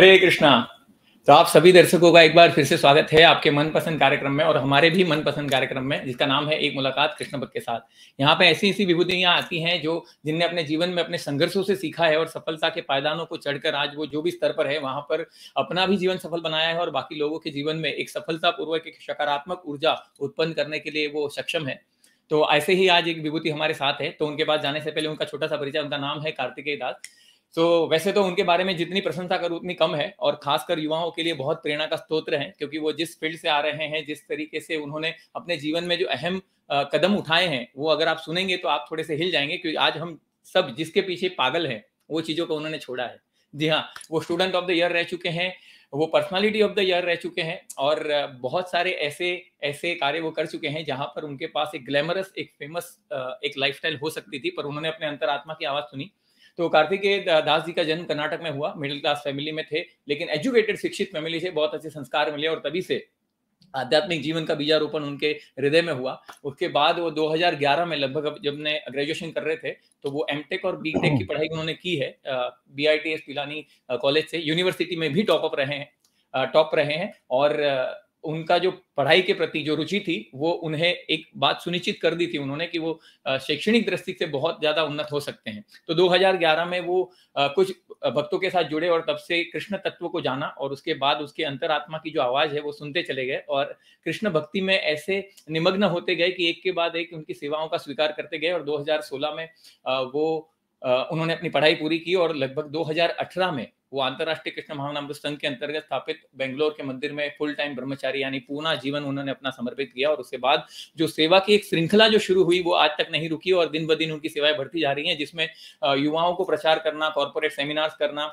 हरे कृष्णा तो आप सभी दर्शकों का एक बार फिर से स्वागत है आपके मनपसंद कार्यक्रम में और हमारे भी मनपसंद कार्यक्रम में जिसका नाम है एक मुलाकात कृष्ण भक्त के साथ यहाँ पे ऐसी ऐसी विभूतियां आती हैं जो जिनने अपने जीवन में अपने संघर्षों से सीखा है और सफलता के पायदानों को चढ़कर आज वो जो भी स्तर पर है वहां पर अपना भी जीवन सफल बनाया है और बाकी लोगों के जीवन में एक सफलतापूर्वक एक सकारात्मक ऊर्जा उत्पन्न करने के लिए वो सक्षम है तो ऐसे ही आज एक विभूति हमारे साथ है तो उनके पास जाने से पहले उनका छोटा सा परिचय उनका नाम है कार्तिकेय दास सो so, वैसे तो उनके बारे में जितनी प्रशंसा करूँ उतनी कम है और खासकर युवाओं के लिए बहुत प्रेरणा का स्त्रोत्र है क्योंकि वो जिस फील्ड से आ रहे हैं जिस तरीके से उन्होंने अपने जीवन में जो अहम कदम उठाए हैं वो अगर आप सुनेंगे तो आप थोड़े से हिल जाएंगे क्योंकि आज हम सब जिसके पीछे पागल हैं वो चीज़ों को उन्होंने छोड़ा है जी हाँ वो स्टूडेंट ऑफ द ईयर रह चुके हैं वो पर्सनालिटी ऑफ द ईयर रह चुके हैं और बहुत सारे ऐसे ऐसे कार्य वो कर चुके हैं जहां पर उनके पास एक ग्लैमरस एक फेमस एक लाइफस्टाइल हो सकती थी पर उन्होंने अपने अंतरात्मा की आवाज़ सुनी तो कार्तिकेय दास जी का जन्म कर्नाटक में हुआ मिडिल क्लास फैमिली में थे लेकिन एजुकेटेड शिक्षित फैमिली से बहुत अच्छे संस्कार मिले और तभी से आध्यात्मिक जीवन का बीजारोपण उनके हृदय में हुआ उसके बाद वो 2011 में लगभग जब ने ग्रेजुएशन कर रहे थे तो वो एम और बी टेक की पढ़ाई उन्होंने की है B I T S Pilani college से यूनिवर्सिटी में भी टॉपअप रहे हैं टॉप रहे हैं और उनका जो पढ़ाई के प्रति जो रुचि थी वो उन्हें एक बात सुनिश्चित कर दी थी उन्होंने कि वो शैक्षणिक दृष्टि से बहुत ज़्यादा उन्नत हो सकते हैं तो 2011 में वो कुछ भक्तों के साथ जुड़े और तब से कृष्ण तत्व को जाना और उसके बाद उसके अंतरात्मा की जो आवाज़ है वो सुनते चले गए और कृष्ण भक्ति में ऐसे निमग्न होते गए कि एक के बाद एक उनकी सेवाओं का स्वीकार करते गए और दो में वो उन्होंने अपनी पढ़ाई पूरी की और लगभग 2018 में वो अंतर्राष्ट्रीय कृष्ण महामनामृत संघ के अंतर्गत स्थापित बेंगलोर के मंदिर में फुल टाइम ब्रह्मचारी यानी पूरा जीवन उन्होंने अपना समर्पित किया और उसके बाद जो सेवा की एक श्रृंखला जो शुरू हुई वो आज तक नहीं रुकी और दिन ब दिन उनकी सेवाएं बढ़ती जा रही हैं जिसमें युवाओं को प्रचार करना कॉर्पोरेट सेमिनार्स करना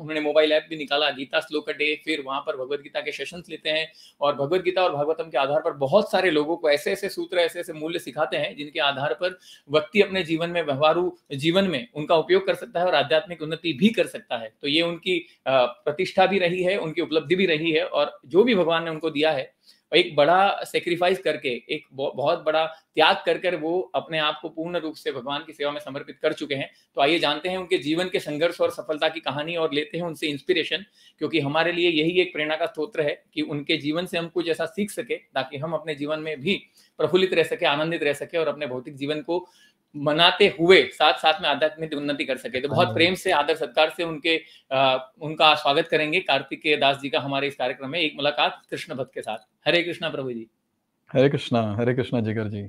उन्होंने मोबाइल ऐप भी निकाला गीता श्लोक डे फिर वहां पर भगवत गीता के सेशन लेते हैं और भगवत गीता और भागवतम के आधार पर बहुत सारे लोगों को ऐसे ऐसे सूत्र ऐसे ऐसे मूल्य सिखाते हैं जिनके आधार पर व्यक्ति अपने जीवन में व्यवहारू जीवन में उनका उपयोग कर सकता है और आध्यात्मिक उन्नति भी कर सकता है तो ये उनकी प्रतिष्ठा भी रही है उनकी उपलब्धि भी रही है और जो भी भगवान ने उनको दिया है एक बड़ा सेक्रीफाइस करके एक बहुत बड़ा त्याग कर कर वो अपने आप को पूर्ण रूप से भगवान की सेवा में समर्पित कर चुके हैं तो आइए जानते हैं उनके जीवन के संघर्ष और सफलता की कहानी और लेते हैं उनसे इंस्पिरेशन क्योंकि हमारे लिए यही एक प्रेरणा का स्त्रोत्र है कि उनके जीवन से हम कुछ ऐसा सीख सके ताकि हम अपने जीवन में भी प्रफुल्लित रह सके आनंदित रह सके और अपने भौतिक जीवन को मनाते हुए साथ साथ में आध्यात्मिक उन्नति कर सके तो बहुत प्रेम से आदर सत्कार से उनके आ, उनका स्वागत करेंगे कार्तिकेय दास जी का हमारे इस कार्यक्रम में एक मुलाकात कृष्ण भक्त के साथ हरे कृष्णा प्रभु जी हरे कृष्णा हरे कृष्णा जिगर जी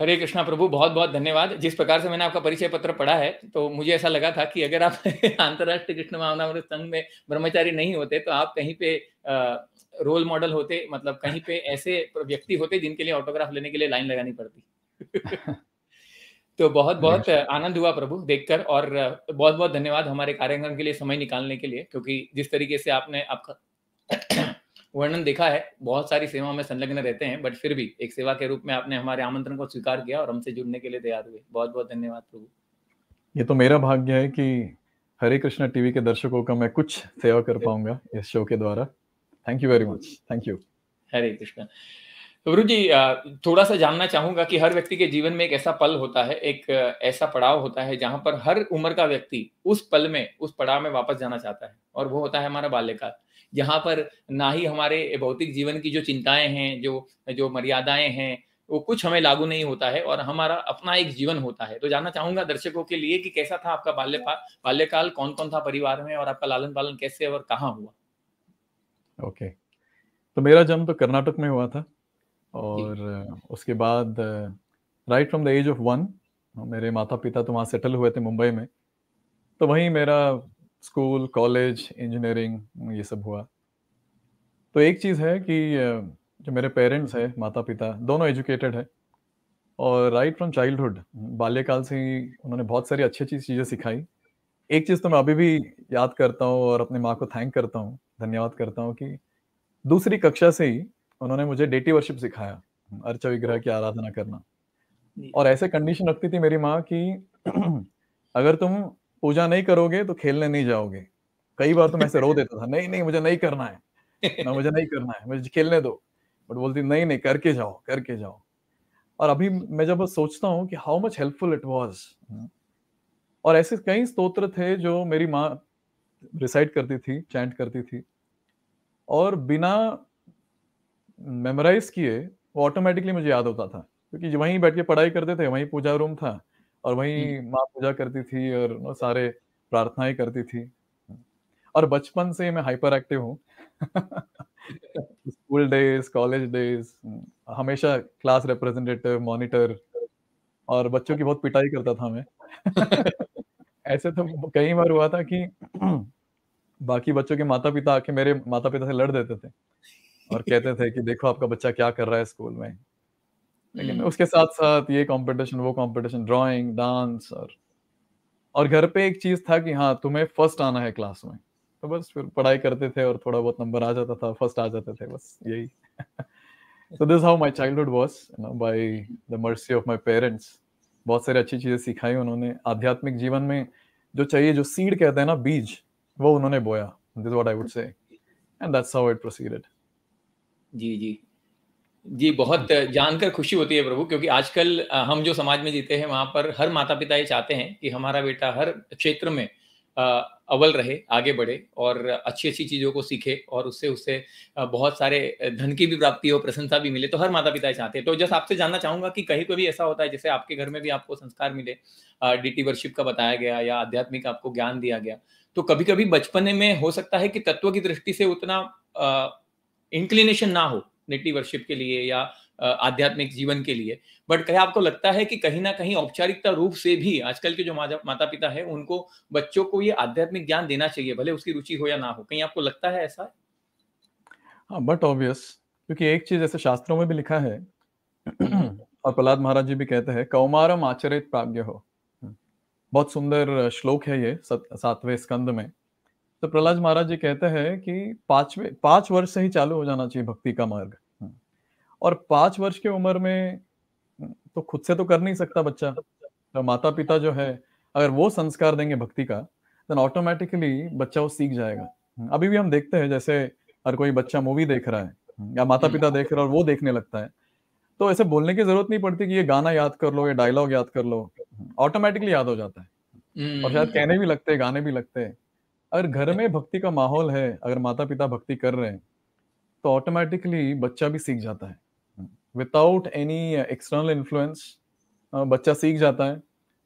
हरे कृष्णा प्रभु बहुत बहुत धन्यवाद जिस प्रकार से मैंने आपका परिचय पत्र पढ़ा है तो मुझे ऐसा लगा था कि अगर आप अंतर्राष्ट्रीय कृष्ण भावनामृत संघ में ब्रह्मचारी नहीं होते तो आप कहीं पे रोल मॉडल होते मतलब कहीं पे ऐसे व्यक्ति होते जिनके लिए ऑटोग्राफ लेने के लिए लाइन लगानी पड़ती तो बहुत बहुत आनंद हुआ प्रभु देखकर और बहुत बहुत धन्यवाद हमारे कार्यक्रम के लिए समय निकालने के लिए क्योंकि जिस तरीके से आपने आपका वर्णन देखा है बहुत सारी सेवाओं में संलग्न रहते हैं बट फिर भी एक सेवा के रूप में आपने हमारे आमंत्रण को स्वीकार किया और हमसे जुड़ने के लिए तैयार हुए बहुत बहुत धन्यवाद प्रभु ये तो मेरा भाग्य है कि हरे कृष्णा टीवी के दर्शकों का मैं कुछ सेवा कर पाऊंगा इस शो के द्वारा thank you very much thank you Hare Krishna guru ji थोड़ा सा जानना चाहूंगा कि हर व्यक्ति के जीवन में एक ऐसा पल होता है एक ऐसा पड़ाव होता है जहां पर हर उम्र का व्यक्ति उस पल में उस पड़ाव में वापस जाना चाहता है और वो होता है हमारा बाल्यकाल जहाँ पर ना ही हमारे भौतिक जीवन की जो चिंताएं हैं जो जो मर्यादाएं हैं वो कुछ हमें लागू नहीं होता है और हमारा अपना एक जीवन होता है तो जानना चाहूंगा दर्शकों के लिए कि कैसा था आपका बाल्यपाल बाल्यकाल कौन कौन था परिवार में और आपका लालन पालन कैसे और कहाँ हुआ ओके तो मेरा जन्म तो कर्नाटक में हुआ था और उसके बाद right from the age of one मेरे माता पिता तो वहाँ सेटल हुए थे मुंबई में तो वहीं मेरा स्कूल कॉलेज इंजीनियरिंग ये सब हुआ तो एक चीज़ है कि जो मेरे पेरेंट्स है माता पिता दोनों एजुकेटेड है और राइट फ्रॉम चाइल्डहुड बाल्यकाल से ही उन्होंने बहुत सारी अच्छी अच्छी चीज़ें सिखाई एक चीज़ तो मैं अभी भी याद करता हूँ और अपनी माँ को थैंक करता हूँ धन्यवाद करता हूँ कि दूसरी कक्षा से ही उन्होंने मुझे डेटी वर्शिप सिखाया अर्चा विग्रह की आराधना करना और ऐसे कंडीशन रखती थी मेरी माँ कि अगर तुम पूजा नहीं करोगे तो खेलने नहीं जाओगे कई बार तो मैं ऐसे रो देता था नहीं नहीं मुझे नहीं करना है ना मुझे नहीं करना है मुझे खेलने दो बट बोलती नहीं नहीं करके जाओ करके जाओ और अभी मैं जब सोचता हूँ कि how much helpful it was और ऐसे कई स्तोत्र थे जो मेरी माँ रिसाइट करती थी चैंट करती थी और बिना मेमोराइज किए वो ऑटोमेटिकली मुझे याद होता था क्योंकि वहीं बैठ के पढ़ाई करते थे वहीं पूजा रूम था और वही माँ पूजा करती थी और नो सारे प्रार्थनाएं करती थी और बचपन से मैं हाइपर एक्टिव हूँ स्कूल डेज कॉलेज डेज हमेशा क्लास रिप्रेजेंटेटिव मॉनिटर और बच्चों की बहुत पिटाई करता था मैं ऐसे तो कई बार हुआ था कि बाकी बच्चों के माता पिता आके मेरे माता पिता से लड़ देते थे और कहते थे कि देखो आपका बच्चा क्या कर रहा है स्कूल में लेकिन हम्म। उसके साथ साथ ये कंपटीशन वो कंपटीशन ड्राइंग डांस और और घर पे एक चीज था कि हाँ तुम्हें फर्स्ट आना है क्लास में तो बस फिर पढ़ाई करते थे और थोड़ा बहुत नंबर आ जाता था फर्स्ट आ जाते थे बस यही so this how my childhood was you know by the mercy of my parents बहुत सारी अच्छी चीजें सिखाई उन्होंने आध्यात्मिक जीवन में जो चाहिए जो सीड कहते हैं ना बीज वो उन्होंने बोया this what I would say and that's how it proceeded जी जी जी बहुत जानकर खुशी होती है प्रभु क्योंकि आजकल हम जो समाज में जीते हैं वहाँ पर हर माता पिता ये चाहते हैं कि हमारा बेटा हर क्षेत्र में अव्वल रहे आगे बढ़े और अच्छी अच्छी चीज़ों को सीखे और उससे उससे बहुत सारे धन की भी प्राप्ति हो प्रशंसा भी मिले तो हर माता पिता चाहते हैं तो जस्ट आपसे जानना चाहूँगा कि कहीं पर भी ऐसा होता है जैसे आपके घर में भी आपको संस्कार मिले डी वर्शिप का बताया गया या आध्यात्मिक आपको ज्ञान दिया गया तो कभी कभी बचपने में हो सकता है कि तत्व की दृष्टि से उतना इंक्लिनेशन ना हो डिग्निटी वर्शिप के लिए या आध्यात्मिक जीवन के लिए बट क्या आपको लगता है कि कहीं ना कहीं औपचारिकता रूप से भी आजकल के जो माता पिता है उनको बच्चों को ये आध्यात्मिक ज्ञान देना चाहिए भले उसकी रुचि हो या ना हो कहीं आपको लगता है ऐसा हाँ बट ऑब्वियस क्योंकि एक चीज ऐसे शास्त्रों में भी लिखा है और प्रहलाद महाराज जी भी कहते हैं कौमारम आचरित प्राज्ञ हो बहुत सुंदर श्लोक है ये सातवें स्कंद में तो प्रहलाद महाराज जी कहते हैं कि पांचवे पांच वर्ष से ही चालू हो जाना चाहिए भक्ति का मार्ग हाँ। और पांच वर्ष की उम्र में हाँ, तो खुद से तो कर नहीं सकता बच्चा तो माता पिता जो है अगर वो संस्कार देंगे भक्ति का देन ऑटोमेटिकली बच्चा वो सीख जाएगा हाँ, अभी भी हम देखते हैं जैसे अगर कोई बच्चा मूवी देख रहा है या माता पिता देख रहा है और वो देखने लगता है तो ऐसे बोलने की जरूरत नहीं पड़ती कि ये गाना याद कर लो ये डायलॉग याद कर लो ऑटोमेटिकली याद हो जाता है हम्म। और शायद कहने भी लगते हैं गाने भी लगते हैं अगर घर में भक्ति का माहौल है अगर माता पिता भक्ति कर रहे हैं तो ऑटोमेटिकली बच्चा भी सीख जाता है विदाउट एनी एक्सटर्नल इन्फ्लुएंस बच्चा सीख जाता है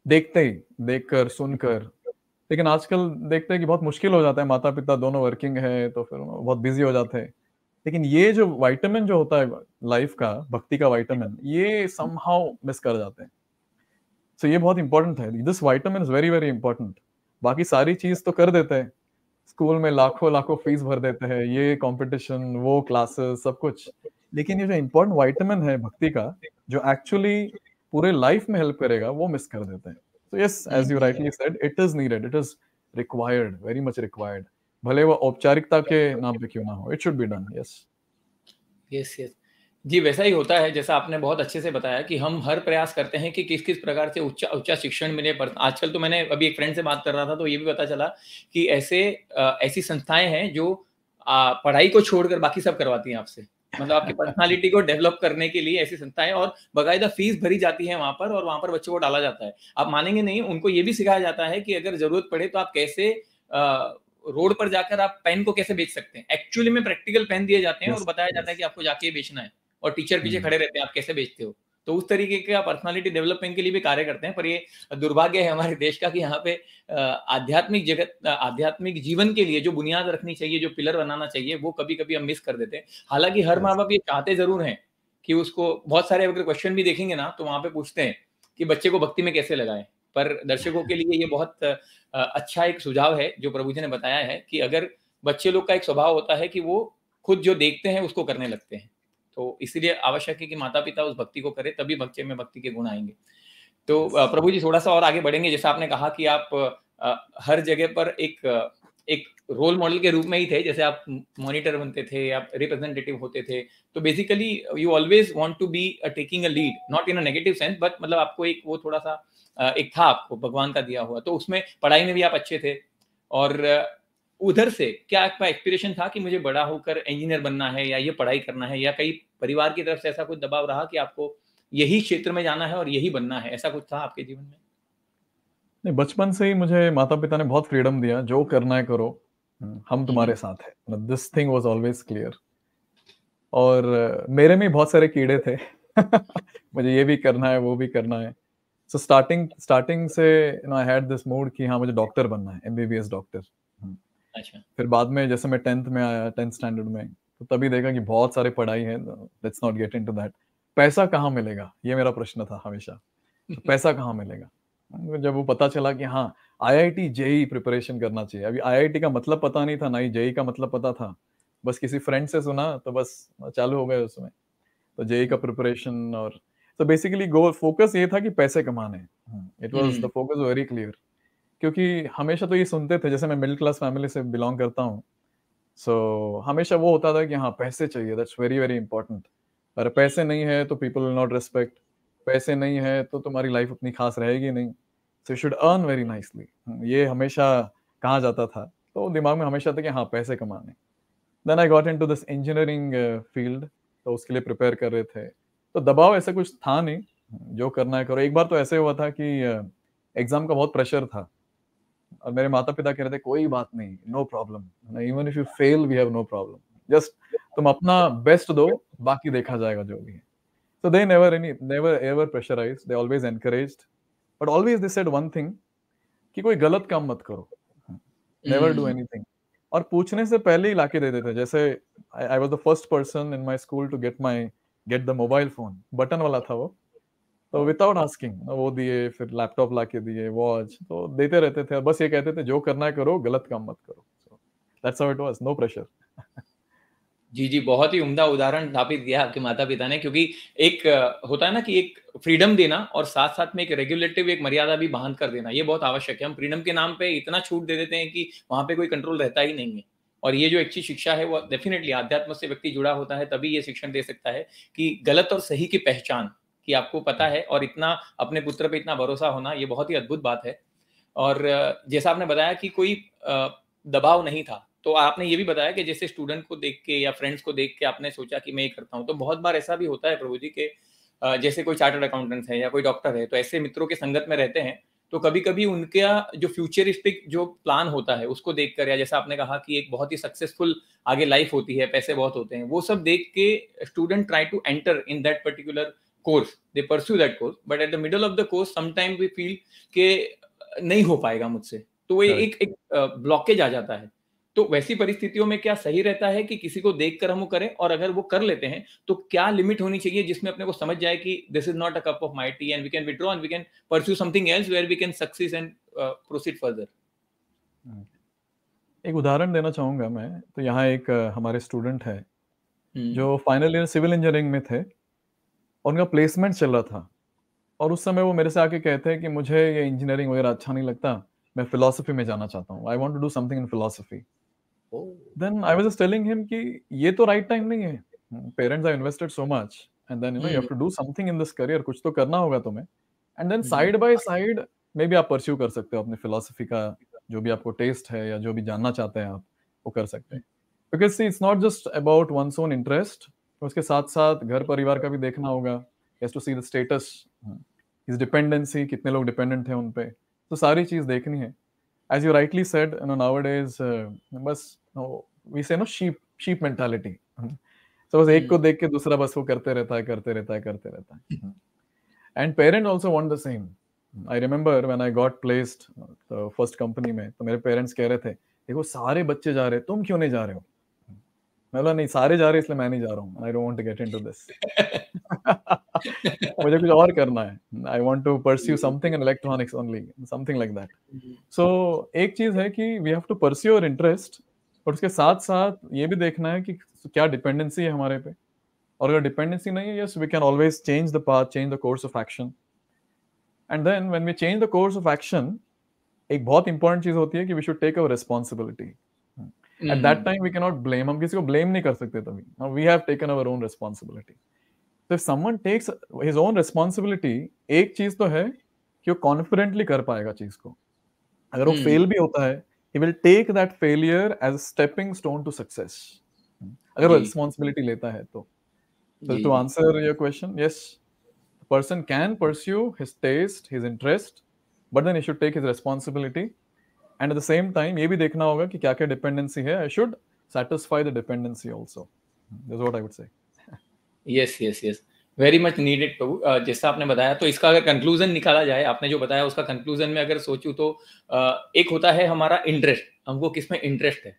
देखते ही देखकर सुनकर लेकिन आजकल देखते हैं कि बहुत मुश्किल हो जाता है माता पिता दोनों वर्किंग है तो फिर बहुत बिजी हो जाते हैं लेकिन ये जो वाइटामिन जो होता है लाइफ का भक्ति का वाइटामिन ये समहाउ मिस कर जाते हैं सो so ये बहुत इंपॉर्टेंट है this vitamin is very very important बाकी सारी चीज तो कर देते हैं स्कूल में लाखों लाखों फीस भर देते हैं ये कंपटीशन वो क्लासेस सब कुछ लेकिन ये जो इम्पोर्टेंट वाइटमिन है भक्ति का जो एक्चुअली पूरे लाइफ में हेल्प करेगा वो मिस कर देते हैं तो yes as you rightly said it is needed it is required very much required भले वो औपचारिकता के नाम पे क्यों ना हो it should be done yes yes yes जी वैसा ही होता है जैसा आपने बहुत अच्छे से बताया कि हम हर प्रयास करते हैं कि किस किस प्रकार से उच्च उच्च शिक्षण मिले पर आजकल तो मैंने अभी एक फ्रेंड से बात कर रहा था तो ये भी पता चला कि ऐसे आ, ऐसी संस्थाएं हैं जो आ, पढ़ाई को छोड़कर बाकी सब करवाती हैं आपसे मतलब आपकी पर्सनालिटी को डेवलप करने के लिए ऐसी संस्थाएं और बाकायदा फीस भरी जाती है वहां पर और वहां पर बच्चों को डाला जाता है आप मानेंगे नहीं उनको ये भी सिखाया जाता है कि अगर जरूरत पड़े तो आप कैसे रोड पर जाकर आप पेन को कैसे बेच सकते हैं एक्चुअली में प्रैक्टिकल पेन दिए जाते हैं और बताया जाता है कि आपको जाके बेचना है और टीचर पीछे हम्म। खड़े रहते हैं आप कैसे बेचते हो तो उस तरीके का पर्सनालिटी डेवलपमेंट के लिए भी कार्य करते हैं पर ये दुर्भाग्य है हमारे देश का कि यहाँ पे आध्यात्मिक जगत आध्यात्मिक जीवन के लिए जो बुनियाद रखनी चाहिए जो पिलर बनाना चाहिए वो कभी कभी हम मिस कर देते हैं हालांकि हर माँ बाप ये चाहते जरूर हैं कि उसको बहुत सारे अगर क्वेश्चन भी देखेंगे ना तो वहाँ पे पूछते हैं कि बच्चे को भक्ति में कैसे लगाएं पर दर्शकों के लिए ये बहुत अच्छा एक सुझाव है जो प्रभु जी ने बताया है कि अगर बच्चे लोग का एक स्वभाव होता है कि वो खुद जो देखते हैं उसको करने लगते हैं तो इसीलिए आवश्यक है कि माता पिता उस भक्ति को करें तभी बच्चे में भक्ति के गुण आएंगे तो प्रभु जी थोड़ा सा और आगे बढ़ेंगे जैसे आपने कहा कि आप हर जगह पर एक एक रोल मॉडल के रूप में ही थे जैसे आप मॉनिटर बनते थे आप रिप्रेजेंटेटिव होते थे तो basically you always want to be taking a lead not in a negative sense but मतलब आपको एक वो थोड़ा सा एक था आपको भगवान का दिया हुआ तो उसमें पढ़ाई में भी आप अच्छे थे और उधर से क्या आपका एक्सपीरेशन था कि मुझे बड़ा होकर इंजीनियर बनना है या ये पढ़ाई करना है या कई परिवार की तरफ से ऐसा कुछ दबाव रहा कि आपको यही क्षेत्र में जाना है और यही बनना है ऐसा कुछ था आपके जीवन में नहीं बचपन से ही मुझे माता पिता ने बहुत फ्रीडम दिया जो करना है करो हम्म, हम तुम्हारे साथ है this thing was always clear और मेरे में बहुत सारे कीड़े थे मुझे ये भी करना है वो भी करना है सो स्टार्टिंग स्टार्टिंग से आई हैड दिस मूड कि हाँ मुझे डॉक्टर बनना है एमबीबीएस डॉक्टर अच्छा फिर बाद में जैसे मैं टेंथ में आया टेंथ स्टैंडर्ड में तो तभी देखा कि बहुत सारे पढ़ाई है let's not get into that पैसा कहाँ मिलेगा ये मेरा प्रश्न था हमेशा तो पैसा कहाँ मिलेगा जब वो पता चला कि हाँ आईआईटी जेई प्रिपरेशन करना चाहिए अभी आईआईटी का मतलब पता नहीं था ना ही जेई e का मतलब पता था बस किसी फ्रेंड से सुना तो बस चालू हो गए उसमें तो जेई e का प्रिपरेशन और तो बेसिकली गोल फोकस ये था कि पैसे कमाने it was the focus very clear क्योंकि हमेशा तो ये सुनते थे जैसे मैं मिडिल क्लास फैमिली से बिलोंग करता हूँ सो so, हमेशा वो होता था कि हाँ पैसे चाहिए दैट्स वेरी वेरी इंपॉर्टेंट अगर पैसे नहीं है तो पीपल विल नॉट रिस्पेक्ट पैसे नहीं है तो तुम्हारी लाइफ उतनी खास रहेगी नहीं so should earn very nicely ये हमेशा कहा जाता था तो दिमाग में हमेशा था कि हाँ पैसे कमाने then I got in to this engineering field तो उसके लिए प्रिपेयर कर रहे थे तो दबाव ऐसा कुछ था नहीं जो करना है करो एक बार तो ऐसे हुआ था कि एग्ज़ाम uh, का बहुत प्रेशर था और मेरे माता पिता कह रहे थे कोई बात नहीं no problem even if you fail we have no problem just तुम अपना बेस्ट दो बाकी देखा जाएगा जो भी है so they never any never ever pressurise they always encourage but always this said one thing कि कोई गलत काम मत करो नेवर डू एनी और पूछने से पहले ही लाके दे देते दे जैसे I was the first person in my school to get my get the mobile phone button वाला था वो तो विदाउट हाँ। आस्किंग वो दिए फिर लैपटॉप ला के दिए वॉच तो देते रहते थे बस ये कहते थे जो करना है करो गलत काम मत करो that's how it was no pressure जी जी बहुत ही उम्दा उदाहरण स्थापित किया आपके माता पिता ने क्योंकि एक होता है ना कि एक फ्रीडम देना और साथ साथ में एक रेगुलेटिव एक मर्यादा भी बांध कर देना ये बहुत आवश्यक है हम फ्रीडम के नाम पे इतना छूट दे देते हैं कि वहां पे कोई कंट्रोल रहता ही नहीं है और ये जो अच्छी शिक्षा है वो डेफिनेटली आध्यात्म से व्यक्ति जुड़ा होता है तभी ये शिक्षण दे सकता है कि गलत और सही की पहचान कि आपको पता है और इतना अपने पुत्र पे इतना भरोसा होना ये बहुत ही अद्भुत बात है और जैसा आपने बताया कि कोई दबाव नहीं था तो आपने ये भी बताया कि जैसे स्टूडेंट को देख के या फ्रेंड्स को देख के आपने सोचा कि मैं ये करता हूँ तो बहुत बार ऐसा भी होता है प्रभु जी के जैसे कोई चार्टर्ड अकाउंटेंट है या कोई डॉक्टर है तो ऐसे मित्रों के संगत में रहते हैं तो कभी कभी उनका जो फ्यूचरिस्टिक जो प्लान होता है उसको देख कर या जैसा आपने कहा कि एक बहुत ही सक्सेसफुल आगे लाइफ होती है पैसे बहुत होते हैं वो सब देख के student try to enter in that particular course they pursue that course but at the middle of the course sometimes we feel के नहीं हो पाएगा मुझसे तो वो एक एक ब्लॉकेज आ जाता है तो वैसी परिस्थितियों में क्या सही रहता है कि किसी को देख कर हम वो करें और अगर वो कर लेते हैं तो क्या लिमिट होनी चाहिए जिसमें अपने को समझ जाए कि this is not a cup of my tea and we can withdraw and we can pursue something else where we can success and proceed further एक उदाहरण देना चाहूंगा मैं तो यहाँ एक हमारे स्टूडेंट है हम्म। जो फाइनल ईयर सिविल इंजीनियरिंग में थे और उनका प्लेसमेंट चल रहा था और उस समय वो मेरे से आके कहते हैं कि मुझे ये इंजीनियरिंग वगैरह अच्छा नहीं लगता मैं फिलोसफी में जाना चाहता हूँ I want to do something in philosophy then I was telling him कि ये तो राइट टाइम नहीं है parents I invested so much and then you know you have to do something in this career कुछ तो करना होगा तुम्हें and then side by side maybe आप परस्यू कर सकते हो अपने फिलोसफी का जो भी आपको टेस्ट है या जो भी जानना चाहते हैं आप वो कर सकते हैं because see it's not just about one own interest तो उसके साथ साथ घर परिवार का भी देखना होगा has to see the status is dependency कितने लोग डिपेंडेंट हैं उन पे तो सारी चीज़ देखनी है as you rightly said no nowadays बस we say no sheep sheep mentality so बस एक को हम्म। देख के दूसरा बस वो करते रहता है करते रहता है करते रहता है and parent also want the same I remember when I got placed first company में तो मेरे पेरेंट्स कह रहे थे देखो सारे बच्चे जा रहे तुम क्यों नहीं जा रहे हो मैं बोला नहीं सारे जा रहे इसलिए मैं नहीं जा रहा हूँ I don't to get this मुझे कुछ और करना है I want to pursue something in electronics only something like that so एक चीज है कि we have to pursue our interest और उसके साथ साथ ये भी देखना है कि क्या डिपेंडेंसी है हमारे पे और अगर डिपेंडेंसी नहीं है yes we can always change the path change the course of action and then when we change the course of action एक बहुत इंपॉर्टेंट चीज होती है कि we should take our responsibility at that time we can blame हम किसी को blame नहीं कर सकते तभी we have taken our own responsibility तो if someone takes his own responsibility एक चीज तो है कि वो कॉन्फिडेंटली कर पाएगा चीज को अगर वो फेल mm. भी होता है he will take that failure as stepping stone to success अगर वो रिस्पॉन्सिबिलिटी लेता है तो to answer your question yes person can pursue his taste his interest but then he should take his responsibility and at the same time ये भी देखना होगा कि क्या क्या डिपेंडेंसी है I should satisfy the dependency also this what I would say yes yes yes very much needed प्रभु जैसा आपने बताया तो इसका अगर कंक्लूजन निकाला जाए आपने जो बताया उसका कंक्लूजन में अगर सोचूं तो uh, एक होता है हमारा इंटरेस्ट हमको किस में इंटरेस्ट है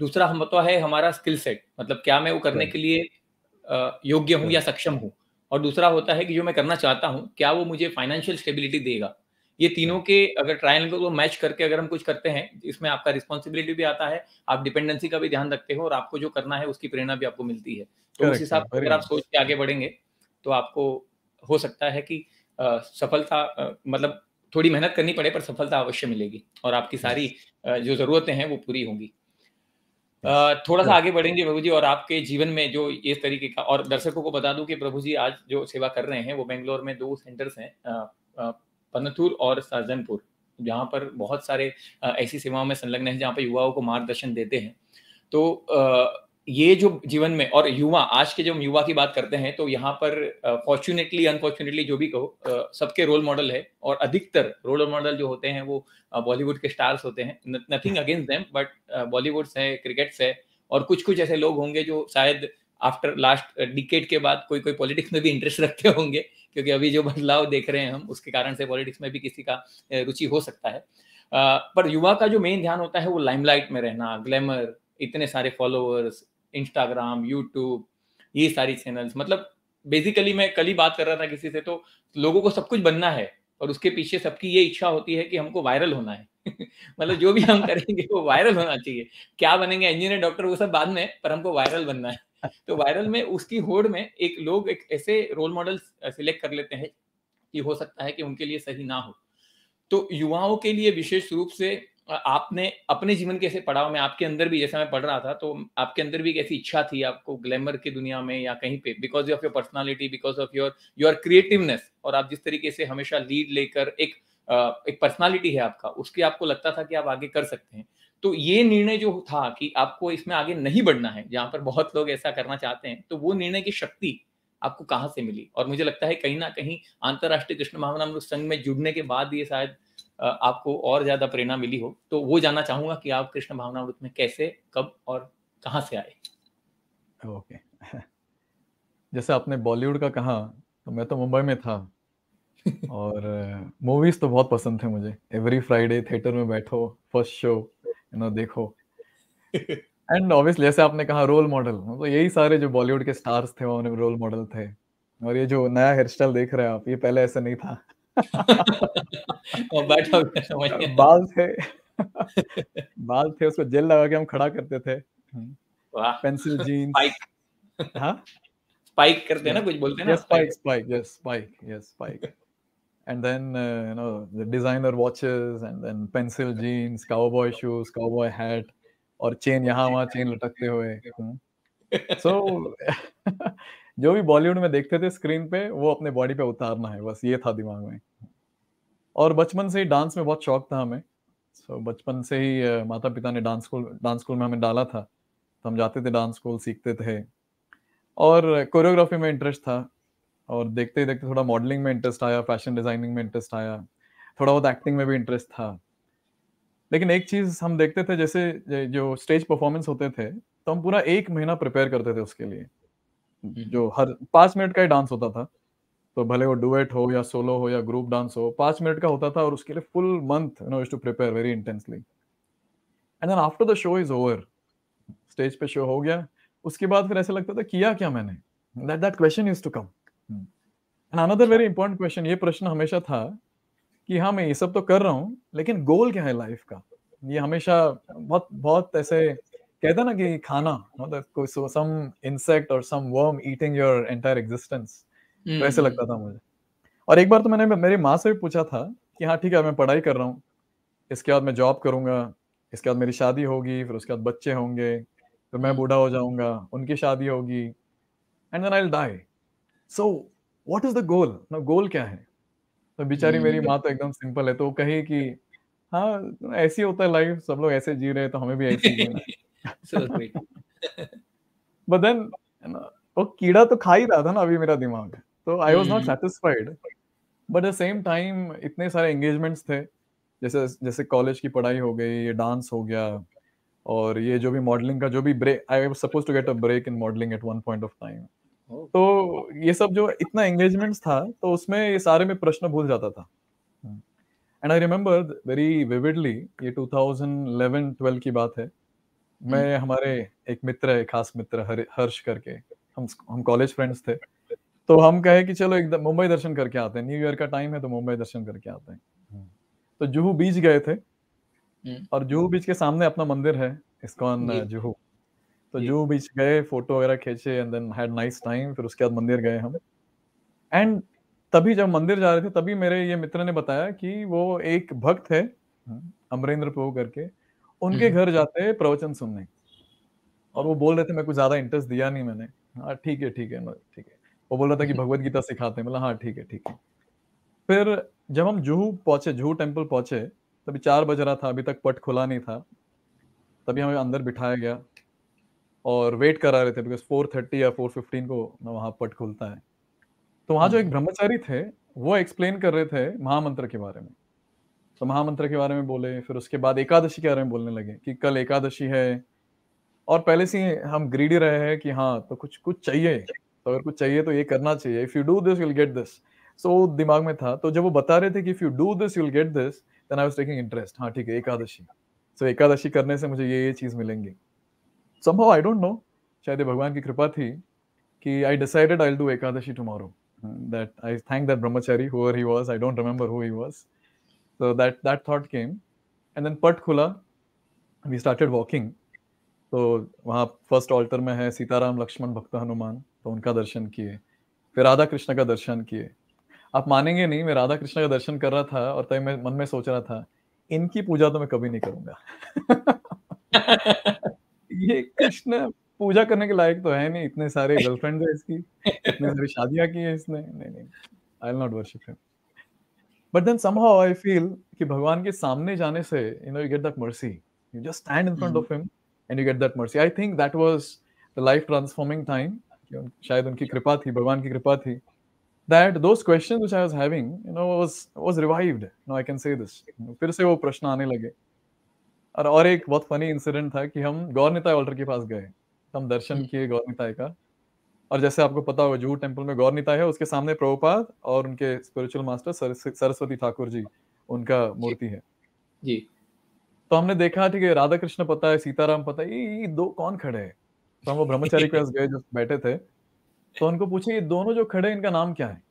दूसरा हम होता है हमारा स्किल सेट मतलब क्या मैं वो करने के लिए uh, योग्य हूँ या सक्षम हूँ और दूसरा होता है कि जो मैं करना चाहता हूँ क्या वो मुझे फाइनेंशियल स्टेबिलिटी देगा ये तीनों हम्म। के अगर ट्रायंगल को मैच करके अगर हम कुछ करते हैं इसमें आपका रिस्पॉन्सिबिलिटी भी आता है आप डिपेंडेंसी का भी ध्यान रखते हो और आपको जो करना है उसकी प्रेरणा भी आपको मिलती है तो उस हिसाब से अगर आप सोच के आगे बढ़ेंगे तो आपको हो सकता है कि सफलता मतलब थोड़ी मेहनत करनी पड़े पर सफलता अवश्य मिलेगी और आपकी सारी जो जरूरतें हैं वो पूरी होंगी थोड़ा सा आगे बढ़ेंगे प्रभु जी और आपके जीवन में जो इस तरीके का और दर्शकों को बता दूं कि प्रभु जी आज जो सेवा कर रहे हैं वो बेंगलोर में दो सेंटर्स हैं पनथुर और साजनपुर जहाँ पर बहुत सारे ऐसी सेवाओं में संलग्न है जहाँ पर युवाओं को मार्गदर्शन देते हैं तो ये जो जीवन में और युवा आज के जब हम युवा की बात करते हैं तो यहाँ पर फॉर्चुनेटली अनफॉर्चुनेटली जो भी कहो सबके रोल मॉडल है और अधिकतर रोल मॉडल जो होते हैं वो बॉलीवुड के स्टार्स होते हैं nothing against them but Bollywood है क्रिकेट्स है और कुछ कुछ ऐसे लोग होंगे जो शायद आफ्टर लास्ट डिकेट के बाद कोई कोई पॉलिटिक्स में भी इंटरेस्ट रखते होंगे क्योंकि अभी जो बदलाव देख रहे हैं हम उसके कारण से पॉलिटिक्स में भी किसी का रुचि हो सकता है पर युवा का जो मेन ध्यान होता है वो लाइमलाइट में रहना ग्लैमर इतने सारे फॉलोअर्स इंस्टाग्राम यूट्यूब ये सारी चैनल्स मतलब बेसिकली मैं कल ही बात कर रहा था किसी से तो लोगों को सब कुछ बनना है और उसके पीछे सबकी ये इच्छा होती है कि हमको वायरल होना है मतलब जो भी हम करेंगे वो वायरल होना चाहिए क्या बनेंगे इंजीनियर डॉक्टर वो सब बाद में पर हमको वायरल बनना है तो वायरल में उसकी होड़ में एक लोग एक ऐसे रोल मॉडल सिलेक्ट कर लेते हैं कि हो सकता है कि उनके लिए सही ना हो तो युवाओं के लिए विशेष रूप से आपने अपने जीवन के ऐसे पड़ाव में आपके अंदर भी जैसा मैं पढ़ रहा था तो आपके अंदर भी एक ऐसी इच्छा थी आपको ग्लैमर की दुनिया में या कहीं पे because of your personality because of your your creativeness और आप जिस तरीके से हमेशा लीड लेकर एक एक पर्सनालिटी है आपका उसकी आपको लगता था कि आप आगे कर सकते हैं तो ये निर्णय जो था कि आपको इसमें आगे नहीं बढ़ना है जहाँ पर बहुत लोग ऐसा करना चाहते हैं तो वो निर्णय की शक्ति आपको कहाँ से मिली और मुझे लगता है कहीं ना कहीं अंतरराष्ट्रीय कृष्ण महामनामृत संघ में जुड़ने के बाद ये शायद आपको और ज्यादा प्रेरणा मिली हो तो वो जानना चाहूंगा कि आप कृष्ण भावनामृत में कैसे कब और कहाँ से आए ओके जैसे आपने बॉलीवुड का कहा तो मैं तो मुंबई में था और मूवीज तो बहुत पसंद थे मुझे एवरी फ्राइडे थिएटर में बैठो फर्स्ट शो यू नो देखो एंड ऑब्वियसली जैसे आपने कहा रोल मॉडल तो यही सारे जो बॉलीवुड के स्टार्स थे वो रोल मॉडल थे और ये जो नया हेयर स्टाइल देख रहे हैं आप ये पहले ऐसा नहीं था और बैठा बाल थे बाल थे उसको जेल लगा के हम खड़ा करते थे पेंसिल जीन स्पाइक हाँ स्पाइक करते हैं ना कुछ बोलते हैं ना spike spike yes spike yes spike and then uh, you know the designer watches and then pencil jeans cowboy shoes cowboy hat और चेन यहाँ वहाँ चेन लटकते हुए सो हम्म। so, जो भी बॉलीवुड में देखते थे स्क्रीन पे वो अपने बॉडी पे उतारना है बस ये था दिमाग में और बचपन से ही डांस में बहुत शौक था हमें सो so, बचपन से ही माता पिता ने डांस स्कूल डांस स्कूल में हमें डाला था तो हम जाते थे डांस स्कूल सीखते थे और कोरियोग्राफी में इंटरेस्ट था और देखते ही देखते थोड़ा मॉडलिंग में इंटरेस्ट आया फैशन डिजाइनिंग में इंटरेस्ट आया थोड़ा बहुत एक्टिंग में भी इंटरेस्ट था लेकिन एक चीज हम देखते थे जैसे जो स्टेज परफॉर्मेंस होते थे तो हम पूरा एक महीना प्रिपेयर करते थे उसके लिए हम्म। जो हर पाँच मिनट का ही डांस होता था तो भले वो डुएट हो या सोलो हो या ग्रुप डांस हो पाँच मिनट का होता था और उसके लिए full month no to prepare very intensely and then after the show is over stage पे शो हो गया उसके बाद फिर ऐसा लगता था किया क्या मैंने that that question use to come and another very important question ये प्रश्न हमेशा था कि हाँ मैं ये सब तो कर रहा हूँ लेकिन गोल क्या है लाइफ का ये हमेशा बहुत बहुत ऐसे कहते ना कि खाना मतलब कोई सम इंसेक्ट और some worm eating your entire existence तो हम्म, ऐसे लगता हम्म। था मुझे और एक बार तो मैंने मेरी माँ से भी पूछा था कि हाँ ठीक है मैं पढ़ाई कर रहा हूँ इसके बाद मैं जॉब करूँगा इसके बाद मेरी शादी होगी फिर उसके बाद बच्चे होंगे फिर मैं हम्म। बूढ़ा हो जाऊँगा उनकी शादी होगी and then I will die so what is the goal ना गोल क्या है तो बेचारी मेरी हम्म। माँ तो एकदम सिंपल है तो वो कहे कि हाँ ऐसे होता है लाइफ सब लोग ऐसे जी रहे हैं तो हमें भी ऐसे जीना बट देन वो कीड़ा तो खा ही रहा था ना अभी मेरा दिमाग तो I was not satisfied but the same time इतने सारे एंगेजमेंट्स थे जैसे जैसे कॉलेज की पढ़ाई हो गई ये डांस हो गया और ये जो भी मॉडलिंग का जो भी break I was suppose to get a break in modelling at one point of time तो ये सब जो इतना एंगेजमेंट था तो उसमें ये सारे में प्रश्न भूल जाता था and I remember very vividly ये 2011-12 की बात है मैं हम्म। हमारे एक मित्र है खास मित्र हर, हर्ष करके हम हम कॉलेज फ्रेंड्स थे तो हम कहे कि चलो एकदम मुंबई दर्शन करके आते हैं न्यू ईयर का टाइम है तो मुंबई दर्शन करके आते हैं हम्म। तो जुहू बीच गए थे हम्म। और जुहू बीच के सामने अपना मंदिर है इसकॉन जुहू तो जो बीच गए फोटो वगैरह खींचे and then had nice time फिर उसके बाद मंदिर गए हम एंड तभी जब मंदिर जा रहे थे तभी मेरे ये मित्र ने बताया कि वो एक भक्त है अमरेंद्र प्रभु करके उनके हम्म। घर जाते प्रवचन सुनने और वो बोल रहे थे मैं कुछ ज्यादा इंटरेस्ट दिया नहीं मैंने हाँ ठीक है ठीक है ठीक है वो बोल रहा था कि हम्म। भगवत गीता सिखाते हैं हाँ ठीक है ठीक है फिर जब हम जूहू पहुंचे जूहू टेम्पल पहुंचे तभी चार बज रहा था अभी तक पट खुला नहीं था तभी हमें अंदर बिठाया गया और वेट करा रहे थे बिकॉज फोर थर्टी या फोर फिफ्टीन को वहाँ पट खुलता है तो वहाँ जो एक हाँ। ब्रह्मचारी थे वो एक्सप्लेन कर रहे थे महामंत्र के बारे में तो महामंत्र के बारे में बोले फिर उसके बाद एकादशी के बारे में बोलने लगे कि कल एकादशी है और पहले से हम ग्रीडी रहे हैं कि हाँ तो कुछ कुछ चाहिए तो अगर कुछ चाहिए तो ये करना चाहिए if you do this will get this so दिमाग में था तो जब वो बता रहे थे कि if you do this will get this then I was taking interest हाँ ठीक है एकादशी सो so, एकादशी करने से मुझे ये ये चीज़ मिलेंगी समहाउ आई डोंट नो शायद भगवान की कृपा थी कि I decided I do Ekadashi tomorrow that i thank that brahmachari whoever he was i don't remember who he was so that that thought came and then patkhula we started walking तो वहाँ first alter में है सीताराम लक्ष्मण भक्त हनुमान तो उनका दर्शन किए फिर राधा कृष्ण का दर्शन किए आप मानेंगे नहीं मैं राधा कृष्ण का दर्शन कर रहा था और तभी मैं मन में सोच रहा था इनकी पूजा तो मैं कभी नहीं करूँगा ये कृष्ण पूजा करने के लायक तो है नहीं इतने सारे गर्लफ्रेंड है इसकी इतने सारी शादियां की है इसने नहीं नहीं I not worship him but then somehow I feel कि भगवान के सामने जाने से you know you get that mercy you just stand in front of him and you get that mercy I think that was the life transforming time शायद उनकी कृपा थी भगवान की कृपा थी that those questions which I was having you know was was revived no I can say this फिर से वो प्रश्न आने लगे. और और एक बहुत फनी इंसिडेंट था कि हम गौरनिताय ऑल्टर के पास गए हम दर्शन किए गौरनिताय का और जैसे आपको पता होगा जूहू टेम्पल में गौरनिताय है उसके सामने प्रभुपाद और उनके स्पिरिचुअल मास्टर सरस्वती ठाकुर जी उनका मूर्ति है जी तो हमने देखा ठीक है राधा कृष्ण पता है सीताराम पता है ये, दो कौन खड़े हैं तो हम वो ब्रह्मचारी के पास गए जो बैठे थे तो उनको पूछे ये दोनों जो खड़े इनका नाम क्या है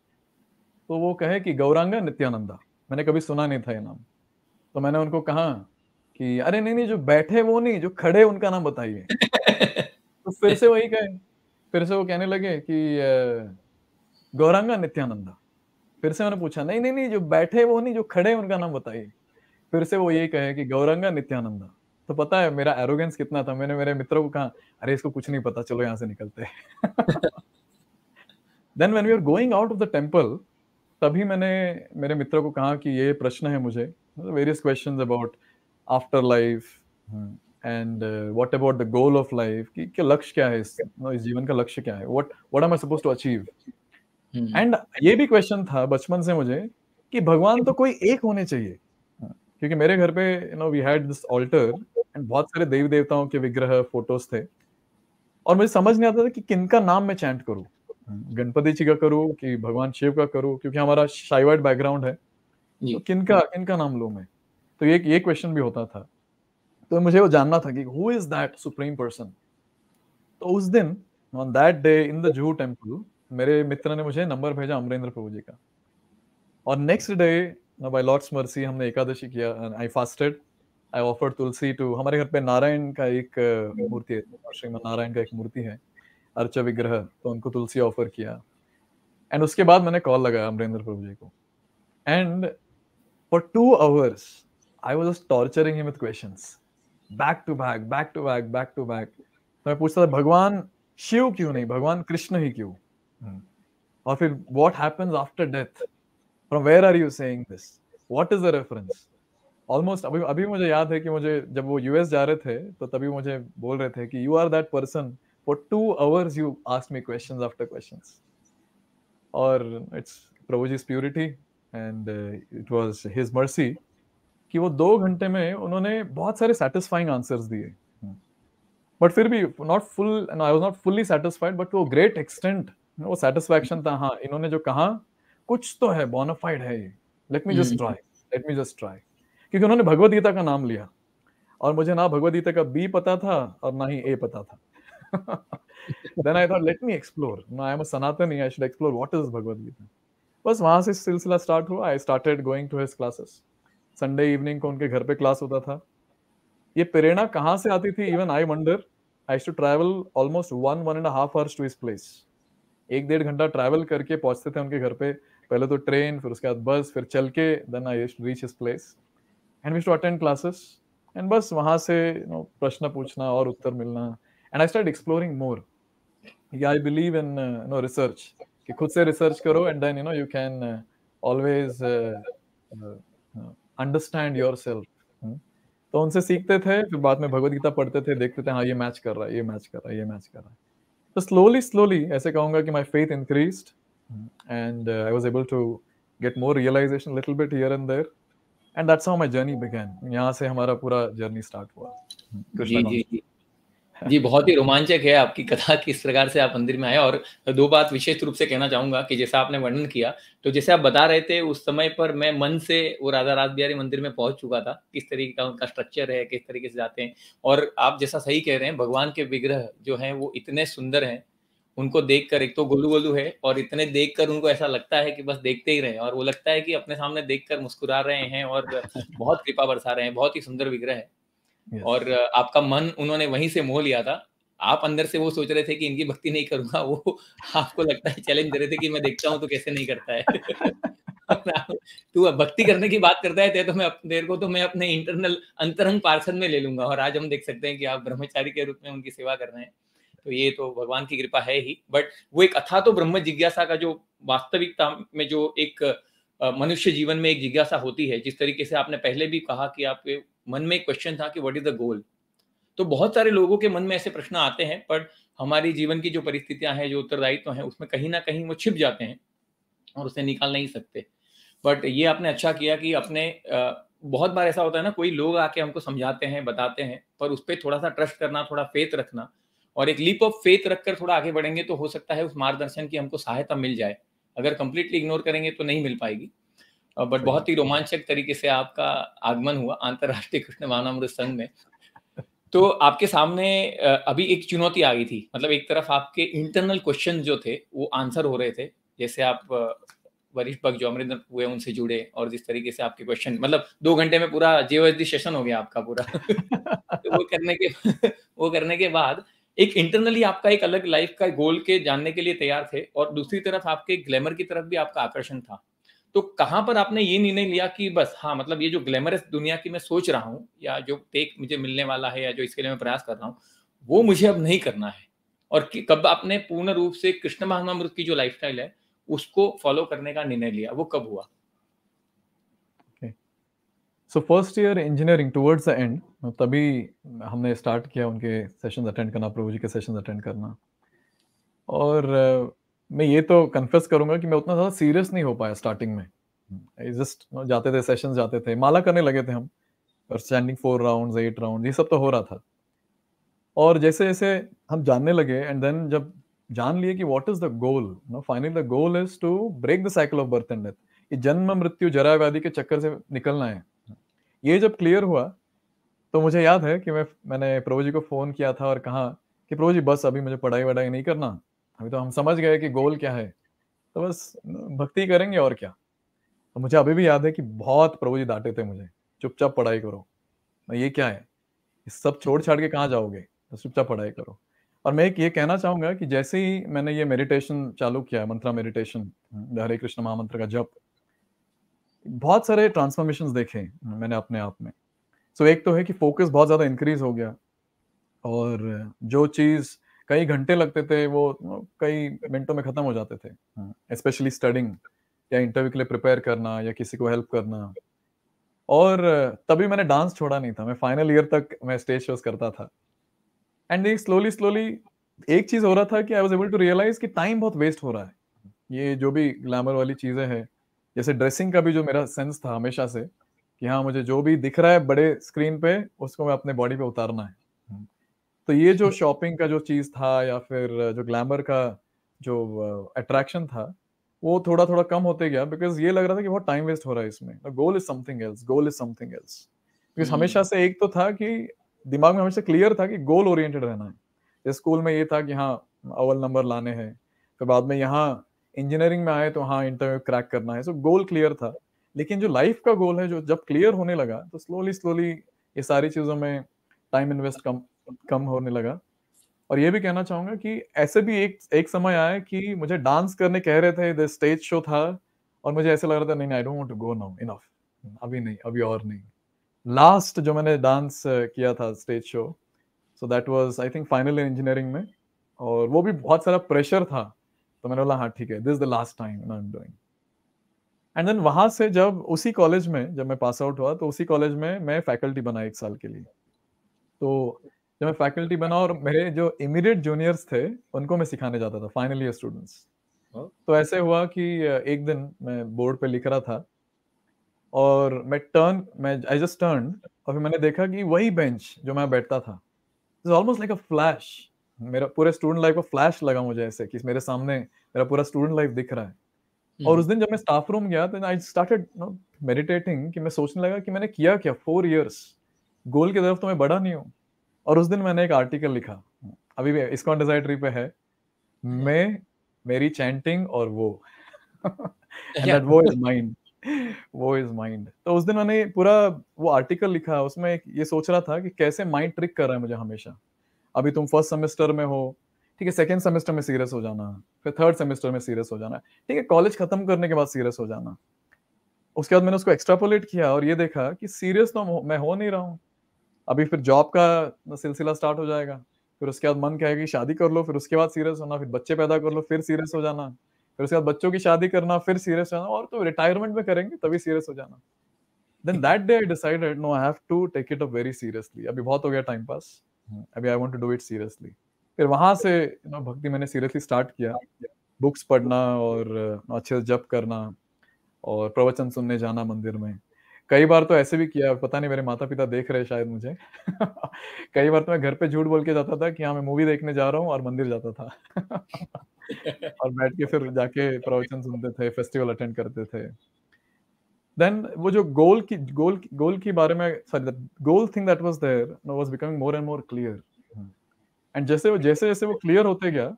तो वो कहे कि गौरांगा नित्यानंदा मैंने कभी सुना नहीं था ये नाम तो मैंने उनको कहा कि अरे नहीं नहीं जो बैठे वो नहीं जो खड़े उनका नाम बताइए तो फिर से वही कहे फिर से वो कहने लगे कि गौरांगा नित्यानंदा फिर से मैंने पूछा नहीं नहीं नहीं जो बैठे वो नहीं जो खड़े उनका नाम बताइए फिर से वो ये कहे कि गौरंगा नित्यानंदा तो पता है मेरा एरोगेंस कितना था मैंने मेरे मित्रों को कहा अरे इसको कुछ नहीं पता चलो यहाँ से निकलते then when we are going out of the temple तभी मैंने मेरे मित्रों को कहा कि ये प्रश्न है मुझे various question about after life and what about the goal of life कि क्या लक्ष्य क्या है इस नो इस जीवन का लक्ष्य क्या है what what am I suppose to achieve and ये भी क्वेश्चन था बचपन से मुझे कि भगवान तो कोई एक होने चाहिए क्योंकि मेरे घर पे you know we had this altar and बहुत सारे देवी देवताओं के विग्रह फोटोज थे और मुझे समझ नहीं आता था कि किन का नाम मैं चैंट करूँ गणपति जी का करूँ कि भगवान शिव का करूँ क्योंकि हमारा शाइवाइड बैकग्राउंड है तो किन किनका किनका नाम लू मैं तो ये ये क्वेश्चन भी होता था तो मुझे वो जानना था कि who is that supreme person तो उस दिन on that day in the Juhu temple मेरे मित्र ने मुझे नंबर भेजा अमरेंद्र प्रभु जी का और next day by lord's mercy हमने एकादशी किया I fasted I offer tulsi to हमारे घर पे नारायण का एक मूर्ति है श्रीमद नारायण का एक मूर्ति है अर्च विग्रह तो उनको तुलसी ऑफर किया एंड उसके बाद मैंने कॉल लगाया अमरेंद्र प्रभु जी को and for two hours I was just torturing him with question back to back back to back back to back तो मैं पूछता था भगवान शिव क्यों नहीं भगवान कृष्ण ही क्यों hmm. और फिर what happens after death from where are you saying this what is the reference almost अभी अभी मुझे याद है कि मुझे जब वो यूएस जा रहे थे तो तभी मुझे बोल रहे थे कि you are that person for two hours you ask me question after question और it's Prabhu ji purity and it was his mercy कि वो दो घंटे में उन्होंने बहुत सारे सेटिस्फाइंग आंसर्स दिए बट hmm. फिर भी not full I was not fully satisfied but वो ग्रेट एक्सटेंट वो सेटिस्फैक्शन था हाँ इन्होंने जो कहा कुछ तो है बोनाफाइड है ये let me just try let me just try क्योंकि उन्होंने भगवदगीता का नाम लिया और मुझे ना भगवदगीता का बी पता था और ना ही ए पता था then I thought let me explore I am a Sanatani I should explore what is Bhagavad Gita बस वहां से सिलसिला स्टार्ट हुआ I started going to his classes Sunday evening को उनके घर पे क्लास होता था ये प्रेरणा कहाँ से आती थी even I wonder I to travel almost one one and half hours to this place एक डेढ़ घंटा ट्रैवल करके पहुंचते थे उनके घर पे पहले तो ट्रेन फिर उसके बाद बस फिर चल के then I reach this place and we to attend classes and बस वहाँ से नो प्रश्न पूछना और उत्तर मिलना and I start exploring more I believe in no research कि खुद से रिसर्च करो and then you know you can always understand your self तो उनसे सीखते थे फिर बाद में भगवत गीता पढ़ते थे देखते थे हाँ ये मैच कर रहा है ये मैच कर रहा है ये मैच कर रहा है तो स्लोली स्लोली ऐसे कहूँगा कि my faith increase and I was able to get more realization little bit here and there and that's how my journey began यहाँ से हमारा पूरा जर्नी स्टार्ट हुआ hmm, जी जी जी जी बहुत ही रोमांचक है आपकी कथा किस प्रकार से आप मंदिर में आए और दो बात विशेष रूप से कहना चाहूंगा कि जैसा आपने वर्णन किया तो जैसे आप बता रहे थे उस समय पर मैं मन से वो राधा राज बिहारी मंदिर में पहुंच चुका था किस तरीके का उनका स्ट्रक्चर है किस तरीके से जाते हैं और आप जैसा सही कह रहे हैं भगवान के विग्रह जो है वो इतने सुंदर हैं उनको कर एक तो गोलू गोलू है और इतने कर उनको ऐसा लगता है कि बस देखते ही रहे और वो लगता है कि अपने सामने कर मुस्कुरा रहे हैं और बहुत कृपा बरसा रहे हैं बहुत ही सुंदर विग्रह है और आपका मन उन्होंने वहीं से मोह लिया था आप अंदर से वो सोच रहे थे कि इनकी भक्ति नहीं करूंगा वो आपको लगता है चैलेंज दे रहे थे कि मैं देखता हूँ तो कैसे नहीं करता है तू भक्ति करने की बात करता है तो मैं देर को तो मैं अपने इंटरनल अंतरंग पार्षद में ले लूंगा और आज हम देख सकते हैं कि आप ब्रह्मचारी के रूप में उनकी सेवा कर रहे हैं तो ये तो भगवान की कृपा है ही बट वो एक अथा तो ब्रह्म जिज्ञासा का जो वास्तविकता में जो एक मनुष्य जीवन में एक जिज्ञासा होती है जिस तरीके से आपने पहले भी कहा कि आप मन में एक क्वेश्चन था कि व्हाट इज द गोल तो बहुत सारे लोगों के मन में ऐसे प्रश्न आते हैं पर हमारी जीवन की जो परिस्थितियां हैं जो उत्तरदायित्व हैं उसमें कहीं ना कहीं वो छिप जाते हैं और उसे निकाल नहीं सकते बट ये आपने अच्छा किया कि अपने बहुत बार ऐसा होता है ना कोई लोग आके हमको समझाते हैं बताते हैं पर उस पर थोड़ा सा ट्रस्ट करना थोड़ा फेथ रखना और एक लीप ऑफ फेथ रखकर थोड़ा आगे बढ़ेंगे तो हो सकता है उस मार्गदर्शन की हमको सहायता मिल जाए अगर कंप्लीटली इग्नोर करेंगे तो नहीं मिल पाएगी बट बहुत ही रोमांचक तरीके से आपका आगमन हुआ अंतरराष्ट्रीय कृष्ण मानामृत संघ में तो आपके सामने अभी एक चुनौती आ गई थी मतलब एक तरफ आपके इंटरनल क्वेश्चन जो थे वो आंसर हो रहे थे जैसे आप वरिष्ठ भक्त जो अमरिंदर हुए उनसे जुड़े और जिस तरीके से आपके क्वेश्चन मतलब दो घंटे में पूरा जेओएसडी सेशन हो गया आपका पूरा तो वो करने के वो करने के बाद एक इंटरनली आपका एक अलग लाइफ का गोल के जानने के लिए तैयार थे और दूसरी तरफ आपके ग्लैमर की तरफ भी आपका आकर्षण था तो कहाँ पर आपने ये निर्णय लिया कि बस हाँ मतलब ये जो ग्लैमरस दुनिया की मैं सोच रहा हूँ या जो टेक मुझे मिलने वाला है या जो इसके लिए मैं प्रयास कर रहा हूँ वो मुझे अब नहीं करना है और कब आपने पूर्ण रूप से कृष्ण महानामृत की जो लाइफ है उसको फॉलो करने का निर्णय लिया वो कब हुआ so first year engineering towards the end तभी हमने स्टार्ट किया उनके सेशन अटेंड करना प्रभु जी के सेशन अटेंड करना और मैं ये तो कन्फेस करूंगा कि मैं उतना ज़्यादा सीरियस नहीं हो पाया स्टार्टिंग में जस्ट you know, जाते थे सेशंस जाते थे माला करने लगे थे हम और standing four round eight round ये सब तो हो रहा था और जैसे जैसे हम जानने लगे एंड देन जब जान लिए कि what is the goal no finally the goal is to break the cycle of birth and death ये जन्म मृत्यु जरा व्याधि के चक्कर से निकलना है ये जब क्लियर हुआ तो मुझे याद है कि मैं मैंने प्रभु जी को फ़ोन किया था और कहा कि प्रभु जी बस अभी मुझे पढ़ाई वढ़ाई नहीं करना अभी तो हम समझ गए कि गोल क्या है तो बस भक्ति करेंगे और क्या तो मुझे अभी भी याद है कि बहुत प्रभु जी डांटे थे मुझे चुपचाप पढ़ाई करो ये क्या है इस सब छोड़ छाड़ के कहाँ जाओगे तो चुपचाप पढ़ाई करो और मैं एक ये कहना चाहूंगा कि जैसे ही मैंने ये मेडिटेशन चालू किया मंत्रा मेडिटेशन हरे कृष्ण महामंत्र का जप बहुत सारे ट्रांसफॉर्मेशन देखे मैंने अपने आप में सो so, एक तो है कि फोकस बहुत ज्यादा इंक्रीज हो गया और जो चीज़ कई घंटे लगते थे वो कई मिनटों में खत्म हो जाते थे स्पेशली हाँ, स्टडिंग या इंटरव्यू के लिए प्रिपेयर करना या किसी को हेल्प करना और तभी मैंने डांस छोड़ा नहीं था मैं फाइनल ईयर तक मैं स्टेज शोज करता था एंड ये स्लोली स्लोली एक चीज हो रहा था कि I was able to realise कि टाइम बहुत वेस्ट हो रहा है ये जो भी ग्लैमर वाली चीजें हैं जैसे ड्रेसिंग का भी जो मेरा सेंस था हमेशा से कि हाँ मुझे जो भी दिख रहा है बड़े स्क्रीन पे उसको मैं अपने बॉडी पे उतारना है तो ये जो शॉपिंग का जो चीज था या फिर जो ग्लैमर का जो अट्रैक्शन uh, था वो थोड़ा थोड़ा कम होते गया बिकॉज ये लग रहा था कि बहुत टाइम वेस्ट हो रहा है इसमें goal is something else goal is something else because हमेशा से एक तो था कि दिमाग में हमेशा क्लियर था कि गोल ओरिएंटेड रहना है स्कूल में ये था कि हाँ अव्वल नंबर लाने हैं फिर बाद में यहाँ इंजीनियरिंग में आए तो हाँ इंटरव्यू क्रैक करना है सो गोल क्लियर था लेकिन जो लाइफ का गोल है जो जब क्लियर होने लगा तो स्लोली स्लोली ये सारी चीज़ों में टाइम इन्वेस्ट कम कम होने लगा और ये भी कहना चाहूंगा कि ऐसे भी एक एक समय आया कि मुझे डांस करने कह रहे थे स्टेज शो था और मुझे ऐसे लग रहा था नहीं I don't to go now enough अभी नहीं अभी और नहीं लास्ट जो मैंने डांस किया था stage show so that was I think final in engineering में और वो भी बहुत सारा प्रेशर था तो मैंने बोला हाँ ठीक है this is the last time I am doing and then वहां से जब उसी कॉलेज में जब मैं पास आउट हुआ तो उसी कॉलेज में मैं फैकल्टी बना एक साल के लिए तो जब मैं फैकल्टी बना और मेरे जो इमीडिएट जूनियर्स थे उनको मैं सिखाने जाता था फाइनल ईयर स्टूडेंट्स तो ऐसे हुआ कि एक दिन मैं बोर्ड पे लिख रहा था और मैं टर्न मैं आई जस्ट टर्न और फिर मैंने देखा कि वही बेंच जो मैं बैठता था is almost like a flash मेरा पूरे स्टूडेंट लाइफ का फ्लैश लगा मुझे ऐसे कि मेरे सामने मेरा पूरा स्टूडेंट लाइफ दिख रहा है और हम्म। उस दिन जब मैं स्टाफ रूम गया तो आई स्टार्टेड मेडिटेटिंग कि मैं सोचने लगा कि मैंने किया क्या फोर ईयर्स गोल की तरफ तो मैं बड़ा नहीं हूँ और उस दिन मैंने एक आर्टिकल लिखा अभी भी इसको डिजाइटरी पे है मैं मेरी चैंटिंग और वो दैट वो इज माइंड वो इज माइंड तो उस दिन मैंने पूरा वो आर्टिकल लिखा उसमें ये सोच रहा था कि कैसे माइंड ट्रिक कर रहा है मुझे हमेशा अभी तुम फर्स्ट सेमेस्टर में हो ठीक है सेकेंड सेमेस्टर में सीरियस हो जाना फिर थर्ड सेमेस्टर में सीरियस हो जाना ठीक है कॉलेज खत्म करने के बाद सीरियस हो जाना उसके बाद मैंने उसको एक्स्ट्रापोलेट किया और ये देखा कि सीरियस तो मैं हो नहीं रहा हूँ अभी फिर जॉब का सिलसिला स्टार्ट हो जाएगा फिर उसके बाद मन कहेगा कि शादी कर लो फिर उसके बाद सीरियस होना फिर बच्चे पैदा कर लो फिर सीरियस हो जाना फिर उसके बाद बच्चों की शादी करना फिर सीरियस हो जाना और तो रिटायरमेंट में करेंगे तभी सीरियस हो जाना then that day I decided no I have to take it up very seriously अभी बहुत हो गया टाइम पास hmm. अभी I want to do it seriously फिर वहां से यू नो भक्ति मैंने सीरियसली स्टार्ट किया बुक्स पढ़ना और अच्छे से जप करना और प्रवचन सुनने जाना मंदिर में कई बार तो ऐसे भी किया पता नहीं मेरे माता पिता देख रहे शायद मुझे कई बार तो मैं घर पे झूठ बोल के जाता था कि हाँ मैं मूवी देखने जा रहा हूँ और मंदिर जाता था और बैठ के फिर जाके प्रवचन सुनते थे फेस्टिवल अटेंड करते थे देन वो जो गोल की गोल गोल की बारे में sorry goal thing that was there no was becoming more and more clear and जैसे वो जैसे जैसे वो क्लियर होते गया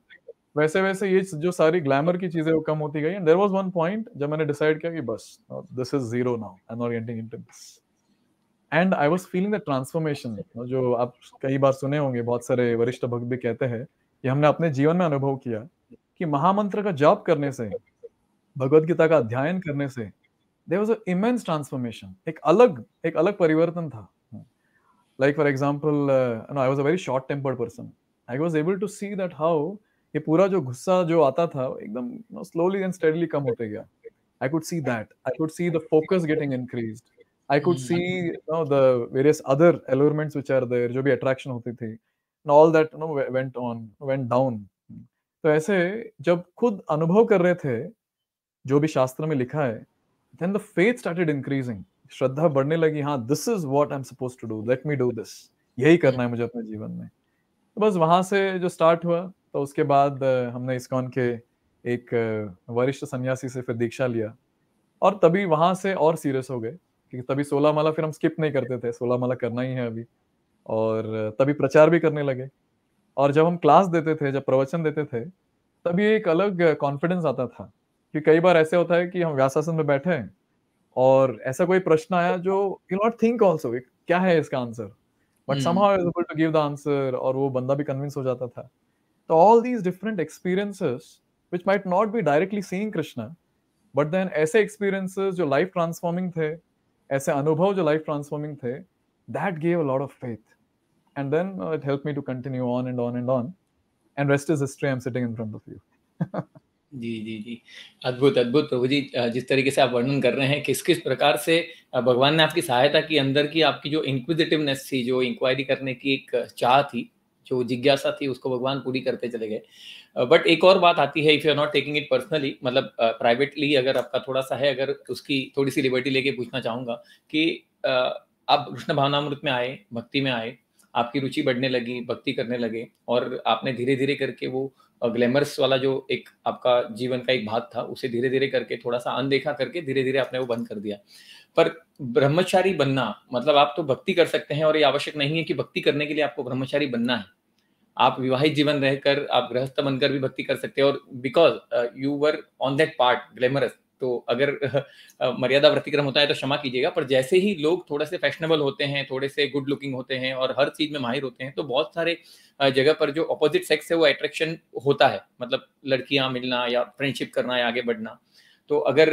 वैसे वैसे ये जो सारी ग्लैमर की चीजें वो कम होती गई and there was one point जब मैंने डिसाइड किया कि बस this is zero now I am in to this and I was feeling the transformation जो आप कई बार सुने होंगे बहुत सारे वरिष्ठ भक्त भी कहते हैं कि हमने अपने जीवन में अनुभव किया कि महामंत्र का जॉब करने से भगवत गीता का अध्ययन करने से देर वॉज इमेंस ट्रांसफॉर्मेशन एक अलग एक अलग परिवर्तन था like for example I was a very short tempered person I was able to see that how ये पूरा जो गुस्सा जो आता था एकदम स्लोली एंड स्टेडली कम होते गया I could see that I could see the focus getting increase I could see no the various other allurements which are there जो भी अट्रैक्शन होती थी all that no went on went down तो ऐसे जब खुद अनुभव कर रहे थे जो भी शास्त्र में लिखा है then the faith started increasing श्रद्धा बढ़ने लगी हाँ this is what I am suppose to do let me do this यही करना है मुझे अपने जीवन में तो बस वहां से जो स्टार्ट हुआ तो उसके बाद हमने इस्कॉन के एक वरिष्ठ सन्यासी से फिर दीक्षा लिया और तभी वहाँ से और सीरियस हो गए क्योंकि तभी सोलह माला फिर हम स्किप नहीं करते थे सोलह माला करना ही है अभी और तभी प्रचार भी करने लगे और जब हम क्लास देते थे जब प्रवचन देते थे तभी एक अलग कॉन्फिडेंस आता था कि कई बार ऐसे होता है कि हम व्यासासन में बैठे हैं और ऐसा कोई प्रश्न आया जो यू नॉट थिंक ऑल्सो क्या है इसका answer but somehow to give the answer और वो बंदा भी कन्विंस हो जाता था So all these different experiences, which might not be directly seeing Krishna, but then ऐसे एक्सपीरियंसेस जो लाइफ ट्रांसफॉर्मिंग थे ऐसे अनुभव जो लाइफ ट्रांसफॉर्मिंग थे that gave a lot of faith and then it help me to continue on and on and on and rest is history I am sitting in front of you जी जी जी अद्भुत अद्भुत प्रभु जी जिस तरीके से आप वर्णन कर रहे हैं किस किस प्रकार से भगवान ने आपकी सहायता की अंदर की आपकी जो इंक्विजिटिवनेस थी जो इंक्वायरी करने की एक चाह थी जो जिज्ञासा थी उसको भगवान पूरी करते चले गए बट एक और बात आती है if you are not taking it personally मतलब प्राइवेटली अगर आपका थोड़ा सा है अगर उसकी थोड़ी सी लिबर्टी लेके पूछना चाहूंगा कि आप कृष्ण भावनामृत में आए भक्ति में आए आपकी रुचि बढ़ने लगी भक्ति करने लगे और आपने धीरे धीरे करके वो ग्लैमरस वाला जो एक आपका जीवन का एक भाग था उसे धीरे धीरे करके थोड़ा सा अनदेखा करके धीरे धीरे आपने वो बंद कर दिया पर ब्रह्मचारी बनना मतलब आप तो भक्ति कर सकते हैं और ये आवश्यक नहीं है कि भक्ति करने के लिए आपको ब्रह्मचारी बनना है आप विवाहित जीवन रहकर आप गृहस्थ बनकर भी भक्ति कर सकते हैं और because you were on that part glamorous तो अगर मर्यादा व्रतिक्रम होता है तो क्षमा कीजिएगा पर जैसे ही लोग थोड़ा से फैशनेबल होते हैं थोड़े से गुड लुकिंग होते हैं और हर चीज में माहिर होते हैं तो बहुत सारे जगह पर जो अपोजिट सेक्स है वो अट्रैक्शन होता है मतलब लड़कियां मिलना या फ्रेंडशिप करना या आगे बढ़ना तो अगर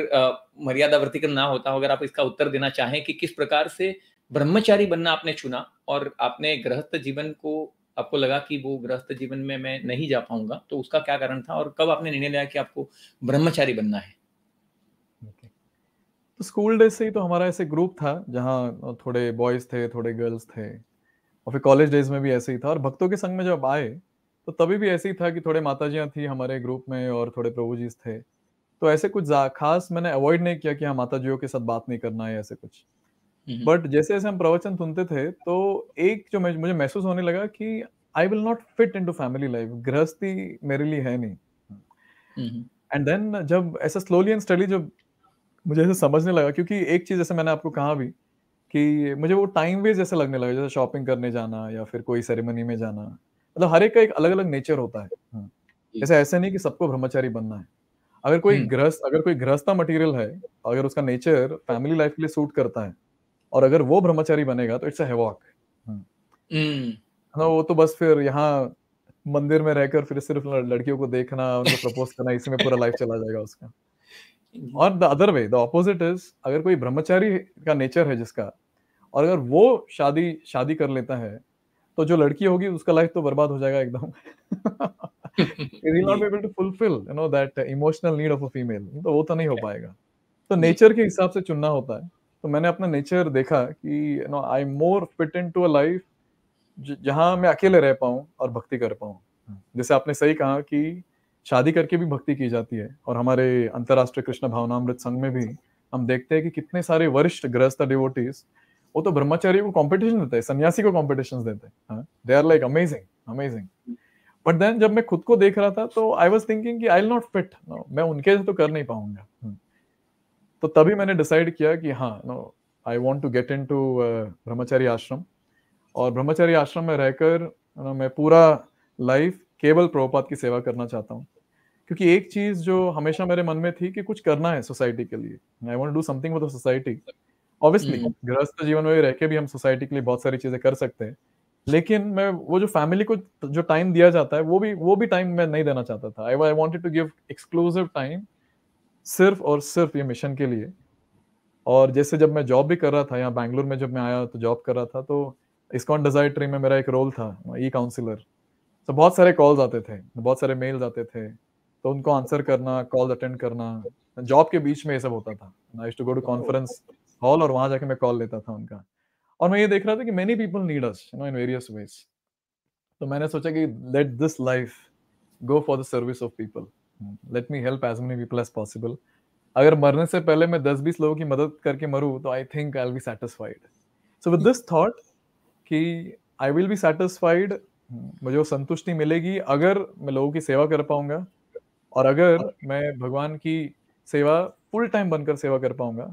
मर्यादा व्रतिक्रम ना होता हो अगर आप इसका उत्तर देना चाहें कि किस प्रकार से ब्रह्मचारी बनना आपने चुना और आपने गृहस्थ जीवन को आपको लगा कि वो गृहस्थ जीवन में मैं नहीं जा पाऊंगा तो उसका क्या कारण था और कब आपने निर्णय लिया कि आपको ब्रह्मचारी बनना है तो स्कूल डेज से ही तो हमारा ऐसे ग्रुप था जहाँ थोड़े बॉयज थे थोड़े गर्ल्स थे और फिर कॉलेज डेज में भी ऐसे ही था और भक्तों के संग में जब आए तो तभी भी ऐसे ही था कि थोड़े माता थी हमारे ग्रुप में और थोड़े प्रभु जी थे तो ऐसे कुछ खास मैंने अवॉइड नहीं किया कि हाँ माता के साथ बात नहीं करना है ऐसे कुछ बट हम्म। जैसे जैसे हम प्रवचन सुनते थे तो एक जो मुझे महसूस होने लगा कि I will not fit in to family life गृहस्थी मेरे लिए है नहीं एंड हम्म। देन जब ऐसा स्लोली एंड स्टडी जब मुझे ऐसे समझने लगा क्योंकि एक चीज़ जैसे मैंने आपको कहा भी कि मुझे वो टाइम वेज जैसे लगने लगा जैसे शॉपिंग करने जाना या फिर कोई सेरेमनी में जाना मतलब हर एक का एक अलग अलग नेचर होता है हाँ। जैसे ऐसे नहीं कि सबको ब्रह्मचारी बनना है अगर कोई हम्म। ग्रस्त अगर कोई ग्रस्ता मटेरियल है अगर उसका नेचर फैमिली लाइफ के लिए सूट करता है और अगर वो ब्रह्मचारी बनेगा तो इट्स अ हेवॉक वो तो बस फिर यहाँ मंदिर में रहकर फिर सिर्फ लड़कियों को देखना उनको प्रपोज करना इसी में पूरा लाइफ चला जाएगा उसका और the other way the opposite is अगर कोई ब्रह्मचारी का नेचर है जिसका और अगर वो शादी शादी कर लेता है तो जो लड़की होगी उसका लाइफ तो बर्बाद हो जाएगा एकदम not able to fulfil you know that emotional need of a female तो वो तो नहीं हो पाएगा तो नेचर के हिसाब से चुनना होता है तो मैंने अपना नेचर देखा कि no I more fit in to a life मैं अकेले रह पाऊँ और भक्ति कर पाऊ जैसे आपने सही कहा कि शादी करके भी भक्ति की जाती है और हमारे अंतर्राष्ट्रीय कृष्ण भावनामृत संघ में भी हम देखते हैं कि कितने सारे वरिष्ठ गृहस्थ डिवोटीज वो तो ब्रह्मचारी को कॉम्पिटिशन देते हैं सन्यासी को कॉम्पिटिशन देते हैं they are like amazing amazing but then जब मैं खुद को देख रहा था तो I was thinking I not fit मैं उनके तो कर नहीं पाऊंगा हाँ, तो तभी मैंने डिसाइड किया कि हाँ no I want to get in to brahmachari ashram और ब्रह्मचारी आश्रम में रहकर मैं पूरा लाइफ केवल प्रभुपात की सेवा करना चाहता हूँ क्योंकि एक चीज जो हमेशा मेरे मन में थी कि कुछ करना है सोसाइटी के लिए I want do something with society obviously गृहस्थ जीवन में रह के भी हम सोसाइटी के लिए बहुत सारी चीजें कर सकते हैं लेकिन मैं वो जो फैमिली को जो टाइम दिया जाता है वो भी वो भी टाइम मैं नहीं देना चाहता था I I to give exclusive time सिर्फ और सिर्फ ये मिशन के लिए और जैसे जब मैं जॉब भी कर रहा था यहाँ बैंगलोर में जब मैं आया तो जॉब कर रहा था तो इसकॉन डिजायर ट्री में मेरा एक रोल था ई e काउंसिलर तो बहुत सारे कॉल्स आते थे बहुत सारे मेल्स आते थे तो उनको आंसर करना कॉल अटेंड करना जॉब के बीच में ये सब होता था I to go to conference hall और वहां जाके मैं कॉल लेता था उनका और मैं ये देख रहा था कि many people need us you know in various ways तो मैंने सोचा कि let this life go for the service of people let me help as many people as possible अगर मरने से पहले मैं दस बीस लोगों की मदद करके मरूँ तो I think I will be satisfied so with this thought कि I will be satisfied hmm, मुझे वो संतुष्टि मिलेगी अगर मैं लोगों की सेवा कर पाऊंगा और अगर मैं भगवान की सेवा फुल टाइम बनकर सेवा कर पाऊंगा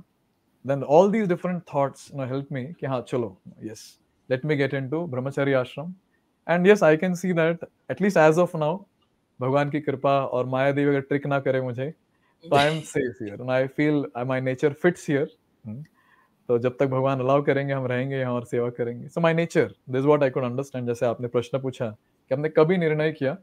then all these different thoughts no help me कि हाँ चलो yes let me get in to brahmachari ashram and yes I can see that at least as of now भगवान की कृपा और माया देवी अगर ट्रिक ना करे मुझे तो I am safe here I feel my nature fits here तो जब तक भगवान अलाउ करेंगे हम रहेंगे यहाँ और सेवा करेंगे so my nature this what I could understand जैसे आपने प्रश्न पूछा कि हमने कभी निर्णय किया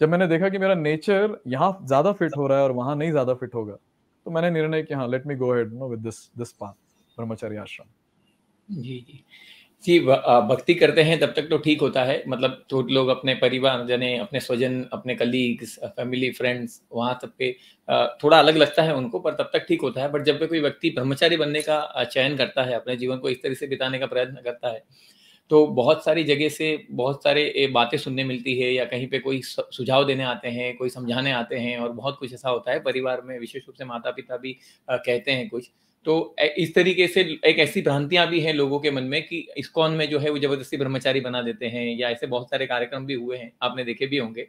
जब मैंने देखा कि मेरा नेचर यहाँ ज़्यादा फिट हो रहा है और वहाँ नहीं ज़्यादा फिट होगा तो मैंने निर्णय किया हाँ let me go ahead no with this this path brahmacharya ashram जी जी जी भक्ति करते हैं तब तक तो ठीक होता है मतलब तो लोग अपने परिवार जने अपने स्वजन अपने कलीग्स फैमिली फ्रेंड्स वहाँ तब पे थोड़ा अलग लगता है उनको पर तब तक ठीक होता है बट जब कोई व्यक्ति ब्रह्मचारी बनने का चयन करता है अपने जीवन को इस तरह से बिताने का प्रयत्न करता है तो बहुत सारी जगह से बहुत सारे बातें सुनने मिलती है या कहीं पे कोई सुझाव देने आते हैं कोई समझाने आते हैं और बहुत कुछ ऐसा होता है परिवार में विशेष रूप से माता पिता भी कहते हैं कुछ तो इस तरीके से एक ऐसी भ्रांतियां भी हैं लोगों के मन में कि इस्कॉन में जो है वो जबरदस्ती ब्रह्मचारी बना देते हैं या ऐसे बहुत सारे कार्यक्रम भी हुए हैं आपने देखे भी होंगे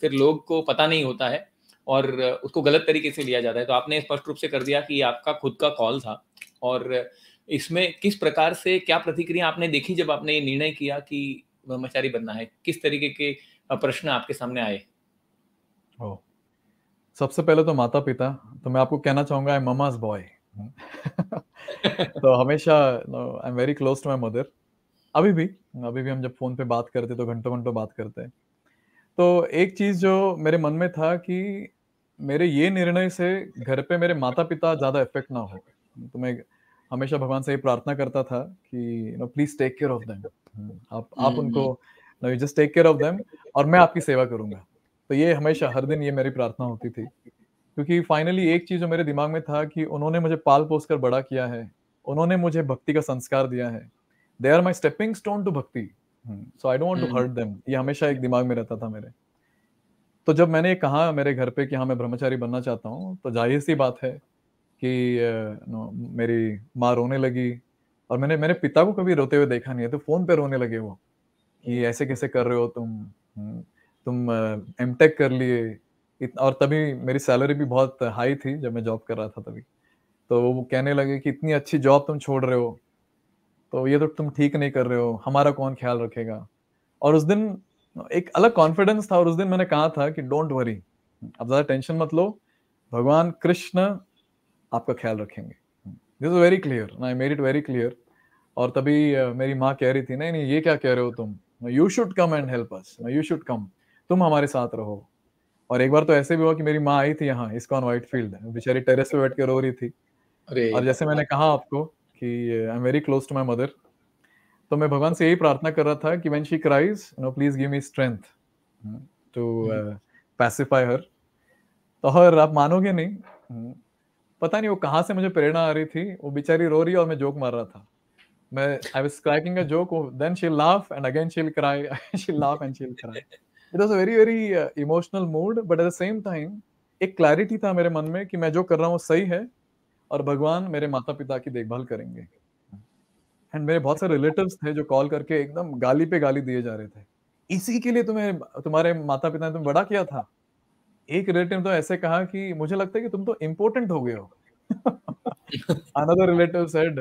फिर लोग को पता नहीं होता है और उसको गलत तरीके से लिया जाता है तो आपने स्पष्ट रूप से कर दिया कि आपका खुद का कॉल था और इसमें किस प्रकार से क्या प्रतिक्रिया आपने देखी जब आपने ये निर्णय किया कि ब्रह्मचारी बनना है किस तरीके के प्रश्न आपके सामने आए सबसे पहले तो माता पिता तो मैं आपको कहना चाहूंगा मम्मा बॉय तो हमेशा I am very close to my mother अभी भी अभी भी हम जब फोन पे बात करते तो घंटों घंटों बात करते हैं तो एक चीज जो मेरे मन में था कि मेरे ये निर्णय से घर पे मेरे माता पिता ज्यादा इफेक्ट ना हो तो मैं हमेशा भगवान से ये प्रार्थना करता था कि you know please take care of them आप आप हम्म। उनको no you just take care of them और मैं आपकी सेवा करूंगा तो ये हमेशा हर दिन ये मेरी प्रार्थना होती थी क्योंकि फाइनली एक चीज जो मेरे दिमाग में था कि उन्होंने मुझे पाल पोस कर बड़ा किया है उन्होंने मुझे भक्ति का संस्कार दिया है they are my stepping stone to bhakti so I don't to hurt them ये हमेशा एक दिमाग में रहता था मेरे तो जब मैंने कहा मेरे घर पे कि हाँ मैं ब्रह्मचारी बनना चाहता हूँ तो जाहिर सी बात है कि नो मेरी माँ रोने लगी और मैंने मेरे पिता को कभी रोते हुए देखा नहीं है तो फोन पे रोने लगे वो कि ऐसे कैसे कर रहे हो तुम hmm. तुम एम टेक कर लिए इतना और तभी मेरी सैलरी भी बहुत हाई थी जब मैं जॉब कर रहा था तभी तो वो कहने लगे कि इतनी अच्छी जॉब तुम छोड़ रहे हो तो ये तो तुम ठीक नहीं कर रहे हो हमारा कौन ख्याल रखेगा और उस दिन एक अलग कॉन्फिडेंस था और उस दिन मैंने कहा था कि डोंट वरी आप ज़्यादा टेंशन मत लो भगवान कृष्ण आपका ख्याल रखेंगे this very clear I made it very clear और तभी मेरी माँ कह रही थी नहीं नहीं ये क्या कह रहे हो तुम you should come and help us you should come तुम हमारे साथ रहो और एक बार तो ऐसे भी हुआ कि मेरी माँ आई थी यहाँ इसकॉन वाइट फील्ड बेचारी टेरेस पे बैठ के रो रही थी अरे और जैसे मैंने कहा आपको कि I am very close to my mother तो मैं भगवान से यही प्रार्थना कर रहा था कि when she cries no please give me strength to pacify her तो हर आप मानोगे नहीं hmm. पता नहीं वो कहाँ से मुझे प्रेरणा आ रही थी वो बेचारी रो रही और मैं जोक मार रहा था मैं I was cracking a joke then she laugh and again she will cry she laugh and she will cry it was a very very emotional mood but at the same time एक clarity था मेरे मन में कि मैं जो कर रहा हूँ सही है और भगवान मेरे माता पिता की देखभाल करेंगे एंड मेरे बहुत सारे रिलेटिव्स थे जो कॉल करके एकदम गाली पे गाली दिए जा रहे थे इसी के लिए तुम्हें तुम्हारे माता पिता ने तुम बड़ा किया था एक रिलेटिव तो ऐसे कहा कि मुझे लगता है कि तुम तो इम्पोर्टेंट हो गए हो अनदर रिलेटिव सेड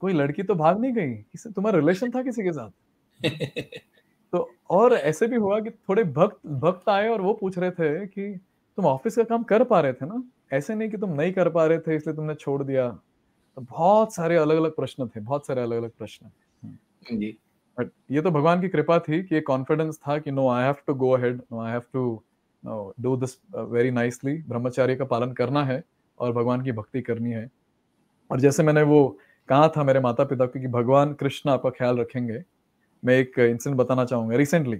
कोई लड़की तो भाग नहीं गई तुम्हारा रिलेशन था किसी के साथ तो और ऐसे भी हुआ कि थोड़े भक्त भक्त आए और वो पूछ रहे थे कि तुम ऑफिस का काम कर पा रहे थे ना ऐसे नहीं कि तुम नहीं कर पा रहे थे इसलिए तुमने छोड़ दिया तो बहुत सारे अलग अलग प्रश्न थे बहुत सारे अलग अलग प्रश्न हम्म। जी बट ये तो भगवान की कृपा थी कि ये कॉन्फिडेंस था कि no I have to go ahead no I have to do this very nicely ब्रह्मचार्य का पालन करना है और भगवान की भक्ति करनी है और जैसे मैंने वो कहा था मेरे माता पिता को कि भगवान कृष्ण आपका ख्याल रखेंगे मैं एक इंसिडेंट बताना चाहूंगा रिसेंटली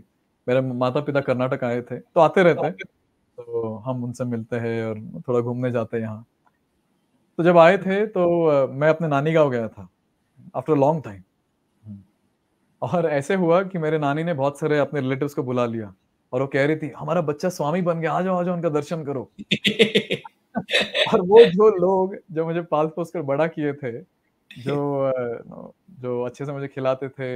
मेरे माता पिता कर्नाटक आए थे तो आते रहते हैं तो हम उनसे मिलते हैं और थोड़ा घूमने जाते हैं यहाँ तो जब आए थे तो मैं अपने नानी गाँव गया था आफ्टर लॉन्ग टाइम और ऐसे हुआ कि मेरे नानी ने बहुत सारे अपने रिलेटिव को बुला लिया और वो कह रही थी हमारा बच्चा स्वामी बन गया आ जाओ आ जाओ उनका दर्शन करो और वो जो लोग जो मुझे पाल पोस कर बड़ा किए थे जो जो अच्छे से मुझे खिलाते थे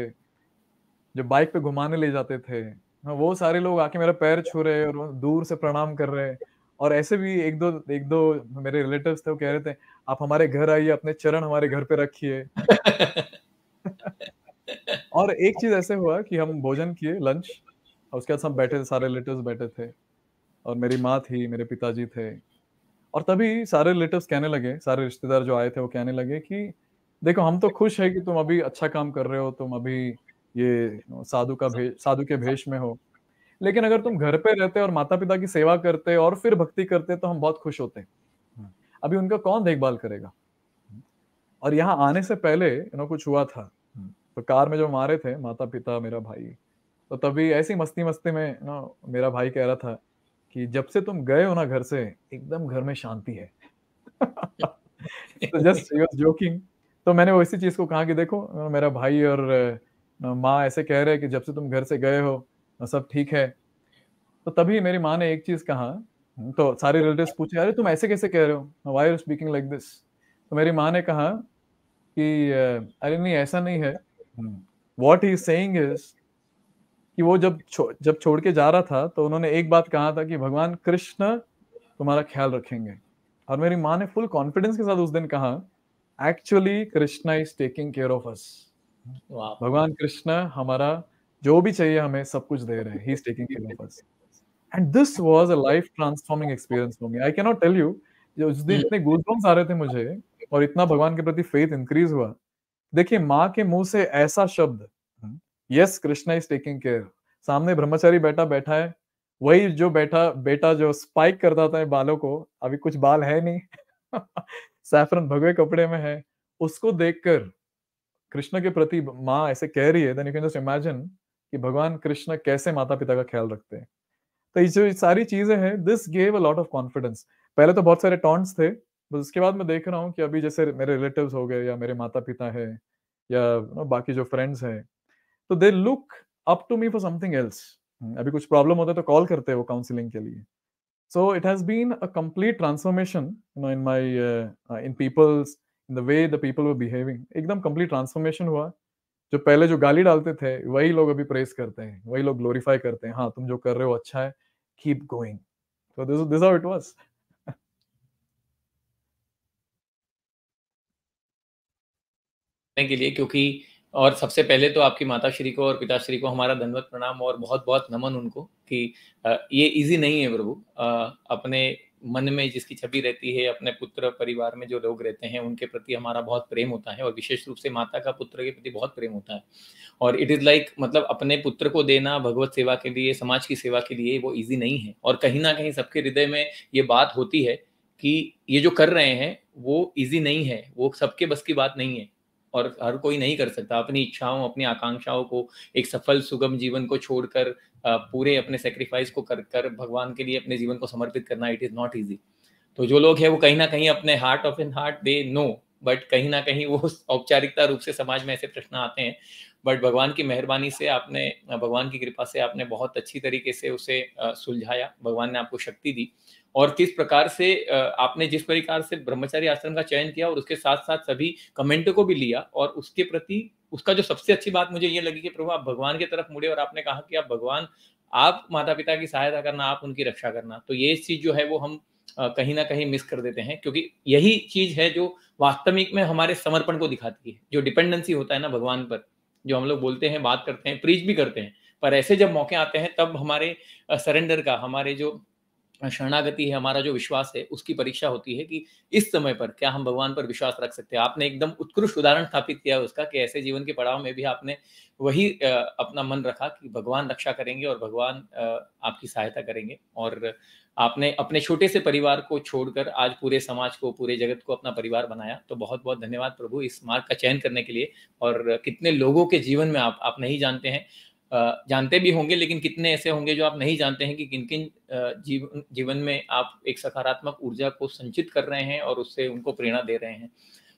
जो बाइक पे घुमाने ले जाते थे हाँ, वो सारे लोग आके मेरा पैर छू रहे और दूर से प्रणाम कर रहे और ऐसे भी एक दो एक दो मेरे रिलेटिव थे वो कह रहे थे आप हमारे घर आइए अपने चरण हमारे घर पे रखिए और एक चीज ऐसे हुआ कि हम भोजन किए लंच और उसके बाद सब बैठे थे सारे रिलेटिव बैठे थे और मेरी माँ थी मेरे पिताजी थे और तभी सारे रिलेटिव कहने लगे सारे रिश्तेदार जो आए थे वो कहने लगे कि देखो हम तो खुश है कि तुम अभी अच्छा काम कर रहे हो तुम अभी ये साधु का भेष साधु के भेष में हो लेकिन अगर तुम घर पे रहते और माता पिता की सेवा करते और फिर भक्ति करते तो हम बहुत खुश होते हाँ। अभी उनका कौन देखभाल करेगा हाँ। और यहाँ आने से पहले नो कुछ हुआ था हाँ। तो कार में जो मारे थे माता पिता मेरा भाई तो तभी ऐसी मस्ती मस्ती में नो मेरा भाई कह रहा था कि जब से तुम गए हो ना घर से एकदम घर में शांति है तो जस्ट जोकिंग तो मैंने वो इसी चीज को कहा कि देखो मेरा भाई और माँ ऐसे कह रहे कि जब से तुम घर से गए हो सब ठीक है तो तभी मेरी माँ ने एक चीज़ कहा तो सारे रिलेटिव पूछे अरे तुम ऐसे कैसे कह रहे हो वाई स्पीकिंग लाइक दिस तो मेरी माँ ने कहा कि अरे नहीं ऐसा नहीं है वॉट ही सेइंग इज कि वो जब छो, जब छोड़ के जा रहा था तो उन्होंने एक बात कहा था कि भगवान कृष्ण तुम्हारा ख्याल रखेंगे और मेरी माँ ने फुल कॉन्फिडेंस के साथ उस दिन कहा actually Krishna is taking care of us भगवान कृष्ण हमारा जो भी चाहिए हमें सब कुछ दे रहे हैं he is taking care of us and this was a life transforming experience for me I can not tell you उस दिन इतने गूजबम्स आ रहे थे मुझे और इतना भगवान के प्रति फेथ इंक्रीज हुआ देखिए माँ के मुंह से ऐसा शब्द यस हाँ, कृष्णा इज टेकिंग केयर सामने ब्रह्मचारी बैठा बैठा है वही जो बैठा बेटा जो स्पाइक करता था बालों को अभी कुछ बाल है नहीं सैफरन भगवे कपड़े में है उसको देखकर कृष्ण के प्रति माँ ऐसे कह रही है then you can just imagine कि भगवान कृष्ण कैसे माता पिता का ख्याल रखते हैं तो ये जो सारी चीजें हैं this gave a lot of confidence पहले तो बहुत सारे टॉन्ट्स थे बस उसके बाद मैं देख रहा हूँ कि अभी जैसे मेरे रिलेटिव हो गए या मेरे माता पिता है या नो बाकी जो फ्रेंड्स हैं तो they look up to me for something else अभी कुछ प्रॉब्लम होता है तो कॉल करते हैं वो काउंसिलिंग के लिए so it has been a complete transformation you know in my in people's the way the people were behaving एकदम कंप्लीट ट्रांसफॉर्मेशन हुआ जो पहले जो गाली डालते थे वही लोग अभी प्रेस करते हैं वही लोग ग्लोरीफाई करते हैं हाँ तुम जो कर रहे हो अच्छा है keep going so this this how it was के लिए क्योंकि और सबसे पहले तो आपकी माता श्री को और पिता श्री को हमारा धनवत प्रणाम और बहुत बहुत नमन उनको कि ये इजी नहीं है प्रभु अपने मन में जिसकी छवि रहती है अपने पुत्र परिवार में जो लोग रहते हैं उनके प्रति हमारा बहुत प्रेम होता है और विशेष रूप से माता का पुत्र के प्रति बहुत प्रेम होता है और इट इज़ लाइक मतलब अपने पुत्र को देना भगवत सेवा के लिए समाज की सेवा के लिए वो इजी नहीं है और कहीं ना कहीं सबके हृदय में ये बात होती है कि ये जो कर रहे हैं वो ईजी नहीं है वो सबके बस की बात नहीं है और हर कोई नहीं कर सकता अपनी इच्छाओं अपनी आकांक्षाओं को एक सफल सुगम जीवन को छोड़कर पूरे अपने सेक्रीफाइस को कर कर भगवान के लिए अपने जीवन को समर्पित करना इट इज़ नॉट ईजी तो जो लोग हैं वो कहीं ना कहीं अपने heart of an heart they know but कहीं ना कहीं वो औपचारिकता रूप से समाज में ऐसे प्रश्न आते हैं बट भगवान की मेहरबानी से आपने भगवान की कृपा से आपने बहुत अच्छी तरीके से उसे सुलझाया भगवान ने आपको शक्ति दी और किस प्रकार से आपने जिस प्रकार से ब्रह्मचारी आश्रम का चयन किया और उसके साथ साथ सभी कमेंट को भी लिया और उसके प्रति उसका जो सबसे अच्छी बात मुझे ये लगी कि प्रभु आप भगवान की तरफ मुड़े और आपने कहा कि आप भगवान आप माता पिता की सहायता करना आप उनकी रक्षा करना तो ये चीज जो है वो हम कहीं ना कहीं मिस कर देते हैं क्योंकि यही चीज है जो वास्तविक में हमारे समर्पण को दिखाती है जो डिपेंडेंसी होता है ना भगवान पर जो हम लोग बोलते हैं बात करते हैं प्रीज भी करते हैं पर ऐसे जब मौके आते हैं तब हमारे सरेंडर का हमारे जो शरणागति है हमारा जो विश्वास है उसकी परीक्षा होती है कि इस समय पर क्या हम भगवान पर विश्वास रख सकते हैं आपने एकदम उत्कृष्ट उदाहरण स्थापित किया है उसका कि ऐसे जीवन के पड़ाव में भी आपने वही अपना मन रखा कि भगवान रक्षा करेंगे और भगवान आपकी सहायता करेंगे और आपने अपने छोटे से परिवार को छोड़कर आज पूरे समाज को पूरे जगत को अपना परिवार बनाया तो बहुत बहुत धन्यवाद प्रभु इस मार्ग का चयन करने के लिए और कितने लोगों के जीवन में आप आप नहीं जानते हैं जानते भी होंगे लेकिन कितने ऐसे होंगे जो आप नहीं जानते हैं कि किन किन जीवन जीवन में आप एक सकारात्मक ऊर्जा को संचित कर रहे हैं और उससे उनको प्रेरणा दे रहे हैं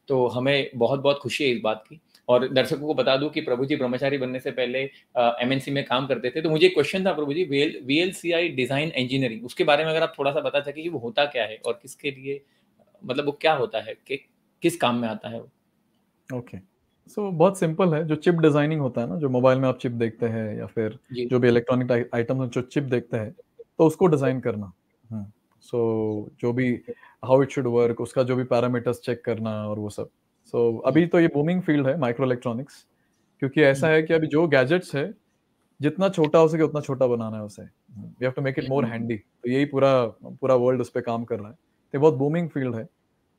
तो हमें बहुत बहुत खुशी है इस बात की और दर्शकों को बता दूं कि प्रभु जी ब्रह्मचारी बनने से पहले एम सी में काम करते थे तो मुझे एक क्वेश्चन था प्रभु जी V L S I design engineering उसके बारे में अगर आप थोड़ा सा बता सके कि वो होता क्या है और किसके लिए मतलब वो क्या होता है कि किस काम में आता है वो ओके okay. सो so, बहुत सिंपल है जो चिप डिजाइनिंग होता है ना जो मोबाइल में आप चिप देखते हैं या फिर जो भी इलेक्ट्रॉनिक आइटम जो चिप देखते हैं तो उसको डिजाइन करना सो हम्म, so, जो भी हाउ इट शुड वर्क उसका जो भी पैरामीटर्स चेक करना और वो सब सो so, अभी तो ये बूमिंग फील्ड है माइक्रो इलेक्ट्रॉनिक्स क्योंकि ऐसा है कि अभी जो गैजेट्स है जितना छोटा हो सके उतना छोटा बनाना है उसे we have to make it more handy तो यही पूरा पूरा वर्ल्ड उस पर काम कर रहा है तो बहुत बूमिंग फील्ड है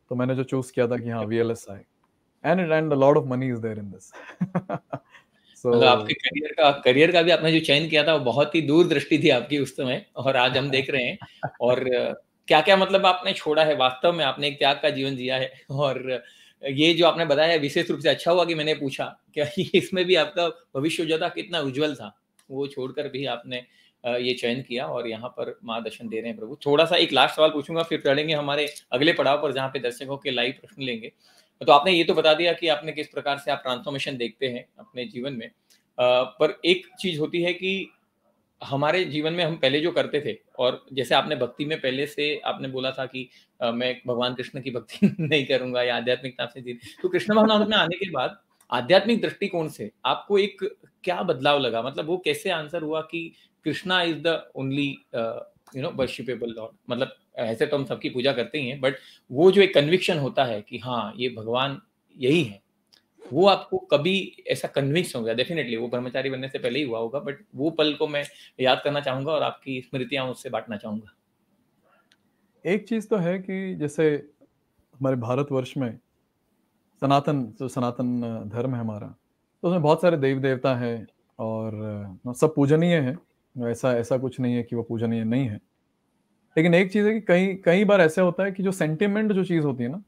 तो मैंने जो चूज किया था कि हाँ V L S I and and a lot of money is there in this so, मतलब आपके करियर का करियर का भी आपने जो चयन किया था वो बहुत ही दूर दृष्टि थी आपकी उस समय और आज हम देख रहे हैं और क्या क्या मतलब आपने छोड़ा है वास्तव में आपने एक त्याग का जीवन जिया है और ये जो आपने बताया विशेष रूप से अच्छा हुआ कि मैंने पूछा कि इसमें भी आपका भविष्य जो था कितना उज्जवल था वो छोड़कर भी आपने ये चयन किया और यहाँ पर मार्गदर्शन दे रहे हैं प्रभु थोड़ा सा एक लास्ट सवाल पूछूंगा फिर चढ़ेंगे हमारे अगले पड़ाव पर जहाँ पे दर्शकों के लाइव प्रश्न लेंगे तो आपने ये तो बता दिया कि आपने किस प्रकार से आप ट्रांसफॉर्मेशन देखते हैं अपने जीवन में आ, पर एक चीज होती है कि हमारे जीवन में हम पहले जो करते थे और जैसे आपने भक्ति में पहले से आपने बोला था कि आ, मैं भगवान कृष्ण की भक्ति नहीं करूंगा या आध्यात्मिकता से जी तो कृष्ण भगवान में आने के बाद आध्यात्मिक दृष्टिकोण से आपको एक क्या बदलाव लगा मतलब वो कैसे आंसर हुआ कि Krishna is the only you know worshipable lord मतलब ऐसे तो हम सबकी पूजा करते ही हैं बट वो जो एक कन्विक्शन होता है कि हाँ ये भगवान यही है वो आपको कभी ऐसा कन्विंस हो गया डेफिनेटली वो ब्रह्मचारी बनने से पहले ही हुआ होगा बट वो पल को मैं याद करना चाहूंगा और आपकी स्मृतियां उससे बांटना चाहूंगा एक चीज तो है कि जैसे हमारे भारतवर्ष में सनातन जो सनातन धर्म है हमारा तो उसमें बहुत सारे देवी देवता हैं और सब पूजनीय है ऐसा ऐसा कुछ नहीं है कि वो पूजनीय नहीं है लेकिन एक चीज है कि कई कई बार ऐसा होता है कि जो सेंटिमेंट जो चीज होती है ना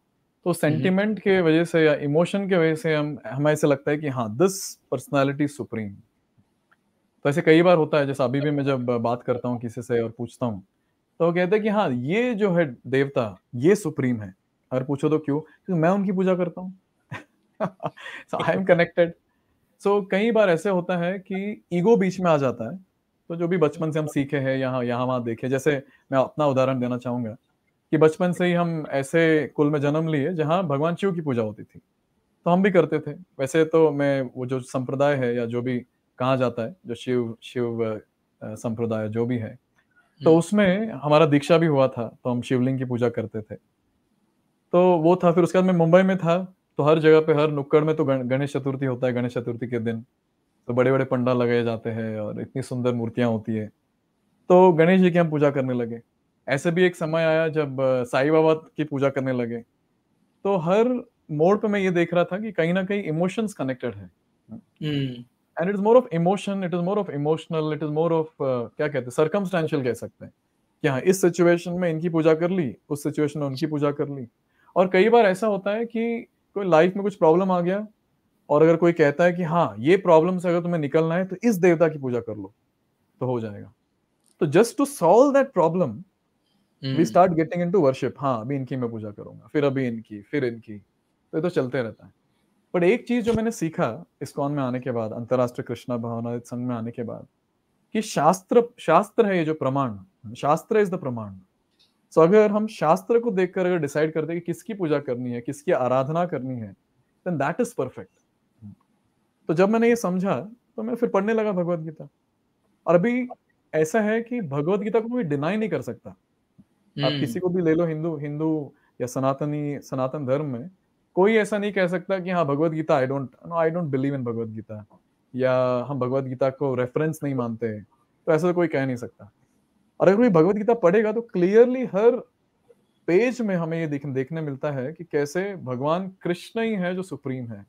तो सेंटिमेंट हम्म, हम्म। के वजह से या इमोशन के वजह से हम हमें ऐसे लगता है कि हाँ दिस पर्सनैलिटी सुप्रीम तो ऐसे कई बार होता है जैसे अभी भी मैं जब बात करता हूँ किसी से और पूछता हूँ तो वो कहते हैं कि हाँ ये जो है देवता ये सुप्रीम है अगर पूछो तो क्यों क्योंकि तो मैं उनकी पूजा करता हूँ आई एम कनेक्टेड सो कई बार ऐसे होता है कि ईगो बीच में आ जाता है तो जो भी बचपन से हम सीखे हैं यहाँ यहाँ वहाँ देखे जैसे मैं अपना उदाहरण देना चाहूंगा कि बचपन से ही हम ऐसे कुल में जन्म लिए जहाँ भगवान शिव की पूजा होती थी तो हम भी करते थे वैसे तो मैं वो जो संप्रदाय है या जो भी कहा जाता है जो शिव शिव संप्रदाय जो भी है तो हम्म। उसमें हमारा दीक्षा भी हुआ था तो हम शिवलिंग की पूजा करते थे तो वो था फिर उसके बाद मैं मुंबई में था तो हर जगह पे हर नुक्कड़ में तो गणेश चतुर्थी होता है गणेश चतुर्थी के दिन तो बड़े बड़े पंडाल लगाए जाते हैं और इतनी सुंदर मूर्तियां होती है तो गणेश जी की हम पूजा करने लगे ऐसे भी एक समय आया जब साई बाबा की पूजा करने लगे तो हर मोड पे मैं ये देख रहा था कि कहीं ना कहीं इमोशंस कनेक्टेड है and it is more of emotion it is more of emotional it is more of क्या कहते हैं सर्कमस्टेंशियल कह सकते हैं कि हाँ इस सिचुएशन में इनकी पूजा कर ली उस सिचुएशन में उनकी पूजा कर ली और कई बार ऐसा होता है कि कोई लाइफ में कुछ प्रॉब्लम आ गया और अगर कोई कहता है कि हाँ ये प्रॉब्लम से अगर तुम्हें निकलना है तो इस देवता की पूजा कर लो तो हो जाएगा तो just to solve that problem we start getting into worship हाँ अभी इनकी मैं पूजा करूंगा फिर अभी इनकी फिर इनकी तो ये तो चलते रहता है बट एक चीज जो मैंने सीखा इस्कॉन में आने के बाद अंतर्राष्ट्रीय कृष्णा भवन संघ में आने के बाद कि शास्त्र शास्त्र है ये जो प्रमाण शास्त्र इज द प्रमाण सो अगर हम शास्त्र को देखकर अगर डिसाइड करते कि किसकी पूजा करनी है किसकी आराधना करनी है देन दैट इज परफेक्ट तो जब मैंने ये समझा तो मैं फिर पढ़ने लगा भगवत गीता और अभी ऐसा है कि भगवत गीता को कोई डिनाई नहीं कर सकता आप हम्म। किसी को भी ले लो हिंदू हिंदू या सनातनी सनातन धर्म में कोई ऐसा नहीं कह सकता कि हाँ Bhagavad Gita I don't know I don't believe in Bhagavad Gita या हम भगवत गीता को रेफरेंस नहीं मानते तो ऐसा तो कोई कह नहीं सकता और अगर कोई भगवत गीता पढ़ेगा तो क्लियरली हर पेज में हमें ये देखने मिलता है कि कैसे भगवान कृष्ण ही है जो सुप्रीम है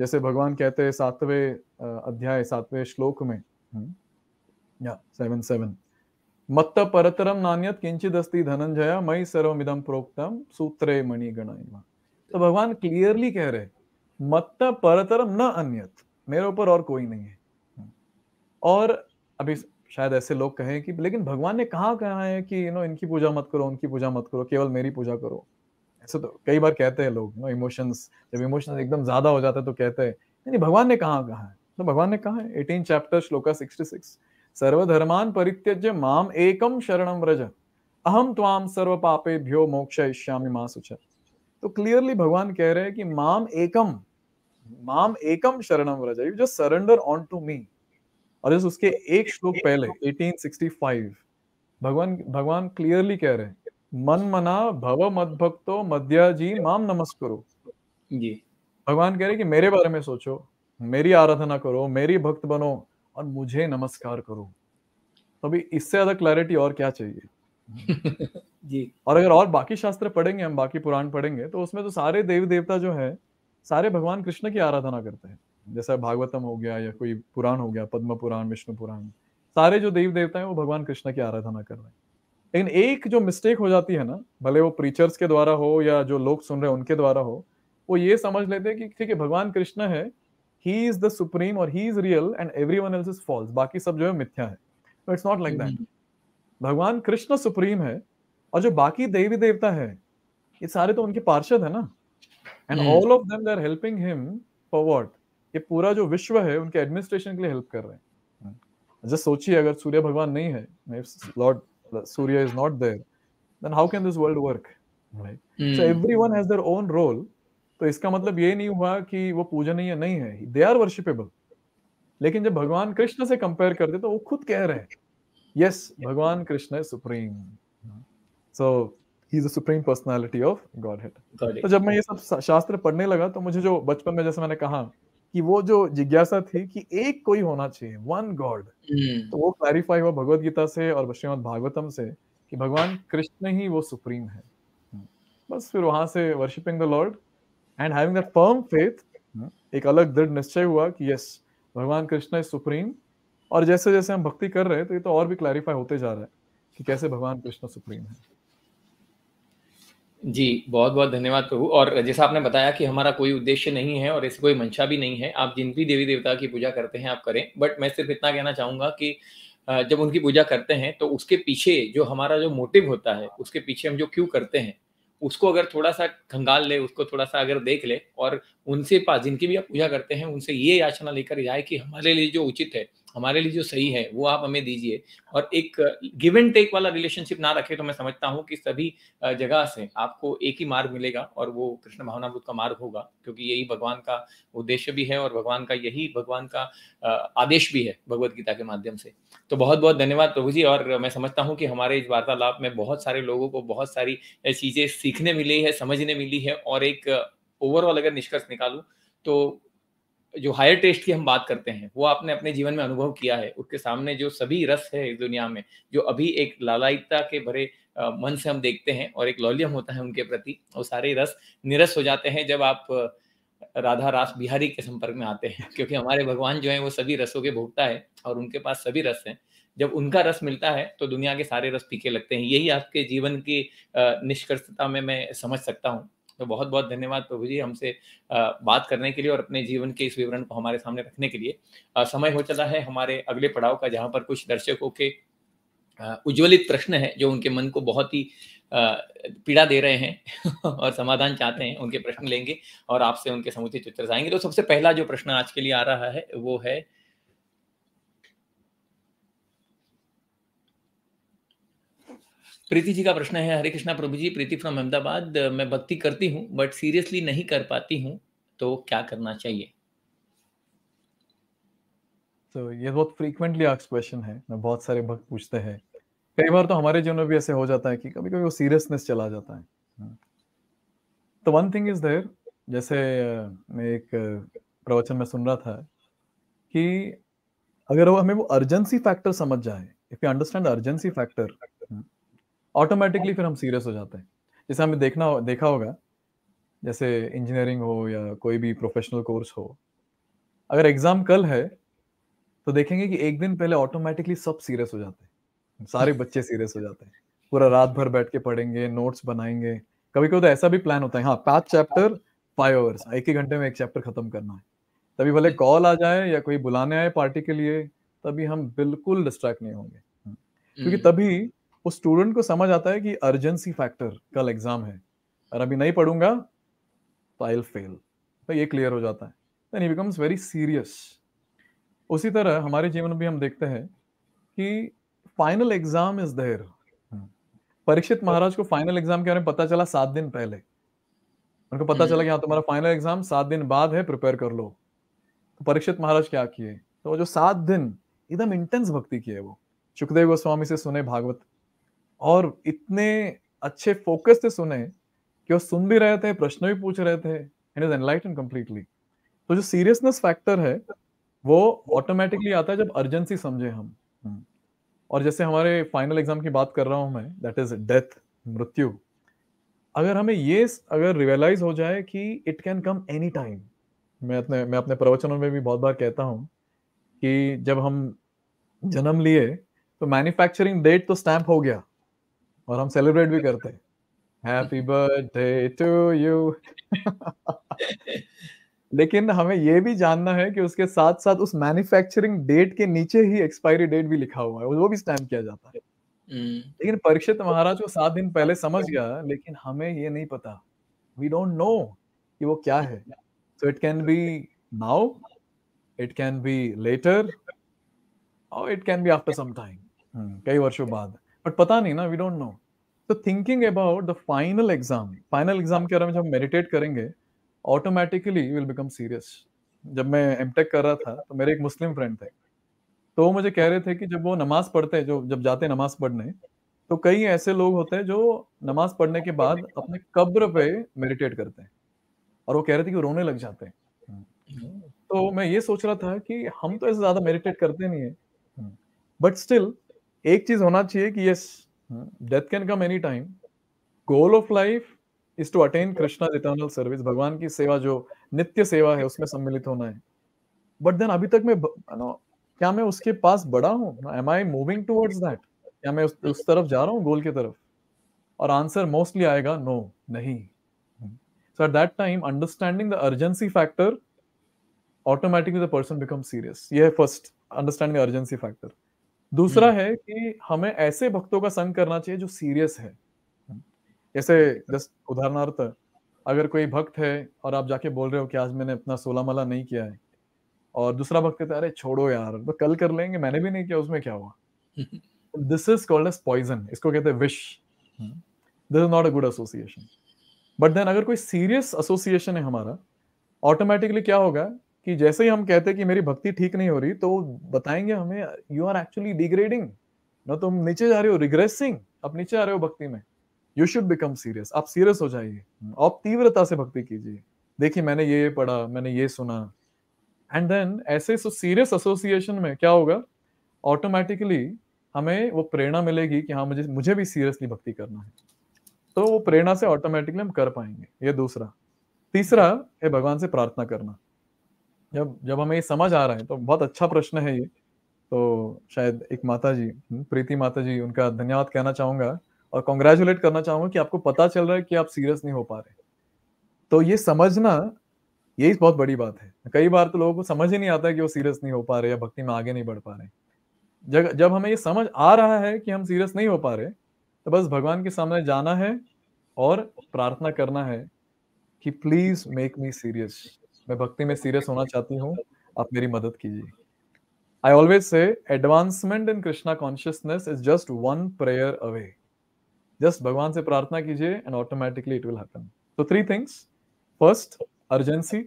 जैसे भगवान कहते हैं सातवें अध्याय सातवें श्लोक में हम्म। या सेवन सेवन मत्त परतरम नान्यत किंचित अस्ति धनंजय मई सर्विदम प्रोक्तम सूत्रे मणि तो भगवान क्लियरली कह रहे मत्त परतरम न अन्यत मेरे ऊपर और कोई नहीं है और अभी शायद ऐसे लोग कहें कि लेकिन भगवान ने कहा कहा है कि यू नो इनकी पूजा मत करो उनकी पूजा मत करो केवल मेरी पूजा करो ऐसे तो कई बार कहते हैं लोग ना इमोशंस जब इमोशंस एकदम ज्यादा हो जाते हैं तो कहते हैं नहीं भगवान ने कहा कहा है तो भगवान ने कहा है eighteen chapter shloka sixty six सर्वधर्मान परित्यज्य माम एकम शरणम व्रज अहम त्वाम सर्व पापे भ्यो मोक्षयिष्यामि मां सुच तो क्लियरली भगवान कह रहे हैं कि माम एकम माम एकम शरणम व्रज you just surrender unto me और जस्ट उसके एक श्लोक पहले 1865 भगवान भगवान क्लियरली कह रहे हैं मन मना भव मद भक्तो मध्या जी माम नमस्कार जी भगवान कह रहे कि मेरे बारे में सोचो मेरी आराधना करो मेरी भक्त बनो और मुझे नमस्कार करो तभी इससे ज्यादा क्लैरिटी और क्या चाहिए जी और अगर और बाकी शास्त्र पढ़ेंगे हम बाकी पुराण पढ़ेंगे तो उसमें तो सारे देवी देवता जो है सारे भगवान कृष्ण की आराधना करते हैं जैसा भागवतम हो गया या कोई पुराण हो गया पद्म पुराण विष्णु पुराण सारे जो देवी देवता है वो भगवान कृष्ण की आराधना कर रहे हैं लेकिन एक जो मिस्टेक हो जाती है ना भले वो प्रीचर्स के द्वारा हो या जो लोग सुन रहे हैं उनके द्वारा हो वो ये समझ लेते हैं कि ठीक है भगवान कृष्ण है ही इज द सुप्रीम और he is real and everyone else is false बाकी सब जो है मिथ्या है इट्स नॉट लाइक दैट भगवान कृष्ण सुप्रीम है और जो बाकी देवी देवता है ये सारे तो उनके पार्षद है ना and all of them they are helping him for what ये पूरा जो विश्व है उनके एडमिनिस्ट्रेशन के लिए हेल्प कर रहे हैं हाँ। जस्ट सोचिए अगर सूर्य भगवान नहीं है lord Surya is not there, then how can this world work? Right? Mm. So hmm. everyone has their own role. तो इसका मतलब ये नहीं हुआ कि वो पूजन नहीं है नहीं है दे आर वर्शिपेबल लेकिन जब भगवान कृष्ण से कंपेयर करते तो वो खुद कह रहे हैं यस भगवान कृष्ण है supreme so he is supreme personality of godhead तो जब मैं ये सब शास्त्र पढ़ने लगा तो मुझे जो बचपन में जैसे मैंने कहा कि वो जो जिज्ञासा थी कि एक कोई होना चाहिए वन गॉड हम्म। तो वो क्लैरिफाई हुआ भगवत गीता से और श्रीमद भागवतम से कि भगवान कृष्ण ही वो सुप्रीम है हम्म। बस फिर वहां से worshipping the lord and having that firm faith एक अलग दृढ़ निश्चय हुआ कि यस भगवान कृष्ण इज सुप्रीम और जैसे जैसे हम भक्ति कर रहे हैं तो ये तो और भी क्लैरिफाई होते जा रहा है कि कैसे भगवान कृष्ण सुप्रीम है जी, बहुत बहुत धन्यवाद प्रभु और जैसा आपने बताया कि हमारा कोई उद्देश्य नहीं है और ऐसी कोई मंशा भी नहीं है। आप जिन भी देवी-देवता की पूजा करते हैं आप करें। बट मैं सिर्फ़ इतना कहना चाहूँगा कि जब उनकी पूजा करते हैं तो उसके पीछे जो हमारा जो मोटिव होता है, उसके पीछे हम जो क्यों करते हैं, उसको अगर थोड़ा-सा खंगाल ले उसको थोड़ा-सा अगर देख ले और उनसे पास जिनकी भी आप पूजा करते हैं, उनसे ये याचना लेकर जाए कि हमारे लिए जो उचित है हमारे लिए जो सही है वो आप हमें दीजिए और एक गिव एंड टेक वाला रिलेशनशिप ना रखे तो मैं समझता हूँ कि सभी जगह से आपको एक ही मार्ग मिलेगा और वो कृष्ण भावना का मार्ग होगा क्योंकि यही भगवान का उद्देश्य भी है और भगवान का यही भगवान का आदेश भी है भगवत गीता के माध्यम से तो बहुत बहुत धन्यवाद प्रभु जी और मैं समझता हूँ कि हमारे इस वार्तालाप में बहुत सारे लोगों को बहुत सारी चीज़ें सीखने मिली है समझने मिली है और एक ओवरऑल अगर निष्कर्ष निकालू तो जो हायर टेस्ट की हम बात करते हैं वो आपने अपने जीवन में अनुभव किया है उसके सामने जो सभी रस है इस दुनिया में जो अभी एक लालायिकता के भरे मन से हम देखते हैं और एक लौलियम होता है उनके प्रति वो सारे रस निरस हो जाते हैं जब आप राधा रास बिहारी के संपर्क में आते हैं क्योंकि हमारे भगवान जो है वो सभी रसों के भोगता है और उनके पास सभी रस हैं जब उनका रस मिलता है तो दुनिया के सारे रस पीके लगते हैं यही आपके जीवन की निष्कर्षता में मैं समझ सकता हूँ तो बहुत बहुत धन्यवाद प्रभु जी हमसे बात करने के लिए और अपने जीवन के इस विवरण को हमारे सामने रखने के लिए समय हो चला है हमारे अगले पड़ाव का जहाँ पर कुछ दर्शकों के उज्ज्वलित प्रश्न है जो उनके मन को बहुत ही पीड़ा दे रहे हैं और समाधान चाहते हैं उनके प्रश्न लेंगे और आपसे उनके समुचित उत्तर आएंगे तो सबसे पहला जो प्रश्न आज के लिए आ रहा है वो है प्रीति जी का प्रश्न है हरे कृष्णा प्रभु जी प्रीति फ्रॉम अहमदाबाद मैं भक्ति करती हूँ बट सीरियसली नहीं कर पाती हूँ तो क्या करना चाहिए तो ये बहुत फ्रीक्वेंटली आस्क क्वेश्चन है मैं बहुत सारे भक्त पूछते हैं कई बार तो हमारे जीवन में भी ऐसे हो जाता है कि कभी कभी वो सीरियसनेस चला जाता है हाँ। तो वन थिंग इज देयर जैसे मैं एक प्रवचन में सुन रहा था कि अगर वो हमें वो अर्जेंसी फैक्टर समझ जाए if you understand urgency factor automatically फिर हम सीरियस हो जाते हैं जैसे हमें देखना देखा होगा जैसे इंजीनियरिंग हो या कोई भी प्रोफेशनल कोर्स हो अगर एग्जाम कल है तो देखेंगे कि एक दिन पहले ऑटोमेटिकली सब सीरियस हो जाते हैं सारे बच्चे सीरियस हो जाते हैं पूरा रात भर बैठ के पढ़ेंगे नोट्स बनाएंगे कभी कभी तो ऐसा भी प्लान होता है हाँ पाँच चैप्टर फाइव आवर्स एक ही घंटे में एक चैप्टर खत्म करना है तभी भले कॉल आ जाए या कोई बुलाने आए पार्टी के लिए तभी हम बिल्कुल डिस्ट्रैक्ट नहीं होंगे हम्म। क्योंकि तभी उस स्टूडेंट को समझ आता है कि अर्जेंसी फैक्टर कल एग्जाम है और अभी नहीं पढ़ूंगा तो आई फेल तो ये क्लियर हो जाता है then he becomes very serious उसी तरह हमारे जीवन में भी हम देखते हैं कि final exam is there Parikshit Maharaj को फाइनल एग्जाम के बारे में पता चला सात दिन पहले उनको पता हम्म। चला कि हाँ तुम्हारा फाइनल एग्जाम सात दिन बाद है प्रिपेयर कर लो तो परीक्षित महाराज क्या किए तो वो जो सात दिन एकदम इंटेंस भक्ति किए वो सुखदेव गोस्वामी से सुने भागवत और इतने अच्छे फोकस से सुने कि वो सुन भी रहे थे प्रश्न भी पूछ रहे थे एंड इज एनलाइटन कम्प्लीटली तो जो सीरियसनेस फैक्टर है वो ऑटोमेटिकली आता है जब अर्जेंसी समझे हम हम्म। और जैसे हमारे फाइनल एग्जाम की बात कर रहा हूँ मैं दैट इज डेथ मृत्यु अगर हमें ये अगर रियलाइज हो जाए कि it can come any time मैं अपने मैं अपने प्रवचनों में भी बहुत बार कहता हूँ कि जब हम जन्म लिए तो मैन्युफैक्चरिंग डेट तो स्टैम्प हो गया और हम सेलिब्रेट भी करते हैं हैप्पी बर्थडे टू यू लेकिन हमें यह भी जानना है कि उसके साथ साथ उस मैन्युफैक्चरिंग डेट के नीचे ही एक्सपायरी डेट भी लिखा हुआ है वो भी स्टैम्प किया जाता है हम्म। लेकिन परीक्षित महाराज को सात दिन पहले समझ गया लेकिन हमें ये नहीं पता वी डोंट नो कि वो क्या है so it can be now it can be later और it can be after some time कई वर्षों बाद बट पता नहीं ना वी डोंट नो तो thinking about the final exam final exam के बारे में जब मेडिटेट करेंगे ऑटोमेटिकली विल बिकम सीरियस जब मैं एम कर रहा था तो मेरे एक मुस्लिम फ्रेंड थे तो वो मुझे कह रहे थे कि जब वो नमाज पढ़ते हैं जो जब जाते हैं नमाज पढ़ने तो कई ऐसे लोग होते हैं जो नमाज पढ़ने के बाद अपने कब्र पे मेडिटेट करते हैं और वो कह रहे थे कि वो रोने लग जाते हैं hmm. तो मैं ये सोच रहा था कि हम तो ऐसे ज्यादा मेडिटेट करते नहीं है बट स्टिल एक चीज होना चाहिए कि yes death can come any time goal of life is to attain Krishna eternal service भगवान की सेवा जो नित्य सेवा है उसमें सम्मिलित होना है बट देन अभी तक मैं क्या मैं उसके पास बड़ा हूँ am I moving towards that क्या मैं उस, तरफ जा रहा हूँ गोल की तरफ और आंसर मोस्टली आएगा नो नहीं so at that time understanding the urgency factor automatically the person become serious ये है फर्स्ट अंडरस्टैंडिंग अर्जेंसी फैक्टर दूसरा हम्म। है कि हमें ऐसे भक्तों का संग करना चाहिए जो सीरियस है जैसे अच्छा। जस्ट उदाहरणार्थ अगर कोई भक्त है और आप जाके बोल रहे हो कि आज मैंने अपना सोला माला नहीं किया है और दूसरा भक्त कहता है अरे छोड़ो यार तो कल कर लेंगे मैंने भी नहीं किया उसमें क्या हुआ this is called as poison इसको कहते हैं विश this is not a good association but then अगर कोई सीरियस एसोसिएशन है हमारा ऑटोमेटिकली क्या होगा कि जैसे ही हम कहते हैं कि मेरी भक्ति ठीक नहीं हो रही तो बताएंगे हमें यू आर एक्चुअली डिग्रेडिंग ना तुम तो नीचे जा रहे हो रिग्रेसिंग आप नीचे आ रहे हो भक्ति में यू शुड बिकम सीरियस आप सीरियस हो जाइए आप तीव्रता से भक्ति कीजिए देखिए मैंने ये पढ़ा मैंने ये सुना एंड देन ऐसे सीरियस एसोसिएशन में क्या होगा ऑटोमेटिकली हमें वो प्रेरणा मिलेगी कि हाँ मुझे मुझे भी सीरियसली भक्ति करना है तो वो प्रेरणा से ऑटोमेटिकली हम कर पाएंगे ये दूसरा तीसरा है भगवान से प्रार्थना करना जब जब हमें ये समझ आ रहा है तो बहुत अच्छा प्रश्न है ये तो शायद एक माता जी हम्म, प्रीति माता जी उनका धन्यवाद कहना चाहूंगा और कॉन्ग्रेचुलेट करना चाहूंगा कि आपको पता चल रहा है कि आप सीरियस नहीं हो पा रहे तो ये समझना यही बहुत बड़ी बात है कई बार तो लोगों को समझ ही नहीं आता कि वो सीरियस नहीं हो पा रहे या भक्ति में आगे नहीं बढ़ पा रहे जब जब हमें ये समझ आ रहा है कि हम सीरियस नहीं हो पा रहे तो बस भगवान के सामने जाना है और प्रार्थना करना है कि प्लीज मेक मी सीरियस मैं भक्ति में सीरियस होना चाहती हूँ आप मेरी मदद कीजिए I always say advancement in Krishna consciousness is just one prayer away just भगवान से प्रार्थना कीजिए and automatically it will happen तो थ्री थिंग्स फर्स्ट अर्जेंसी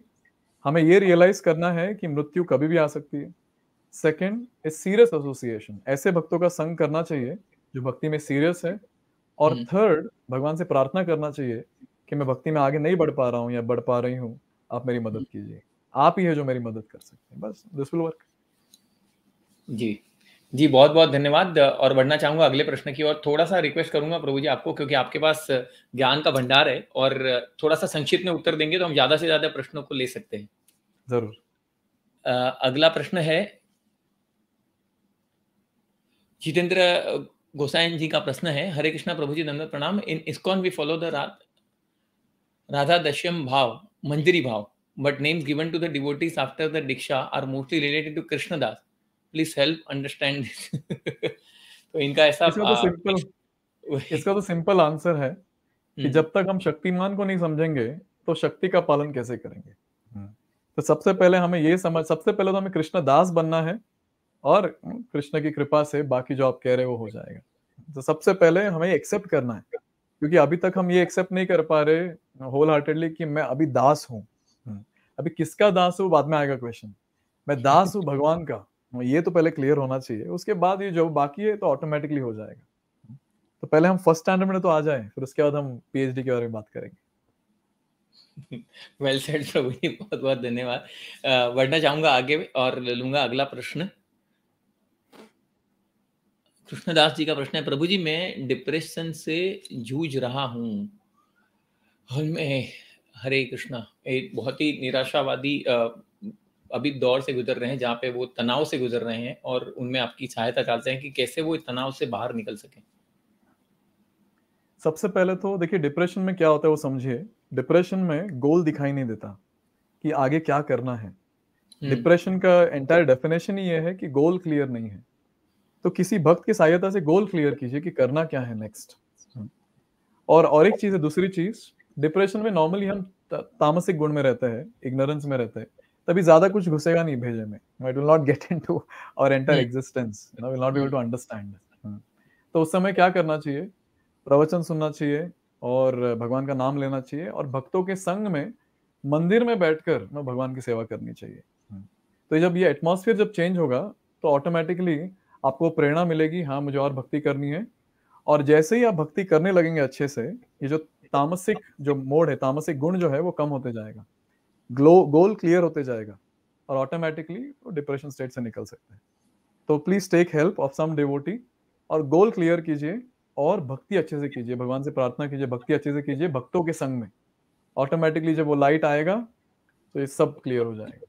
हमें ये रियलाइज करना है कि मृत्यु कभी भी आ सकती है सेकेंड इज सीरियस एसोसिएशन ऐसे भक्तों का संग करना चाहिए जो भक्ति में सीरियस है और थर्ड हम्म। भगवान से प्रार्थना करना चाहिए कि मैं भक्ति में आगे नहीं बढ़ पा रहा हूँ या बढ़ पा रही हूँ आप मेरी मदद हम्म। कीजिए आप ही है जो मेरी मदद कर सकते हैं बस दिस विल वर्क जी जी बहुत बहुत धन्यवाद और बढ़ना चाहूंगा अगले प्रश्न की और थोड़ा सा रिक्वेस्ट करूंगा प्रभु जी आपको क्योंकि आपके पास ज्ञान का भंडार है और थोड़ा सा संक्षिप्त में उत्तर देंगे तो हम ज्यादा से ज्यादा प्रश्नों को ले सकते हैं जरूर अगला प्रश्न है जितेंद्र गोसाइन जी का प्रश्न है हरे कृष्णा प्रभु जी नंदन प्रणाम in ISKCON we follow the Radha dasam bhav Manjari Bhav, but names given to the devotees after the Diksha are mostly related to Krishna Das. Please help understand this. तो इनका ऐसा इसका तो सिंपल इसका तो सिंपल आंसर है कि हम्म। जब तक हम शक्तिमान को नहीं समझेंगे तो शक्ति का पालन कैसे करेंगे हम्म। तो सबसे पहले हमें ये समझ सबसे पहले तो हमें कृष्ण दास बनना है और कृष्ण की कृपा से बाकी जो आप कह रहे हो हो जाएगा तो सबसे पहले हमें एक्सेप्ट करना है क्योंकि अभी तक हम ये एक्सेप्ट नहीं कर पा रहे होल हार्टेडली कि मैं अभी दास हूँ हम्म, अभी किसका दास हूँ बाद में आएगा क्वेश्चन मैं दास हूँ भगवान का हाँ, ये तो पहले क्लियर होना चाहिए उसके बाद ये जो बाकी है तो ऑटोमेटिकली हो जाएगा हाँ, तो पहले हम फर्स्ट स्टैंडर्ड में तो आ जाए फिर उसके बाद हम पीएचडी के बारे में बात करेंगे वेल सेड प्रभु जी बहुत बहुत धन्यवाद बढ़ना चाहूंगा आगे और ले लूंगा अगला प्रश्न कृष्णदास जी का प्रश्न है प्रभु जी मैं डिप्रेशन से जूझ रहा हूँ मैं हरे कृष्णा एक बहुत ही निराशावादी अभी दौर से गुजर रहे हैं जहाँ पे वो तनाव से गुजर रहे हैं और उनमें आपकी सहायता चाहते हैं कि कैसे वो तनाव से बाहर निकल सके सबसे पहले तो देखिए डिप्रेशन में क्या होता है वो समझिए डिप्रेशन में गोल दिखाई नहीं देता कि आगे क्या करना है डिप्रेशन हम्म। का एंटायर डेफिनेशन ही ये है कि गोल क्लियर नहीं है तो किसी भक्त की सहायता से गोल क्लियर कीजिए कि करना क्या है नेक्स्ट हम्म। और और एक चीज है दूसरी चीज डिप्रेशन में नॉर्मली हम तामसिक गुण में रहते हैं इग्नोरेंस में रहते हैं तभी ज्यादा कुछ घुसेगा नहीं भेजे में it will not get in into our inner existence you know will not be able to understand तो उस समय क्या करना चाहिए प्रवचन सुनना चाहिए और भगवान का नाम लेना चाहिए और भक्तों के संग में मंदिर में बैठकर भगवान की सेवा करनी चाहिए हम्म। तो जब ये एटमोसफियर जब चेंज होगा तो ऑटोमेटिकली आपको प्रेरणा मिलेगी हाँ मुझे और भक्ति करनी है और जैसे ही आप भक्ति करने लगेंगे अच्छे से ये जो तामसिक जो मोड है तामसिक गुण जो है वो कम होते जाएगा ग्लो गोल क्लियर होते जाएगा और ऑटोमेटिकली वो डिप्रेशन स्टेट से निकल सकते हैं तो please take help of some devotee और गोल क्लियर कीजिए और भक्ति अच्छे से कीजिए भगवान से प्रार्थना कीजिए भक्ति अच्छे से कीजिए भक्तों के संग में ऑटोमेटिकली जब वो लाइट आएगा तो ये सब क्लियर हो जाएगा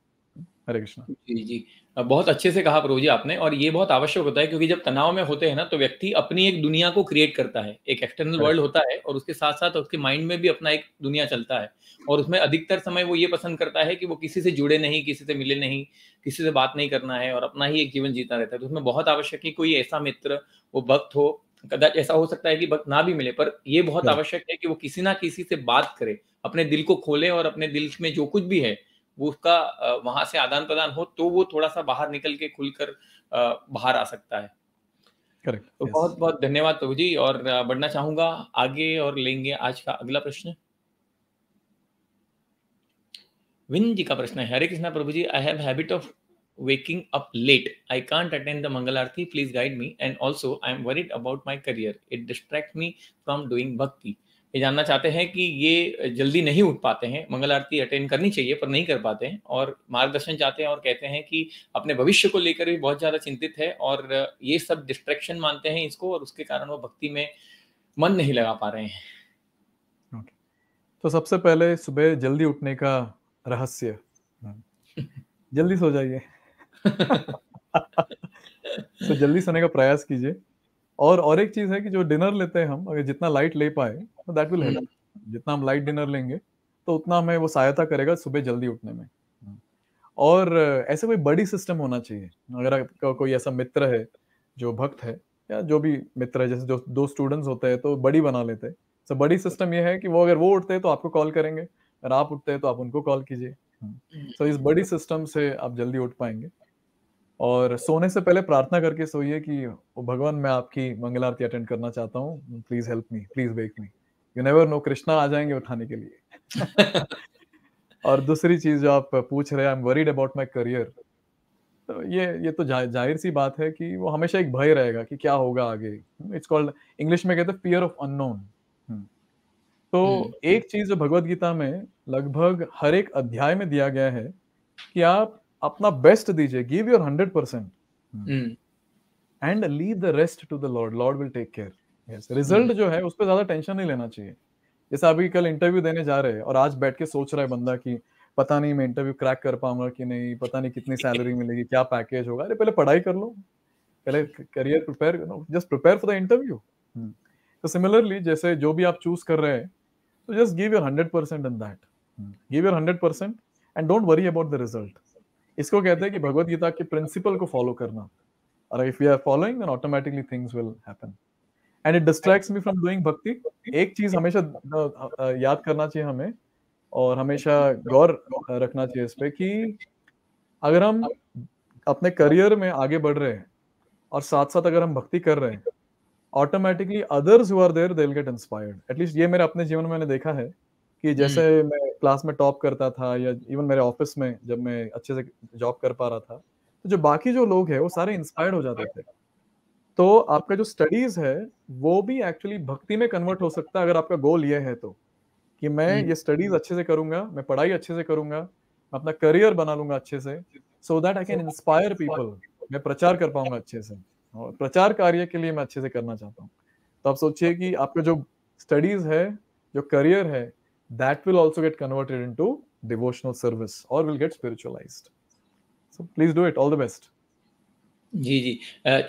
हरे कृष्णा जी जी बहुत अच्छे से कहा प्रभु जी आपने और ये बहुत आवश्यक होता है क्योंकि जब तनाव में होते हैं ना तो व्यक्ति अपनी एक दुनिया को क्रिएट करता है एक एक्सटर्नल वर्ल्ड होता है और उसके साथ साथ उसके माइंड में भी अपना एक दुनिया चलता है और उसमें अधिकतर समय वो ये पसंद करता है कि वो किसी से जुड़े नहीं किसी से मिले नहीं किसी से बात नहीं करना है और अपना ही एक जीवन जीता रहता है तो उसमें बहुत आवश्यक है कोई ऐसा मित्र वो भक्त हो कदाच ऐसा हो सकता है कि वक्त ना भी मिले पर ये बहुत आवश्यक है कि वो किसी ना किसी से बात करे अपने दिल को खोले और अपने दिल में जो कुछ भी है वो उसका वहां से आदान प्रदान हो तो वो थोड़ा सा बाहर निकल के खुलकर बाहर आ सकता है करेक्ट तो बहुत बहुत धन्यवाद प्रभु जी और बढ़ना चाहूंगा आगे और लेंगे आज का अगला प्रश्न विन जी का प्रश्न है हरे कृष्णा प्रभु जी I have habit of waking up late I can't attend the mangal aarti please guide me and also I am worried about my career it distract me from doing bhakti ये जानना चाहते हैं कि ये जल्दी नहीं उठ पाते हैं मंगल आरती अटेंड करनी चाहिए पर नहीं कर पाते हैं और मार्गदर्शन चाहते हैं और कहते हैं कि अपने भविष्य को लेकर भी बहुत ज़्यादा चिंतित है और ये सब डिस्ट्रेक्शन मानते हैं इसको और उसके कारण वो भक्ति में मन नहीं लगा पा रहे हैं okay. तो सबसे पहले सुबह जल्दी उठने का रहस्य जल्दी सो जाइए तो जल्दी सोने का प्रयास कीजिए और और एक चीज है कि जो डिनर लेते हैं हम अगर जितना लाइट ले पाए तो दैट विल हेल्प जितना हम लाइट डिनर लेंगे तो उतना हमें वो सहायता करेगा सुबह जल्दी उठने में हम्म। और ऐसे कोई बड़ी सिस्टम होना चाहिए अगर आपका कोई ऐसा मित्र है जो भक्त है या जो भी मित्र है जैसे जो दो स्टूडेंट्स होते हैं तो बड़ी बना लेते हैं सो बड़ी सिस्टम ये है कि वो अगर वो उठते हैं तो आपको कॉल करेंगे अगर आप उठते हैं तो आप उनको कॉल कीजिए सो हम्म। हम्म। इस बड़ी सिस्टम से आप जल्दी उठ पाएंगे और सोने से पहले प्रार्थना करके सोइए कि भगवान मैं आपकी मंगल आरती अटेंड करना चाहता हूँ please help me please wake me you never know Krishna आ जाएंगे उठाने के लिए और दूसरी चीज जो आप पूछ रहे हैं I am worried about my career तो ये ये तो जा, जाहिर सी बात है कि वो हमेशा एक भय रहेगा कि क्या होगा आगे इट्स कॉल्ड इंग्लिश में कहते हैं फियर ऑफ अननोन तो हम्म, हम्म। एक चीज जो भगवत गीता में लगभग हर एक अध्याय में दिया गया है कि आप अपना बेस्ट दीजिए give your hundred percent and leave the rest to the lord lord will take care result जो है उस पर ज्यादा टेंशन नहीं लेना चाहिए जैसे अभी कल इंटरव्यू देने जा रहे हैं और आज बैठ के सोच रहा है बंदा कि पता नहीं मैं इंटरव्यू क्रैक कर पाऊंगा कि नहीं पता नहीं कितनी सैलरी मिलेगी क्या पैकेज होगा अरे पहले पढ़ाई कर लो पहले करियर प्रिपेयर करो just prepare for the interview तो सिमिलरली जैसे जो भी आप चूज कर रहे हैं तो just give your hundred percent in that give your hundred percent and don't worry about the result इसको कहते हैं कि भगवत गीता के प्रिंसिपल को फॉलो करना और if you are following then automatically things will happen and it distracts me from doing bhakti एक चीज हमेशा याद करना चाहिए हमें और हमेशा गौर रखना चाहिए इस पे कि अगर हम अपने करियर में आगे बढ़ रहे हैं और साथ साथ अगर हम भक्ति कर रहे हैं automatically others who are there they will get inspired at least ये मेरे अपने जीवन में मैंने देखा है कि जैसे हम्म। मैं क्लास में टॉप करता था या इवन मेरे ऑफिस में जब मैं अच्छे से जॉब कर पा रहा था तो जो बाकी जो लोग हैं वो सारे इंस्पायर्ड हो जाते थे तो आपका जो स्टडीज है वो भी एक्चुअली भक्ति में कन्वर्ट हो सकता है अगर आपका गोल ये है तो कि मैं हम्म। ये स्टडीज अच्छे से करूंगा मैं पढ़ाई अच्छे से करूंगा अपना करियर बना लूंगा अच्छे से so that I can inspire people मैं प्रचार कर पाऊंगा अच्छे से और प्रचार कार्य के लिए मैं अच्छे से करना चाहता हूँ तो आप सोचिए कि आपका जो स्टडीज है जो करियर है that will also get converted into devotional service or will get spiritualized. So please do it. All the best. जी जी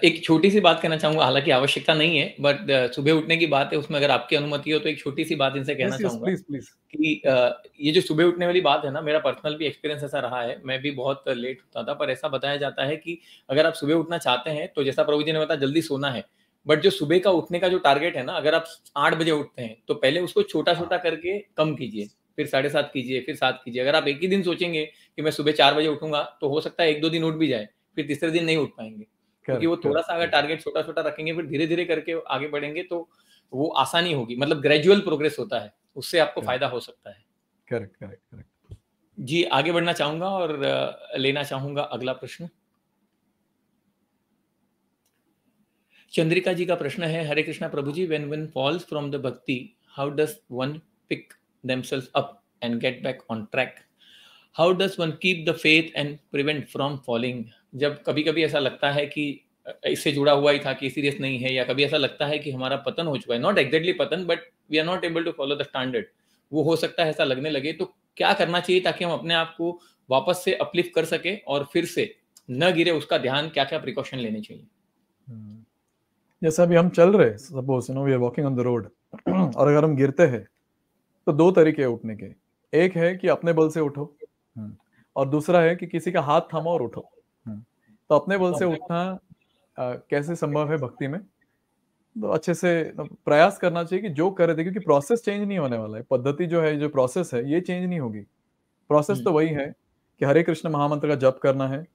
एक छोटी सी बात कहना चाहूंगा हालांकि आवश्यकता नहीं है बट सुबह उठने की बात है उसमें अगर आपकी अनुमति हो तो एक छोटी सी बात इनसे कहना चाहूंगा प्लीज प्लीज कि ये जो सुबह उठने वाली बात है ना मेरा पर्सनल भी एक्सपीरियंस ऐसा रहा है मैं भी बहुत लेट उठता था पर ऐसा बताया जाता है कि अगर आप सुबह उठना चाहते हैं तो जैसा प्रभु जी ने बताया जल्दी सोना है बट जो सुबह का उठने का जो टारगेट है ना अगर आप आठ बजे उठते हैं तो पहले उसको छोटा छोटा हाँ। करके कम कीजिए फिर साढ़े सात कीजिए फिर सात कीजिए अगर आप एक ही दिन सोचेंगे कि मैं सुबह चार बजे उठूंगा तो हो सकता है एक दो दिन उठ भी जाए फिर तीसरे दिन नहीं उठ पाएंगे क्योंकि वो थोड़ा सा अगर टारगेट छोटा छोटा रखेंगे फिर धीरे धीरे करके आगे बढ़ेंगे तो वो आसानी होगी मतलब ग्रेजुअल प्रोग्रेस होता है उससे आपको फायदा हो सकता है करेक्ट करेक्ट करेक्ट जी आगे बढ़ना चाहूंगा और लेना चाहूंगा अगला प्रश्न चंद्रिका जी का प्रश्न है हरे कृष्णा प्रभु जी when one falls from the bhakti how does one pick themselves up and get back on track how does one keep the faith and prevent from falling जब कभी कभी ऐसा लगता है कि इससे जुड़ा हुआ ही था कि सीरियस नहीं है या कभी ऐसा लगता है कि हमारा पतन हो चुका है नॉट एग्जैक्टली पतन but we are not able to follow the standard वो हो सकता है ऐसा लगने लगे तो क्या करना चाहिए ताकि हम अपने आप को वापस से अपलिफ्ट कर सके और फिर से न गिरे उसका ध्यान क्या क्या प्रिकॉशन लेने चाहिए hmm. जैसे अभी हम चल रहे suppose you know we are walking on the road और अगर हम गिरते हैं तो दो तरीके हैं उठने के एक है कि अपने बल से उठो हम्म, और दूसरा है कि किसी का हाथ थामो और उठो हम्म, तो अपने बल से उठना आ, कैसे संभव है भक्ति में तो अच्छे से तो प्रयास करना चाहिए कि जो करे थे क्योंकि प्रोसेस चेंज नहीं होने वाला है पद्धति जो है जो प्रोसेस है ये चेंज नहीं होगी प्रोसेस तो हम्म। वही है कि हरे कृष्ण महामंत्र का जप करना है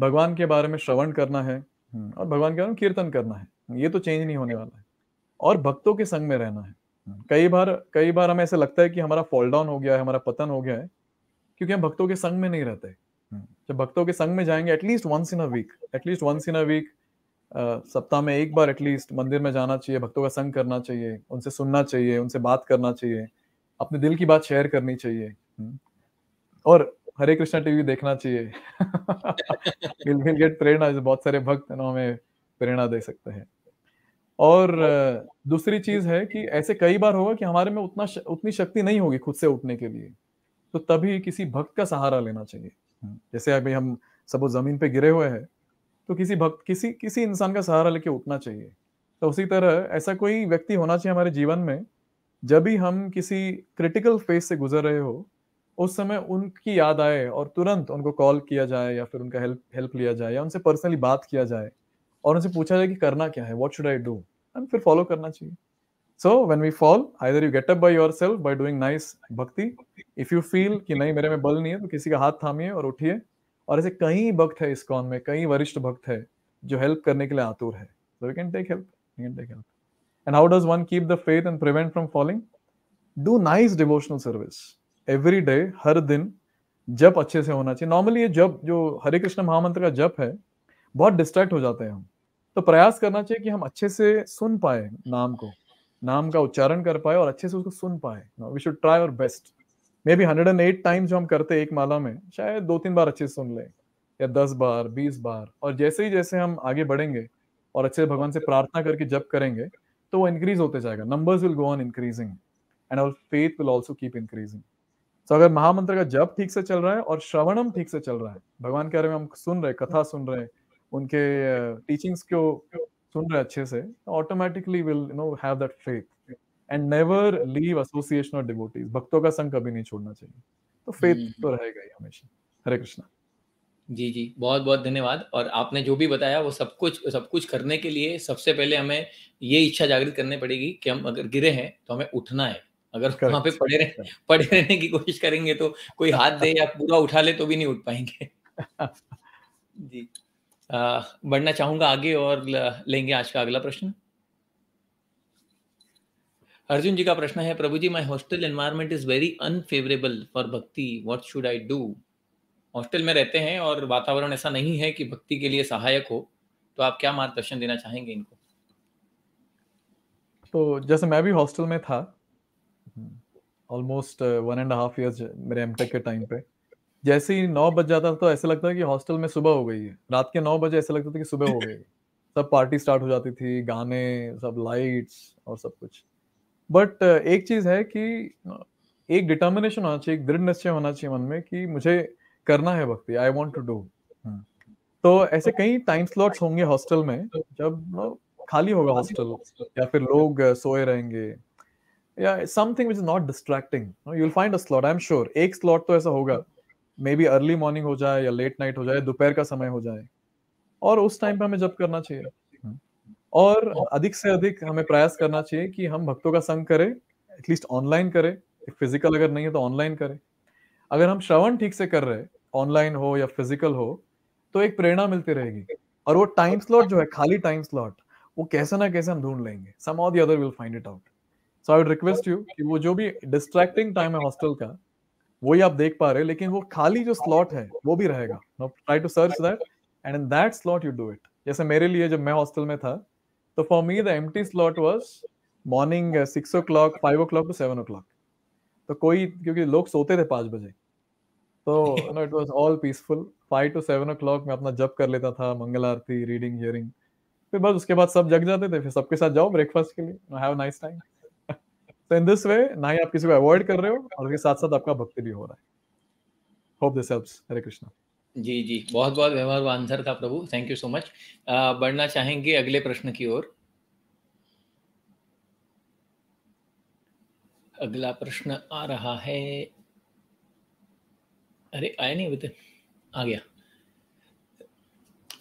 भगवान के बारे में श्रवण करना है हम्म, और भगवान के बारे में कीर्तन करना है ये तो चेंज नहीं होने वाला है और भक्तों के संग में रहना है हम्म, कई बार कई बार हमें ऐसा लगता है कि हमारा फॉल डाउन हो गया है हमारा पतन हो गया है क्योंकि हम भक्तों के संग में नहीं रहते हम्म, जब भक्तों के संग में जाएंगे at least once in a week at least once in a week सप्ताह में एक बार एटलीस्ट मंदिर में जाना चाहिए भक्तों का संग करना चाहिए उनसे सुनना चाहिए उनसे बात करना चाहिए अपने दिल की बात शेयर करनी चाहिए और हरे कृष्णा टीवी देखना चाहिए विल विल गेट प्रेरणा बहुत सारे भक्त ना हमें प्रेरणा दे सकते हैं और दूसरी चीज है कि ऐसे कई बार होगा कि हमारे में उतना उतनी शक्ति नहीं होगी खुद से उठने के लिए तो तभी किसी भक्त का सहारा लेना चाहिए हम्म, जैसे अभी हम सब जमीन पे गिरे हुए हैं तो किसी भक्त किसी किसी इंसान का सहारा लेके उठना चाहिए तो उसी तरह ऐसा कोई व्यक्ति होना चाहिए हमारे जीवन में जब भी हम किसी क्रिटिकल फेज से गुजर रहे हो उस समय उनकी याद आए और तुरंत उनको कॉल किया जाए या फिर उनका हेल्प हेल्प लिया जाए या उनसे पर्सनली बात किया जाए और उनसे पूछा जाए कि करना क्या है what should I do and फिर फॉलो करना चाहिए so when we fall either you get up by yourself by doing nice bhakti if you feel कि नहीं मेरे में बल नहीं है तो किसी का हाथ थामिए और उठिए और ऐसे कई भक्त है इस कॉन में कई वरिष्ठ भक्त है जो हेल्प करने के लिए आतुर है so we can take help we can take help and how does one keep the faith and prevent from falling do nice devotional service every day हर दिन जप अच्छे से होना चाहिए नॉर्मली ये जप जो हरे कृष्ण महामंत्र का जप है बहुत डिस्ट्रैक्ट हो जाते हैं हम तो प्रयास करना चाहिए कि हम अच्छे से सुन पाए नाम को नाम का उच्चारण कर पाए और अच्छे से उसको सुन पाए वी शुड ट्राई और best maybe hundred and eight time जो हम करते हैं एक माला में शायद दो तीन बार अच्छे से सुन लें या दस बार बीस बार और जैसे ही जैसे हम आगे बढ़ेंगे और अच्छे से भगवान से प्रार्थना करके जप करेंगे तो वो इंक्रीज होते जाएगा numbers will go on increasing and our faith will also keep increasing तो अगर महामंत्र का जप ठीक से चल रहा है और श्रवणम ठीक से चल रहा है भगवान के रहे में हम सुन रहे कथा हाँ। सुन रहे उनके टीचिंग्स को सुन रहे अच्छे से automatically will you know have that faith and never leave association of devotees भक्तों का संग कभी नहीं छोड़ना चाहिए तो फेथ हम्म, हम्म। तो रहेगा ही हमेशा हरे कृष्णा जी जी बहुत बहुत धन्यवाद और आपने जो भी बताया वो सब कुछ सब कुछ करने के लिए सबसे पहले हमें ये इच्छा जागृत करनी पड़ेगी कि हम अगर गिरे हैं तो हमें उठना है अगर वहां पे पड़े रह, पड़े रहने की कोशिश करेंगे तो कोई हाथ दे या पूरा उठा ले तो भी नहीं उठ पाएंगे जी बढ़ना चाहूंगा आगे और लेंगे आज का अगला प्रश्न अर्जुन जी का प्रश्न है प्रभु जी my hostel environment is very unfavourable for bhakti what should I do hostel में रहते हैं और वातावरण ऐसा नहीं है कि भक्ति के लिए सहायक हो तो आप क्या मार्गदर्शन देना चाहेंगे इनको तो जैसे मैं भी हॉस्टल में था almost one and half year मेरे एम के टाइम पे जैसे ही नौ बज जाता था तो ऐसा लगता था कि हॉस्टल में सुबह हो गई है रात के नौ बजे ऐसा लगता था कि सुबह हो गई सब पार्टी स्टार्ट हो जाती थी गाने सब लाइट्स और सब कुछ बट uh, एक चीज़ है कि एक डिटर्मिनेशन होना चाहिए एक दृढ़ निश्चय होना चाहिए मन में कि मुझे करना है भक्ति आई वॉन्ट टू डू तो ऐसे कई टाइम स्लॉट्स होंगे हॉस्टल में जब खाली होगा हॉस्टल या फिर लोग uh, सोए रहेंगे या something which is not distracting you find a slot I am sure एक स्लॉट तो ऐसा होगा मे बी अर्ली मॉर्निंग हो जाए या लेट नाइट हो जाए दोपहर का समय हो जाए और उस टाइम पे हमें जब करना चाहिए और अधिक से अधिक हमें प्रयास करना चाहिए कि हम भक्तों का संग करें एटलीस्ट ऑनलाइन करें फिजिकल अगर नहीं है तो ऑनलाइन करें अगर हम श्रवण ठीक से कर रहे हैं ऑनलाइन हो या फिजिकल हो तो एक प्रेरणा मिलती रहेगी और वो टाइम स्लॉट जो है खाली टाइम स्लॉट वो कैसे ना कैसे हम ढूंढ लेंगे some or the other will find it out so I request you कि वो जो भी डिस्ट्रैक्टिंग टाइम है हॉस्टल का वही आप देख पा रहे लेकिन वो खाली जो स्लॉट है वो भी रहेगा try to search that and in that slot you do it जैसे मेरे लिए जब मैं हॉस्टल में था तो for me the M T slot was morning six o'clock five o'clock to seven o'clock तो कोई क्योंकि लोग सोते थे पाँच बजे तो you know it was all peaceful five to seven o'clock में अपना जब कर लेता था मंगल आरती रीडिंग हियरिंग फिर बस उसके बाद सब जग जाते थे फिर सबके साथ जाओ ब्रेकफास्ट के लिए हैव नाइस टाइम तो इन दिस वे ना ही आप किसी को अवॉइड कर रहे हो और उसके साथ साथ आपका भक्ति भी हो रहा है hope this helps Hare Krishna ji जी बहुत बहुत व्यवहार आंसर था प्रभु थैंक यू सो मच बढ़ना चाहेंगे अगले प्रश्न की ओर अगला प्रश्न आ रहा है अरे आया नहीं बेटे आ गया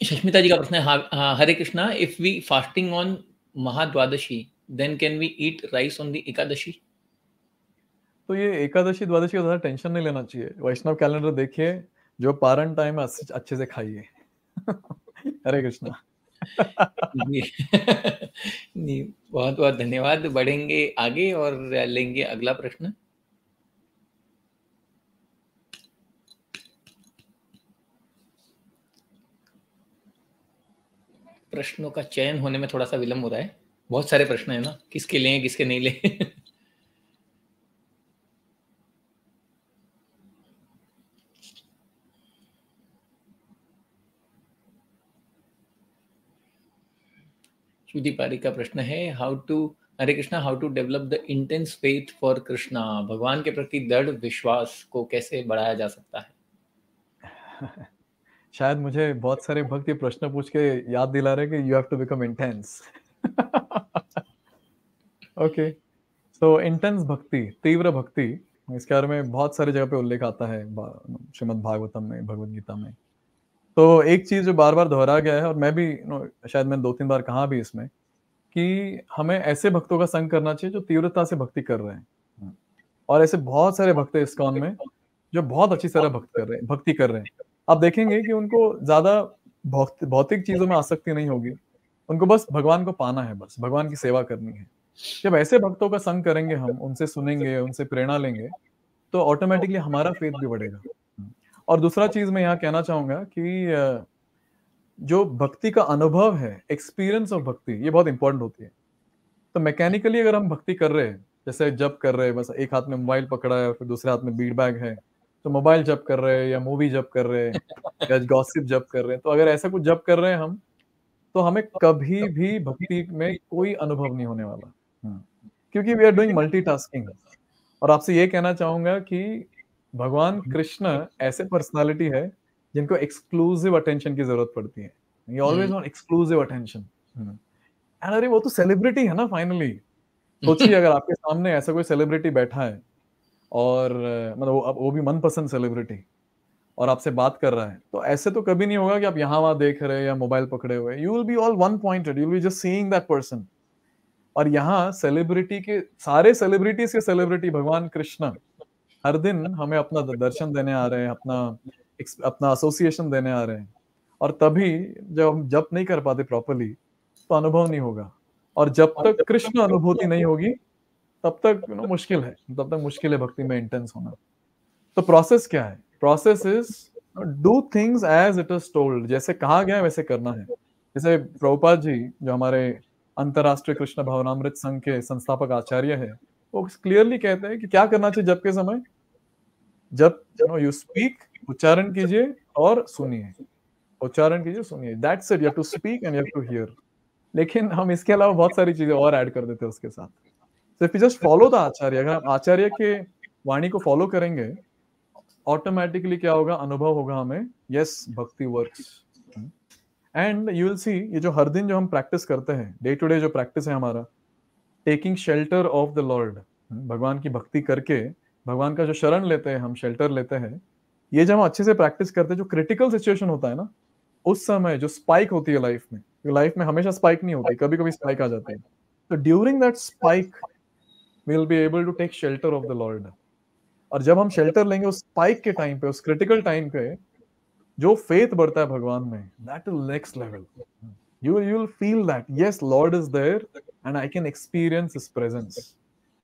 शश्मिता जी का प्रश्न है Hare Krishna if we fasting on Mahadvadashi then can we eat rice on the Ekadashi तो ये एकादशी द्वादशी का ज्यादा टेंशन नहीं लेना चाहिए वैष्णव कैलेंडर देखिए जो पारण टाइम है अच्छे से खाइए हरे कृष्णा बहुत बहुत धन्यवाद बढ़ेंगे आगे और लेंगे अगला प्रश्न प्रश्नों का चयन होने में थोड़ा सा विलंब हो रहा है बहुत सारे प्रश्न है ना किसके लिए किसके नहीं ले पारी का प्रश्न है how to Hare Krishna how to develop the intense faith for Krishna भगवान के प्रति दृढ़ विश्वास को कैसे बढ़ाया जा सकता है शायद मुझे बहुत सारे भक्त ये प्रश्न पूछ के याद दिला रहे कि you have to become intense okay so intense bhakti तीव्र भक्ति इसके बारे में बहुत सारी जगह पे उल्लेख आता है श्रीमद भागवतम में भगवद गीता में तो एक चीज जो बार बार दोहरा गया है और मैं भी शायद मैंने दो तीन बार कहा भी इसमें कि हमें ऐसे भक्तों का संग करना चाहिए जो तीव्रता से भक्ति कर रहे हैं और ऐसे बहुत सारे भक्त है कौन में जो बहुत अच्छी तरह भक्त कर रहे हैं भक्ति कर रहे हैं आप देखेंगे कि उनको ज्यादा भौतिक चीजों में आसक्ति नहीं होगी उनको बस भगवान को पाना है बस भगवान की सेवा करनी है जब ऐसे भक्तों का संग करेंगे हम उनसे सुनेंगे उनसे प्रेरणा लेंगे तो ऑटोमेटिकली हमारा फेथ भी बढ़ेगा और दूसरा चीज मैं यहाँ कहना चाहूंगा कि जो भक्ति का अनुभव है एक्सपीरियंस ऑफ भक्ति ये बहुत इंपॉर्टेंट होती है तो मैकेनिकली अगर हम भक्ति कर रहे हैं जैसे जब कर रहे हैं बस एक हाथ में मोबाइल पकड़ा है फिर दूसरे हाथ में बीड बैग है तो मोबाइल जब कर रहे हैं या मूवी जब कर रहे हैं या गॉसिप जब कर रहे हैं तो अगर ऐसा कुछ जब कर रहे हैं हम तो हमें कभी भी भक्ति में कोई अनुभव नहीं होने वाला हाँ। क्योंकि वी आर डूइंग मल्टीटास्किंग और आपसे ये कहना चाहूंगा कि भगवान हम्म। कृष्ण ऐसे पर्सनालिटी है जिनको एक्सक्लूसिव अटेंशन की जरूरत पड़ती है you always want exclusive attention and अरे वो तो सेलिब्रिटी है ना फाइनली सोचिए अगर आपके सामने ऐसा कोई सेलिब्रिटी बैठा है और मतलब वो वो भी मनपसंद सेलिब्रिटी और आपसे बात कर रहा है तो ऐसे तो कभी नहीं होगा कि आप यहाँ वहां देख रहे हैं या मोबाइल पकड़े हुए you will be all one pointed you will be just seeing that person और यहाँ सेलिब्रिटी के सारे सेलिब्रिटीज के सेलिब्रिटी भगवान कृष्ण हर दिन हमें अपना दर्शन देने आ रहे हैं अपना अपना एसोसिएशन देने आ रहे हैं और तभी जब हम जप नहीं कर पाते प्रॉपरली तो अनुभव नहीं होगा और जब तक कृष्ण अनुभूति नहीं होगी तब तक यू नो मुश्किल है तब तक मुश्किल है भक्ति में इंटेंस होना तो प्रोसेस क्या है process is do things as it is told जैसे कहा गया है वैसे करना है जैसे प्रभुपाद जी जो हमारे अंतर्राष्ट्रीय कृष्ण भावनामृत संघ के संस्थापक आचार्य है वो क्लियरली कहते हैं कि क्या करना चाहिए जब के समय जब नो यू स्पीक उच्चारण कीजिए और सुनिए उच्चारण कीजिए सुनिए that's it you to speak and you to hear लेकिन हम इसके अलावा बहुत सारी चीजें और ऐड कर देते हैं उसके साथ if you just follow the acharya अगर आप आचार्य के वाणी को फॉलो करेंगे ऑटोमेटिकली क्या होगा अनुभव होगा हमें yes bhakti works and you will see ये जो हर दिन जो हम प्रैक्टिस करते हैं डे टू डे जो प्रैक्टिस है हमारा taking shelter of the lord भगवान की भक्ति करके भगवान का जो शरण लेते हैं हम शेल्टर लेते हैं ये जब हम अच्छे से प्रैक्टिस करते हैं जो क्रिटिकल सिचुएशन होता है ना उस समय जो स्पाइक होती है लाइफ में लाइफ में हमेशा स्पाइक नहीं होती कभी कभी स्पाइक आ जाते हैं तो during that spike will be able to take shelter of the lord और जब हम शेल्टर लेंगे उस स्पाइक के टाइम पे उस क्रिटिकल टाइम पे जो फेथ बढ़ता है भगवान में that is next level you you will feel that yes lord is there and I can experience is presence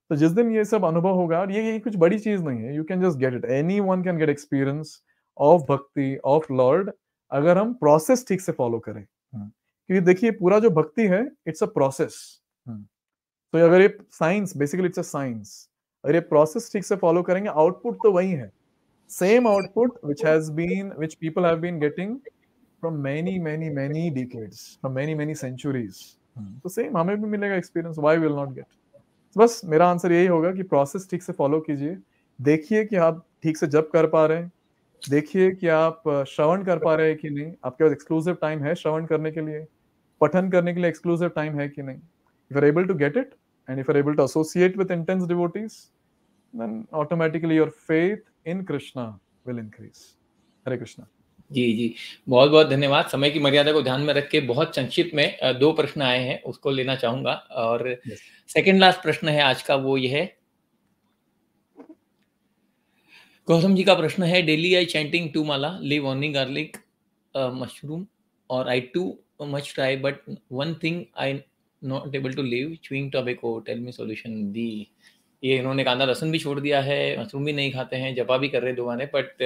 तो जिस दिन ये सब अनुभव होगा ये ये कुछ बड़ी चीज नहीं है you can just get it anyone can get experience of bhakti of lord अगर हम प्रोसेस ठीक से फॉलो करें क्योंकि देखिए पूरा जो भक्ति है इट्स अ प्रोसेस तो अगर ये science basically it's a science अगर ये प्रोसेस ठीक से फॉलो करेंगे आउटपुट तो वही है same output which has been which people have been getting from many many many decades from many many centuries तो hmm. सेम हमें भी मिलेगा experience why will not get बस मेरा आंसर यही होगा कि प्रोसेस ठीक से फॉलो कीजिए देखिए कि आप ठीक से जब कर पा रहे हैं देखिए कि आप श्रवण कर पा रहे हैं कि नहीं आपके पास एक्सक्लूसिव टाइम है श्रवण करने के लिए पठन करने के लिए एक्सक्लूसिव टाइम है कि नहीं if are able to get it and if are able to associate with intense devotees then automatically your faith in Krishna will increase Hare Krishna ji जी बहुत बहुत धन्यवाद समय की मर्यादा को ध्यान में रख के बहुत संक्षिप्त में दो प्रश्न आए हैं उसको लेना चाहूंगा और सेकंड लास्ट प्रश्न है आज का वो ये है गौतम जी का प्रश्न है daily I chanting two mala leave only garlic mushroom और I too much try but one thing I not able to leave chewing tobacco tell me solution दी ये इन्होंने कांदा लहसुन भी छोड़ दिया है मशरूम भी नहीं खाते हैं जपा भी कर रहे दुआने बट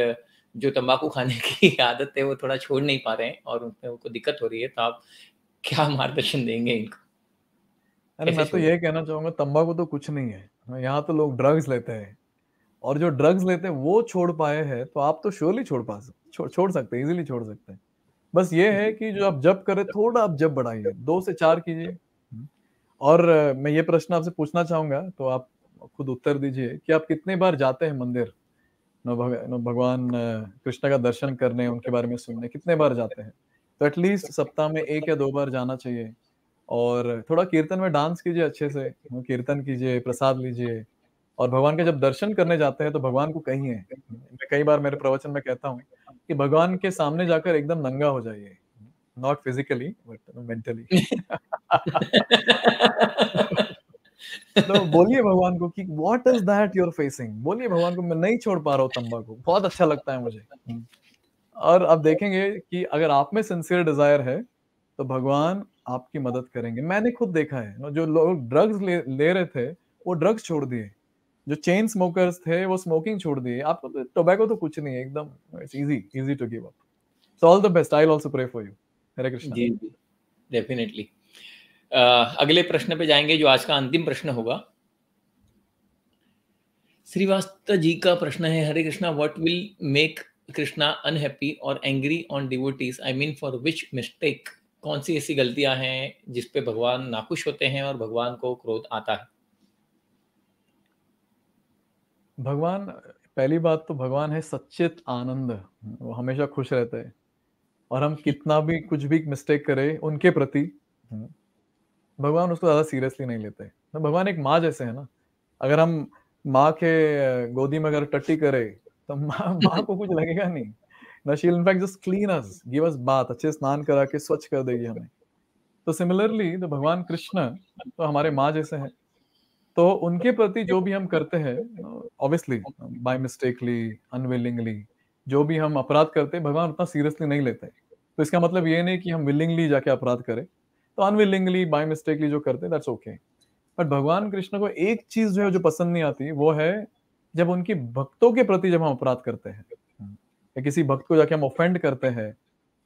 जो तंबाकू खाने की आदत है वो थोड़ा छोड़ नहीं पा रहे हैं और उनमें उनको दिक्कत हो रही है तो आप क्या मार्गदर्शन देंगे इनको अरे मैं तो ये कहना चाहूंगा तंबाकू तो कुछ नहीं है यहाँ तो लोग ड्रग्स लेते हैं और जो ड्रग्स लेते हैं वो छोड़ पाए हैं तो आप तो श्योरली छोड़ पा सकते छोड़ छोड़ सकते हैं इजीली छोड़ सकते हैं बस ये है कि जो आप जब करें थोड़ा आप जब बढ़ाइए दो से चार कीजिए और मैं ये प्रश्न आपसे पूछना चाहूंगा तो आप खुद उत्तर दीजिए कि आप कितने बार जाते हैं मंदिर भगवान कृष्ण का दर्शन करने उनके बारे में सुनने कितने बार जाते हैं तो एटलीस्ट सप्ताह में एक या दो बार जाना चाहिए और थोड़ा कीर्तन में डांस कीजिए अच्छे से कीर्तन कीजिए प्रसाद लीजिए और भगवान के जब दर्शन करने जाते हैं तो भगवान को कहिए मैं कई बार मेरे प्रवचन में कहता हूँ कि भगवान के सामने जाकर एकदम नंगा हो जाइए नॉट फिजिकली बट मेंटली तो बोलिए भगवान को कि what is that you are facing बोलिए भगवान को मैं नहीं छोड़ पा रहा हूँ तंबाकू बहुत अच्छा लगता है मुझे हम्म। और आप देखेंगे कि अगर आप में सिंसियर डिजायर है तो भगवान आपकी मदद करेंगे मैंने खुद देखा है जो लोग ड्रग्स ले, ले रहे थे वो ड्रग्स छोड़ दिए जो चेन स्मोकर्स थे वो स्मोकिंग छोड़ दिए आपको तो टोबैको तो कुछ नहीं है एकदम it's easy easy to give up so all the best I will also pray for you Hare Krishna ji definitely अगले प्रश्न पे जाएंगे जो आज का अंतिम प्रश्न होगा श्रीवास्तव जी का प्रश्न है Hare Krishna what will make Krishna unhappy और angry on devotees I mean for which mistake कौन सी ऐसी गलतियां हैं जिस पे भगवान नाखुश होते हैं और भगवान को क्रोध आता है भगवान पहली बात तो भगवान है सचित आनंद वो हमेशा खुश रहते हैं और हम कितना भी कुछ भी मिस्टेक करें उनके प्रति हम्म, भगवान उसको ज़्यादा सीरियसली नहीं लेते ना भगवान एक माँ जैसे है ना अगर हम माँ के गोदी में अगर टट्टी करे तो माँ माँ को कुछ लगेगा नहीं ना she in fact just clean us give us बात अच्छे स्नान करा के स्वच्छ कर देगी हमें तो सिमिलरली तो भगवान कृष्ण तो हमारे माँ जैसे हैं तो उनके प्रति जो भी हम करते हैं ऑब्वियसली बाय मिस्टेकली अनविलिंगली जो भी हम अपराध करते हैं भगवान उतना सीरियसली नहीं लेते तो इसका मतलब ये नहीं कि हम विलिंगली जाके अपराध करें तो अनविलिंगली बाय मिस्टेकली जो करते हैं दैट्स ओके बट भगवान कृष्ण को एक चीज जो है जो पसंद नहीं आती वो है जब उनकी भक्तों के प्रति जब हम अपराध करते हैं या किसी भक्त को जाके हम ऑफेंड करते हैं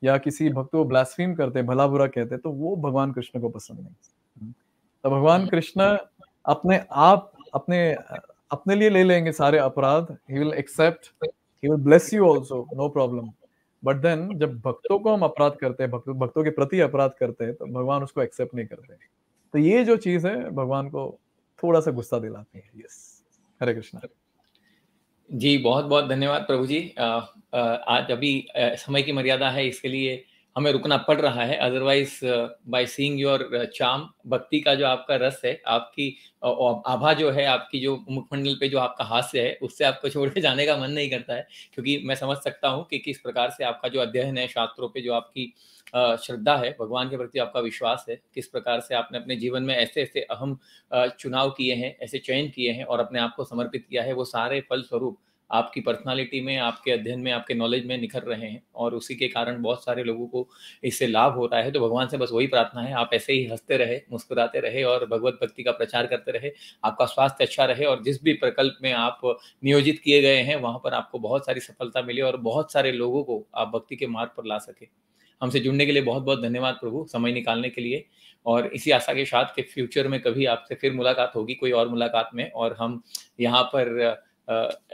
या किसी भक्त को ब्लास्फीम करते हैं भला बुरा कहते हैं तो वो भगवान कृष्ण को पसंद नहीं तो भगवान हम्म। कृष्ण अपने आप अपने अपने लिए ले लेंगे सारे अपराध ही will accept he will bless you also no problem but then जब भक्तों को हम अपराध करते हैं भक्त, भक्तों के प्रति अपराध करते हैं तो भगवान उसको एक्सेप्ट नहीं करते तो ये जो चीज है भगवान को थोड़ा सा गुस्सा दिलाती है यस हरे कृष्णा जी बहुत बहुत धन्यवाद प्रभु जी आ, आ, आज अभी आ, समय की मर्यादा है इसके लिए हमें रुकना पड़ रहा है अदरवाइज बाय सीइंग योर चाम भक्ति का जो आपका रस है आपकी आभा जो है आपकी जो मुखमंडल पे जो आपका हास्य है उससे आपको छोड़े जाने का मन नहीं करता है क्योंकि मैं समझ सकता हूँ कि किस प्रकार से आपका जो अध्ययन है शास्त्रों पे जो आपकी श्रद्धा है भगवान के प्रति आपका विश्वास है किस प्रकार से आपने अपने जीवन में ऐसे ऐसे अहम चुनाव किए हैं ऐसे चयन किए हैं और अपने आप को समर्पित किया है वो सारे फल स्वरूप आपकी पर्सनालिटी में आपके अध्ययन में आपके नॉलेज में निखर रहे हैं और उसी के कारण बहुत सारे लोगों को इससे लाभ हो रहा है तो भगवान से बस वही प्रार्थना है आप ऐसे ही हंसते रहे मुस्कुराते रहे और भगवत भक्ति का प्रचार करते रहे आपका स्वास्थ्य अच्छा रहे और जिस भी प्रकल्प में आप नियोजित किए गए हैं वहाँ पर आपको बहुत सारी सफलता मिले और बहुत सारे लोगों को आप भक्ति के मार्ग पर ला सके हमसे जुड़ने के लिए बहुत बहुत धन्यवाद प्रभु समय निकालने के लिए और इसी आशा के साथ के फ्यूचर में कभी आपसे फिर मुलाकात होगी कोई और मुलाकात में और हम यहाँ पर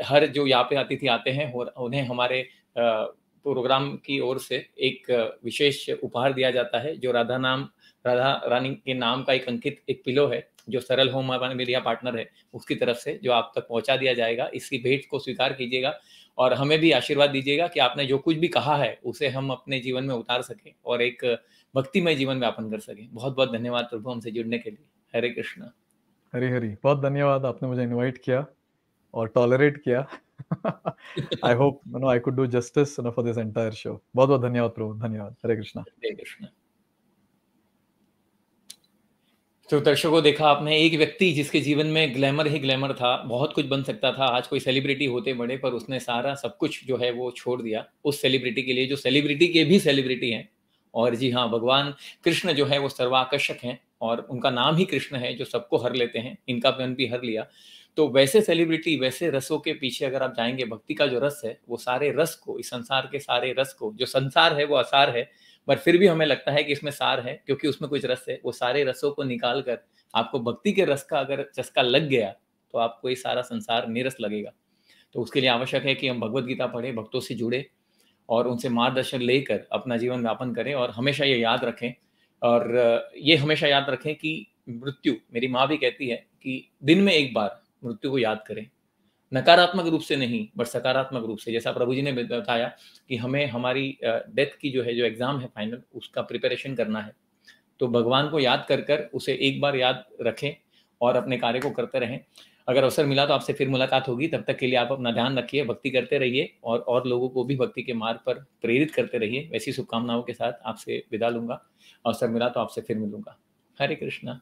हर जो यहाँ पे अतिथि आते हैं उन्हें हमारे प्रोग्राम की ओर से एक विशेष उपहार दिया जाता है जो राधा नाम राधा रानी के नाम का एक अंकित एक पिलो है जो सरल होम मीडिया पार्टनर है उसकी तरफ से जो आप तक पहुंचा दिया जाएगा इसकी भेंट को स्वीकार कीजिएगा और हमें भी आशीर्वाद दीजिएगा कि आपने जो कुछ भी कहा है उसे हम अपने जीवन में उतार सकें और एक भक्तिमय जीवन व्यापन कर सकें बहुत बहुत धन्यवाद प्रभु हमसे जुड़ने के लिए हरे कृष्ण हरे हरी बहुत धन्यवाद आपने मुझे इन्वाइट किया और टॉलरेट किया I hope you know I could do justice you know for this entire show बहुत बहुत धन्यवाद प्रभु धन्यवाद हरे कृष्णा हरे कृष्णा तो दर्शकों देखा आपने एक व्यक्ति जिसके जीवन में ग्लैमर ही ग्लैमर था बहुत कुछ बन सकता था आज कोई सेलिब्रिटी होते बड़े पर उसने सारा सब कुछ जो है वो छोड़ दिया उस सेलिब्रिटी के लिए जो सेलिब्रिटी के भी सेलिब्रिटी हैं और जी हाँ भगवान कृष्ण जो है वो सर्वाकर्षक हैं और उनका नाम ही कृष्ण है जो सबको हर लेते हैं इनका मन भी हर लिया तो वैसे सेलिब्रिटी वैसे रसों के पीछे अगर आप जाएंगे भक्ति का जो रस है वो सारे रस को इस संसार के सारे रस को जो संसार है वो असार है पर फिर भी हमें लगता है कि इसमें सार है क्योंकि उसमें कुछ रस है वो सारे रसों को निकाल कर आपको भक्ति के रस का अगर चस्का लग गया तो आपको ये सारा संसार निरस लगेगा तो उसके लिए आवश्यक है कि हम भगवत गीता पढ़ें भक्तों से जुड़े और उनसे मार्गदर्शन लेकर अपना जीवन व्यापन करें और हमेशा ये याद रखें और ये हमेशा याद रखें कि मृत्यु मेरी माँ भी कहती है कि दिन में एक बार मृत्यु को याद करें नकारात्मक रूप से नहीं बट सकारात्मक रूप से जैसा प्रभु जी ने बताया कि हमें हमारी डेथ की जो है जो एग्ज़ाम है फाइनल उसका प्रिपरेशन करना है तो भगवान को याद कर कर उसे एक बार याद रखें और अपने कार्य को करते रहें अगर अवसर मिला तो आपसे फिर मुलाकात होगी तब तक के लिए आप अपना ध्यान रखिए भक्ति करते रहिए और और लोगों को भी भक्ति के मार्ग पर प्रेरित करते रहिए वैसी शुभकामनाओं के साथ आपसे विदा लूंगा अवसर मिला तो आपसे फिर मिलूंगा हरे कृष्णा